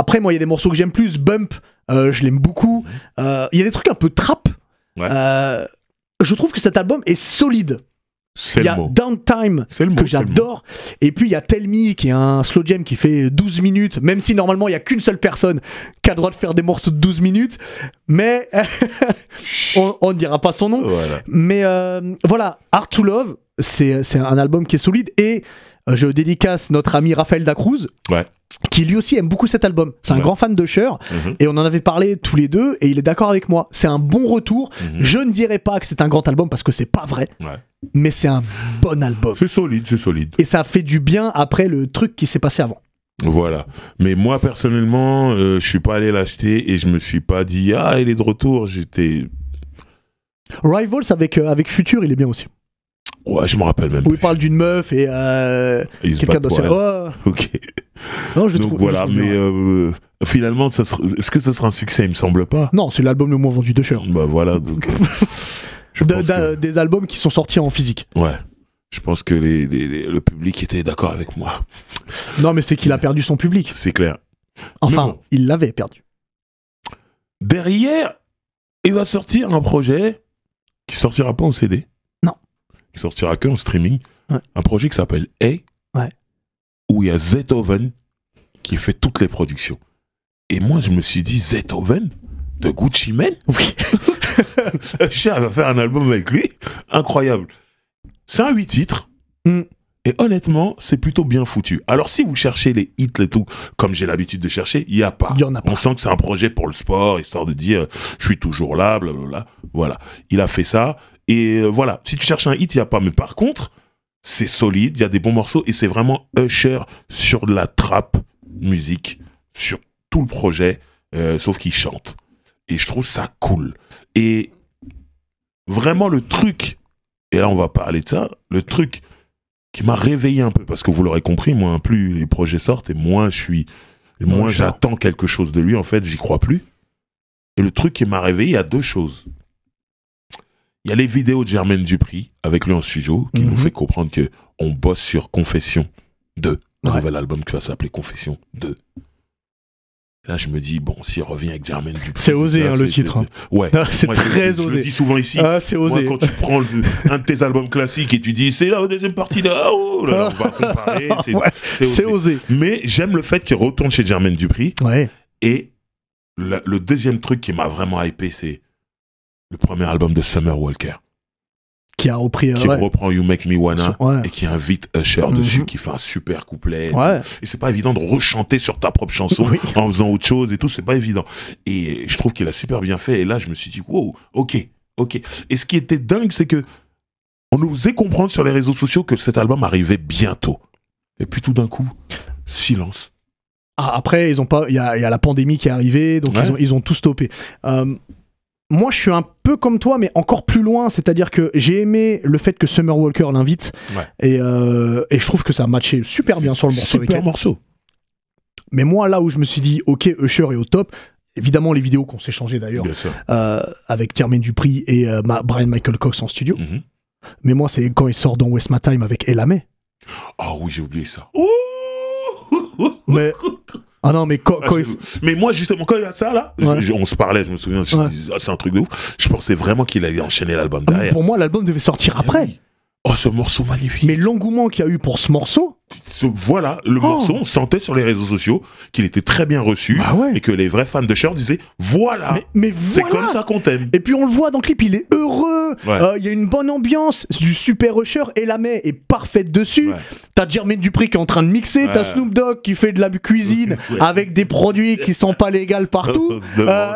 Après, moi, il y a des morceaux que j'aime plus. Bump, euh, je l'aime beaucoup. Mhm. Euh, il y a des trucs un peu trap. Euh, je trouve que cet album est solide. Il y a Downtime que j'adore. Et puis il y a Tell Me qui est un slow jam qui fait 12 minutes, même si normalement il n'y a qu'une seule personne qui a droit de faire des morceaux de 12 minutes. Mais (laughs) on ne dira pas son nom. Mais voilà, Art to Love, c'est un album qui est solide. Et je dédicace notre ami Raphaël Dacruz. Ouais qui lui aussi aime beaucoup cet album. C'est un grand fan de Cher mhm. et on en avait parlé tous les deux et il est d'accord avec moi. C'est un bon retour. Mhm. Je ne dirais pas que c'est un grand album parce que c'est pas vrai. Mais c'est un bon album. C'est solide, c'est solide. Et ça fait du bien après le truc qui s'est passé avant. Voilà. Mais moi personnellement, euh, je suis pas allé l'acheter et je me suis pas dit ah il est de retour. J'étais Rivals avec euh, avec Future, il est bien aussi. Ouais, je me rappelle même. Où il parle d'une meuf et euh, quelqu'un doit se. ok. Non, je trouve, voilà, mais euh, finalement, est-ce que ça sera un succès Il me semble pas. Non, c'est l'album le moins vendu de Cher. Bah voilà, donc. Euh, (laughs) des albums qui sont sortis en physique. Ouais. Je pense que les, le public était d'accord avec moi. Non, mais c'est qu'il a perdu son public. C'est clair. Enfin, il l'avait perdu. Derrière, il va sortir un projet qui sortira pas en CD qui sortira que streaming, un projet qui s'appelle A où il y a Zethoven qui fait toutes les productions. Et moi, je me suis dit, Zethoven de Gucci Mane Oui. (laughs) Cher va faire un album avec lui, incroyable. C'est un huit titres. Mm. Et honnêtement, c'est plutôt bien foutu. Alors si vous cherchez les hits et tout, comme j'ai l'habitude de chercher, il n'y a pas. Y en a pas. On sent que c'est un projet pour le sport, histoire de dire, je suis toujours là, blablabla. Voilà. Il a fait ça. Et euh, voilà. Si tu cherches un hit, il n'y a pas. Mais par contre, c'est solide, il y a des bons morceaux et c'est vraiment Usher sur la trappe musique, sur tout le projet, euh, sauf qu'il chante. Et je trouve ça cool. Et vraiment le truc, et là on va parler de ça, le truc qui m'a réveillé un peu parce que vous l'aurez compris, moi plus les projets sortent et moins je suis, moins j'attends quelque chose de lui en fait, j'y crois plus. Et le truc qui m'a réveillé, il y a deux choses. Il y a les vidéos de Germaine Dupri avec lui en studio qui nous mhm. fait comprendre que on bosse sur Confession 2, le nouvel album qui va s'appeler Confession 2. Là, je me dis, bon, s'il revient avec Jermaine Dupri. C'est osé, hein, le titre. Hein. Ouais. (laughs) c'est très osé. Je le dis souvent ici. Ah, c'est osé. quand tu prends un de tes albums classiques et tu dis, c'est la deuxième partie, là, C'est osé. Mais j'aime le fait qu'il retourne chez Jermaine Dupri. Ouais. Et le deuxième truc qui m'a vraiment hypé, c'est le premier album de Summer Walker qui a repris euh, reprend You Make Me Wanna et qui invite Usher mhm. dessus qui fait un super couplet et, c'est pas évident de rechanter sur ta propre chanson en faisant autre chose et tout c'est pas évident et je trouve qu'il a super bien fait et là je me suis dit wow ok ok et ce qui était dingue c'est que on nous faisait comprendre sur les réseaux sociaux que cet album arrivait bientôt et puis tout d'un coup silence ah, après ils ont pas il y, a, la pandémie qui est arrivée donc ils ont, ils ont tout stoppé euh, moi, je suis un peu comme toi, mais encore plus loin. C'est-à-dire que j'ai aimé le fait que Summer Walker l'invite. Euh, et, je trouve que ça a matché super bien sur le morceau. Super morceau. Mais moi, là où je me suis dit, OK, Usher est au top. Évidemment, les vidéos qu'on s'est changées d'ailleurs euh, avec Termine Dupri et euh, Brian Michael Cox en studio. Mhm. Mais moi, c'est quand il sort dans West My Time avec Elamé. Ah oui, j'ai oublié ça. mais ah non, mais quand, ah, il... mais moi justement quand il y a ça là, on se parlait, je me souviens, ah, c'est un truc de ouf. Je pensais vraiment qu'il allait enchaîner l'album ah derrière. pour moi, l'album devait sortir après. Oh, ce morceau magnifique. Mais l'engouement qu'il y a eu pour ce morceau, voilà le oh. morceau, on sentait sur les réseaux sociaux qu'il était très bien reçu bah et que les vrais fans de Cher disaient voilà, mais, c'est comme ça qu'on t'aime. Et puis on le voit dans le clip, il est heureux, euh, il y a une bonne ambiance, du super rusher et la met est parfaite dessus. T'as Jermaine Dupri qui est en train de mixer, t'as Snoop Dogg qui fait de la cuisine (laughs) avec des produits qui sont pas légaux partout. (laughs) Euh,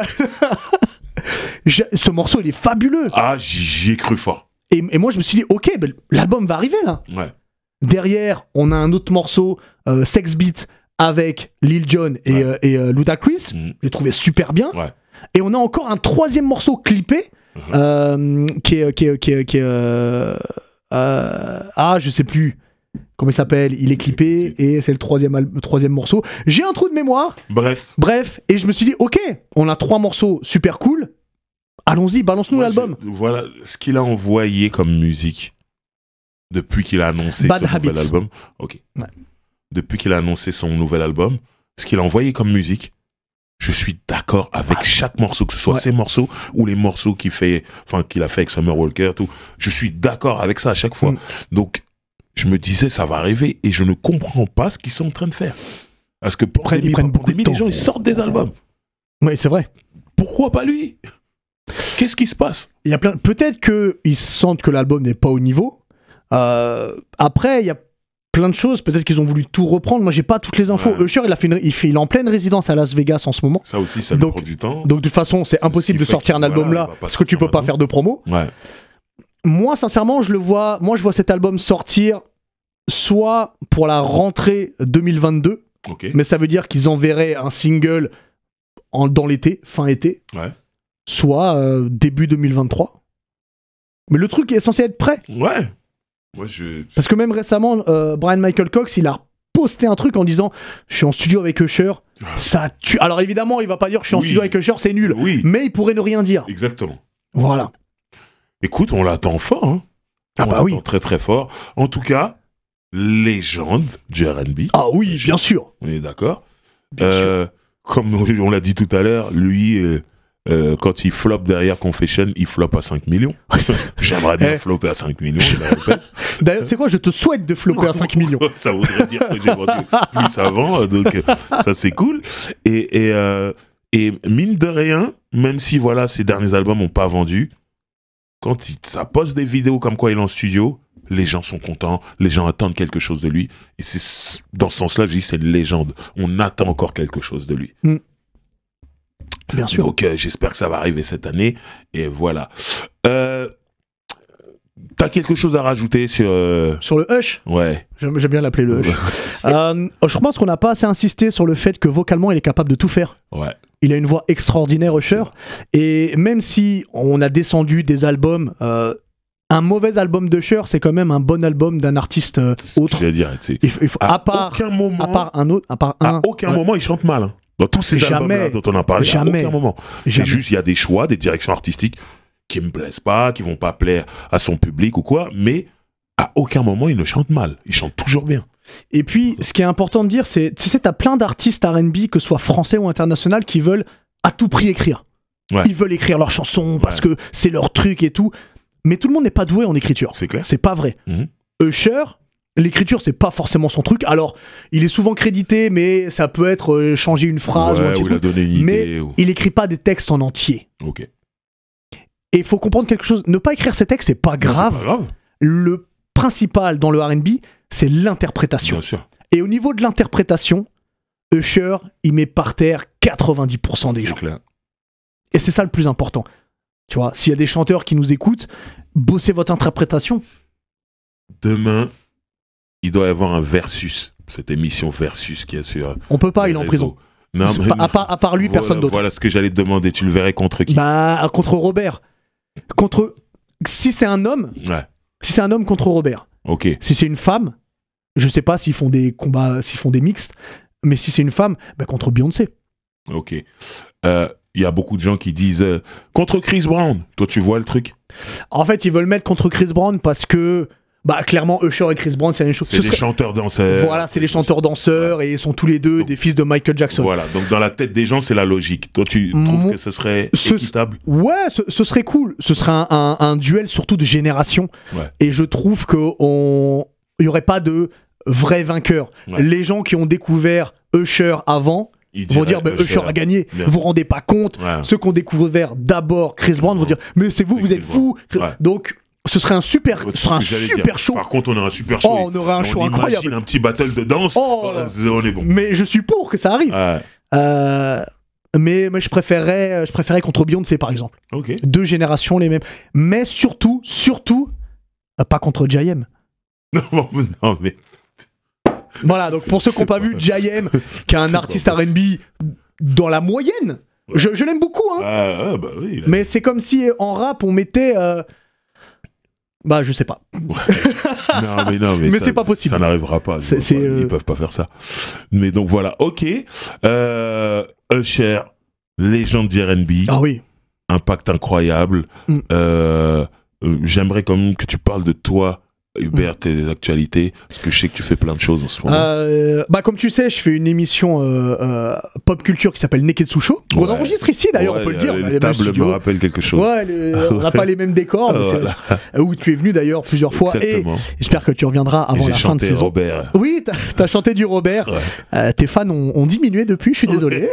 (laughs) ce morceau il est fabuleux. Ah j'y ai cru fort. Et, moi je me suis dit ok, ben, l'album va arriver là. Ouais. Derrière, on a un autre morceau, euh, Sex Beat, avec Lil Jon et, Luta Chris. Euh, euh, Ludacris. Mm. Je l'ai trouvé super bien. Et on a encore un troisième morceau clippé mm-hmm. qui est. ah, je sais plus. Comment il s'appelle Il est clippé et c'est le troisième, le troisième morceau. J'ai un trou de mémoire. Bref. Bref. Et je me suis dit, ok, on a trois morceaux super cool. Allons-y, balance-nous l'album. Voilà ce qu'il a envoyé comme musique depuis qu'il a annoncé son nouvel album. Ok. Depuis qu'il a annoncé son nouvel album, ce qu'il a envoyé comme musique, je suis d'accord avec chaque morceau, que ce soit ses morceaux ou les morceaux qu'il fait, enfin qu'il a fait avec Summer Walker, tout. Je suis d'accord avec ça à chaque fois. Mm. Donc, je me disais, ça va arriver et je ne comprends pas ce qu'ils sont en train de faire. Parce que pour les gens ils sortent des albums. Oui, c'est vrai. Pourquoi pas lui Qu'est-ce qui se passe Il y a plein. Peut-être qu'ils sentent que l'album n'est pas au niveau euh, après, il y a plein de choses. Peut-être qu'ils ont voulu tout reprendre. Moi, j'ai pas toutes les infos. Ouais. Usher, il a il est en pleine résidence à Las Vegas en ce moment. Ça aussi, ça donc, du temps. Donc, de toute façon, c'est impossible de sortir un album là parce que tu peux pas faire de promo. Moi, sincèrement, je le vois. Moi, je vois cet album sortir soit pour la rentrée 2022. Mais ça veut dire qu'ils enverraient un single dans l'été, fin été. Ouais. Soit euh, début 2023. Mais le truc est censé être prêt. Ouais. Parce que même récemment, euh, Brian Michael Cox, il a posté un truc en disant Je suis en studio avec Usher, ah. ça tue. Alors évidemment, il va pas dire Je suis en studio avec Usher, c'est nul. Oui. Mais il pourrait ne rien dire. Exactement. Voilà. Écoute, on l'attend fort. Hein. Ah on bah oui. Très très fort. En tout cas, légende du RB. Ah oui, bien sûr. On est d'accord. Euh, comme on l'a dit tout à l'heure, lui. Euh, euh, quand il flop derrière Confession, il flop à 5 millions. (laughs) J'aimerais bien eh. flopper à 5 millions, (laughs) D'ailleurs, c'est quoi Je te souhaite de flopper à 5 (laughs) millions. ça voudrait dire que j'ai vendu plus avant, euh, donc euh, ça c'est cool. Et, et, mine de rien, même si voilà, ces derniers albums n'ont pas vendu, quand il, ça poste des vidéos comme quoi il est en studio, les gens sont contents, les gens attendent quelque chose de lui. Et c'est dans ce sens-là, je dis, c'est une légende. On attend encore quelque chose de lui. Mm. Bien sûr. Donc euh, j'espère que ça va arriver cette année. Et voilà. Euh, t'as quelque chose à rajouter sur. Euh, sur le hush Ouais. J'aime bien l'appeler le hush. (laughs) je pense qu'on n'a pas assez insisté sur le fait que vocalement, il est capable de tout faire. Ouais. Il a une voix extraordinaire, Usher. Et même si on a descendu des albums, un mauvais album de chœur c'est quand même un bon album d'un artiste autre C'est ce que dire. à, part, aucun moment, à part un autre, à part un. à aucun moment, il chante mal. Hein. Dans tous ces albums dont on a parlé, jamais, à aucun moment. juste, il y a des choix, des directions artistiques qui me plaisent pas, qui vont pas plaire à son public ou quoi, mais à aucun moment il ne chante mal. Il chante toujours bien. Et puis, ce qui est important de dire, c'est, tu sais, as plein d'artistes R&B, que ce soit français ou international, qui veulent à tout prix écrire. Ils veulent écrire leurs chansons parce que c'est leur truc et tout. Mais tout le monde n'est pas doué en écriture. C'est clair. C'est pas vrai. Mhm. Usher, l'écriture c'est pas forcément son truc alors il est souvent crédité mais ça peut être euh, changer une phrase ou mais il écrit pas des textes en entier ok et il faut comprendre quelque chose ne pas écrire ses textes c'est pas grave, le principal dans le R&B c'est l'interprétation et au niveau de l'interprétation Usher il met par terre 90% des gens et c'est ça le plus important tu vois s'il y a des chanteurs qui nous écoutent bossez votre interprétation demain il doit y avoir un versus, cette émission versus qui est sur. On peut pas, il est en prison. À, part, lui, personne d'autre. Voilà ce que j'allais te demander. Tu le verrais contre qui Bah, contre Robert. Contre. Si c'est un homme. Si c'est un homme contre Robert. Ok. Si c'est une femme, je sais pas s'ils font des combats, s'ils font des mixtes, mais si c'est une femme, bah contre Beyoncé. Ok. Il euh, y a beaucoup de gens qui disent euh, contre Chris Brown. Toi, tu vois le truc En fait, ils veulent mettre contre Chris Brown parce que bah clairement Usher et Chris Brown c'est la chose des chanteurs danseurs voilà c'est les chanteurs danseurs et ils sont tous les deux des fils de Michael Jackson voilà donc dans la tête des gens c'est la logique toi tu trouves que ce serait ce équitable ouais ce, serait cool ce serait un, duel surtout de génération et je trouve que on y aurait pas de vrai vainqueur les gens qui ont découvert Usher avant vont dire, bah, Usher a gagné. Vous vous rendez pas compte. Ceux qui ont découvert d'abord Chris Brown vont dire, mais c'est vous, vous êtes fou. Donc, ce serait un super, super show. Par contre, on aurait un super show. Oh, on aura un show incroyable. un petit battle de danse. Oh. on est bon. Mais je suis pour que ça arrive. Euh, mais, je préférerais, euh, je préférerais contre Beyoncé par exemple. Deux générations les mêmes. Mais surtout, surtout, euh, pas contre J.M. (laughs) Non, mais. Voilà, donc pour ceux qui n'ont pas, vu J.M., qui est un artiste RB dans la moyenne, je, l'aime beaucoup, hein. Ah, ah, bah oui, Mais c'est comme si en rap on mettait. Bah, je sais pas. non, mais non, mais, (laughs) c'est pas possible. Ça n'arrivera pas. Euh, ils peuvent pas faire ça. Mais donc voilà, ok. un euh, Usher, légende du RB. Ah oui. Impact incroyable. Mm. Euh, j'aimerais quand même que tu parles de toi Hubert, mm. tes actualités Parce que je sais que tu fais plein de choses en ce moment. Euh, bah comme tu sais, je fais une émission euh, euh, pop culture qui s'appelle Neketsu Show. On enregistre ici d'ailleurs, on peut le dire. Les, les me rappelle quelque chose. Ouais, (laughs) on n'a pas les mêmes décors. Mais Où tu es venu d'ailleurs plusieurs fois. Et j'espère que tu reviendras avant la fin de saison. Robert. Oui, t'as as chanté du Robert. tes fans ont, diminué depuis, je suis désolé.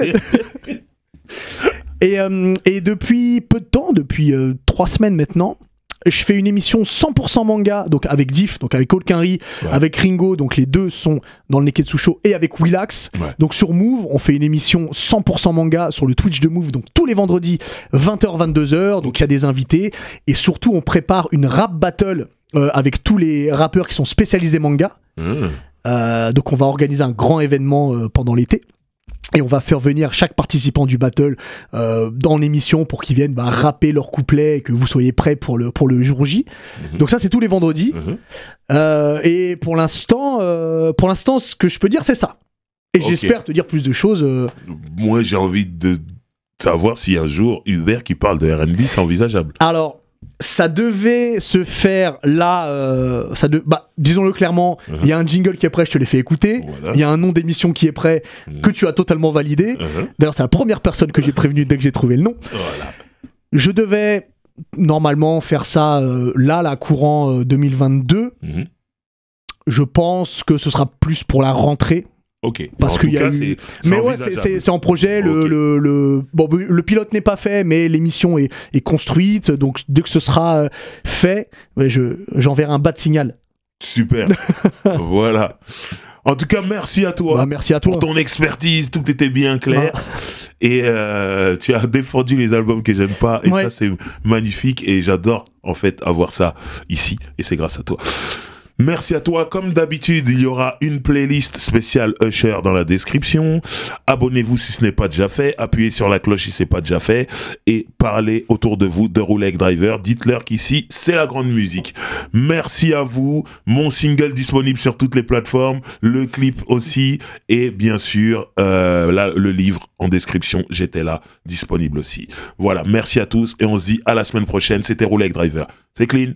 (laughs) et, et depuis peu de temps, depuis trois semaines maintenant, je fais une émission 100% manga, donc avec Diff, donc avec Cole avec Ringo, donc les deux sont dans le Neketsu Show et avec Willax. Donc sur Move, on fait une émission 100% manga sur le Twitch de Move, donc tous les vendredis 20h 22h. Donc il y a des invités et surtout on prépare une rap battle euh, avec tous les rappeurs qui sont spécialisés manga. Mmh. Euh, donc on va organiser un grand événement euh, pendant l'été. Et on va faire venir chaque participant du battle euh, dans l'émission pour qu'ils viennent bah, rapper leur couplet et que vous soyez prêts pour le, pour le jour J. Mhm. Donc ça, c'est tous les vendredis. Mhm. Euh, et pour l'instant, euh, pour l'instant, ce que je peux dire, c'est ça. Et j'espère te dire plus de choses. Moi, j'ai envie de savoir si un jour Hubert qui parle de RB, c'est envisageable. Alors, ça devait se faire là, euh, ça de, bah, disons-le clairement, il y a un jingle qui est prêt, je te l'ai fait écouter, il y a un nom d'émission qui est prêt, mhm. que tu as totalement validé. Mhm. D'ailleurs, c'est la première personne que j'ai prévenue dès que j'ai trouvé le nom. Je devais normalement faire ça euh, là, la courant 2022. Euh, mhm. Je pense que ce sera plus pour la rentrée Ok. Parce qu'il y a Mais ouais, c'est en projet. Le, le, le, bon, le pilote n'est pas fait, mais l'émission est, est, construite. Donc dès que ce sera euh, fait, j'enverrai un bas de signal. Super. (laughs) voilà. En tout cas, merci à toi. Bah, merci à toi. Pour ton expertise, tout était bien clair. Bah. Et euh, tu as défendu les albums que j'aime pas. Et ça, c'est magnifique. Et j'adore, en fait, avoir ça ici. Et c'est grâce à toi. Merci à toi. Comme d'habitude, il y aura une playlist spéciale Usher dans la description. Abonnez-vous si ce n'est pas déjà fait. Appuyez sur la cloche si ce n'est pas déjà fait. Et parlez autour de vous de Roulette Driver. Dites-leur qu'ici, c'est la grande musique. Merci à vous. Mon single disponible sur toutes les plateformes. Le clip aussi. Et bien sûr, euh, le livre en description. J'étais là, disponible aussi. Voilà. Merci à tous. Et on se dit à la semaine prochaine. C'était Roulette Driver. C'est clean.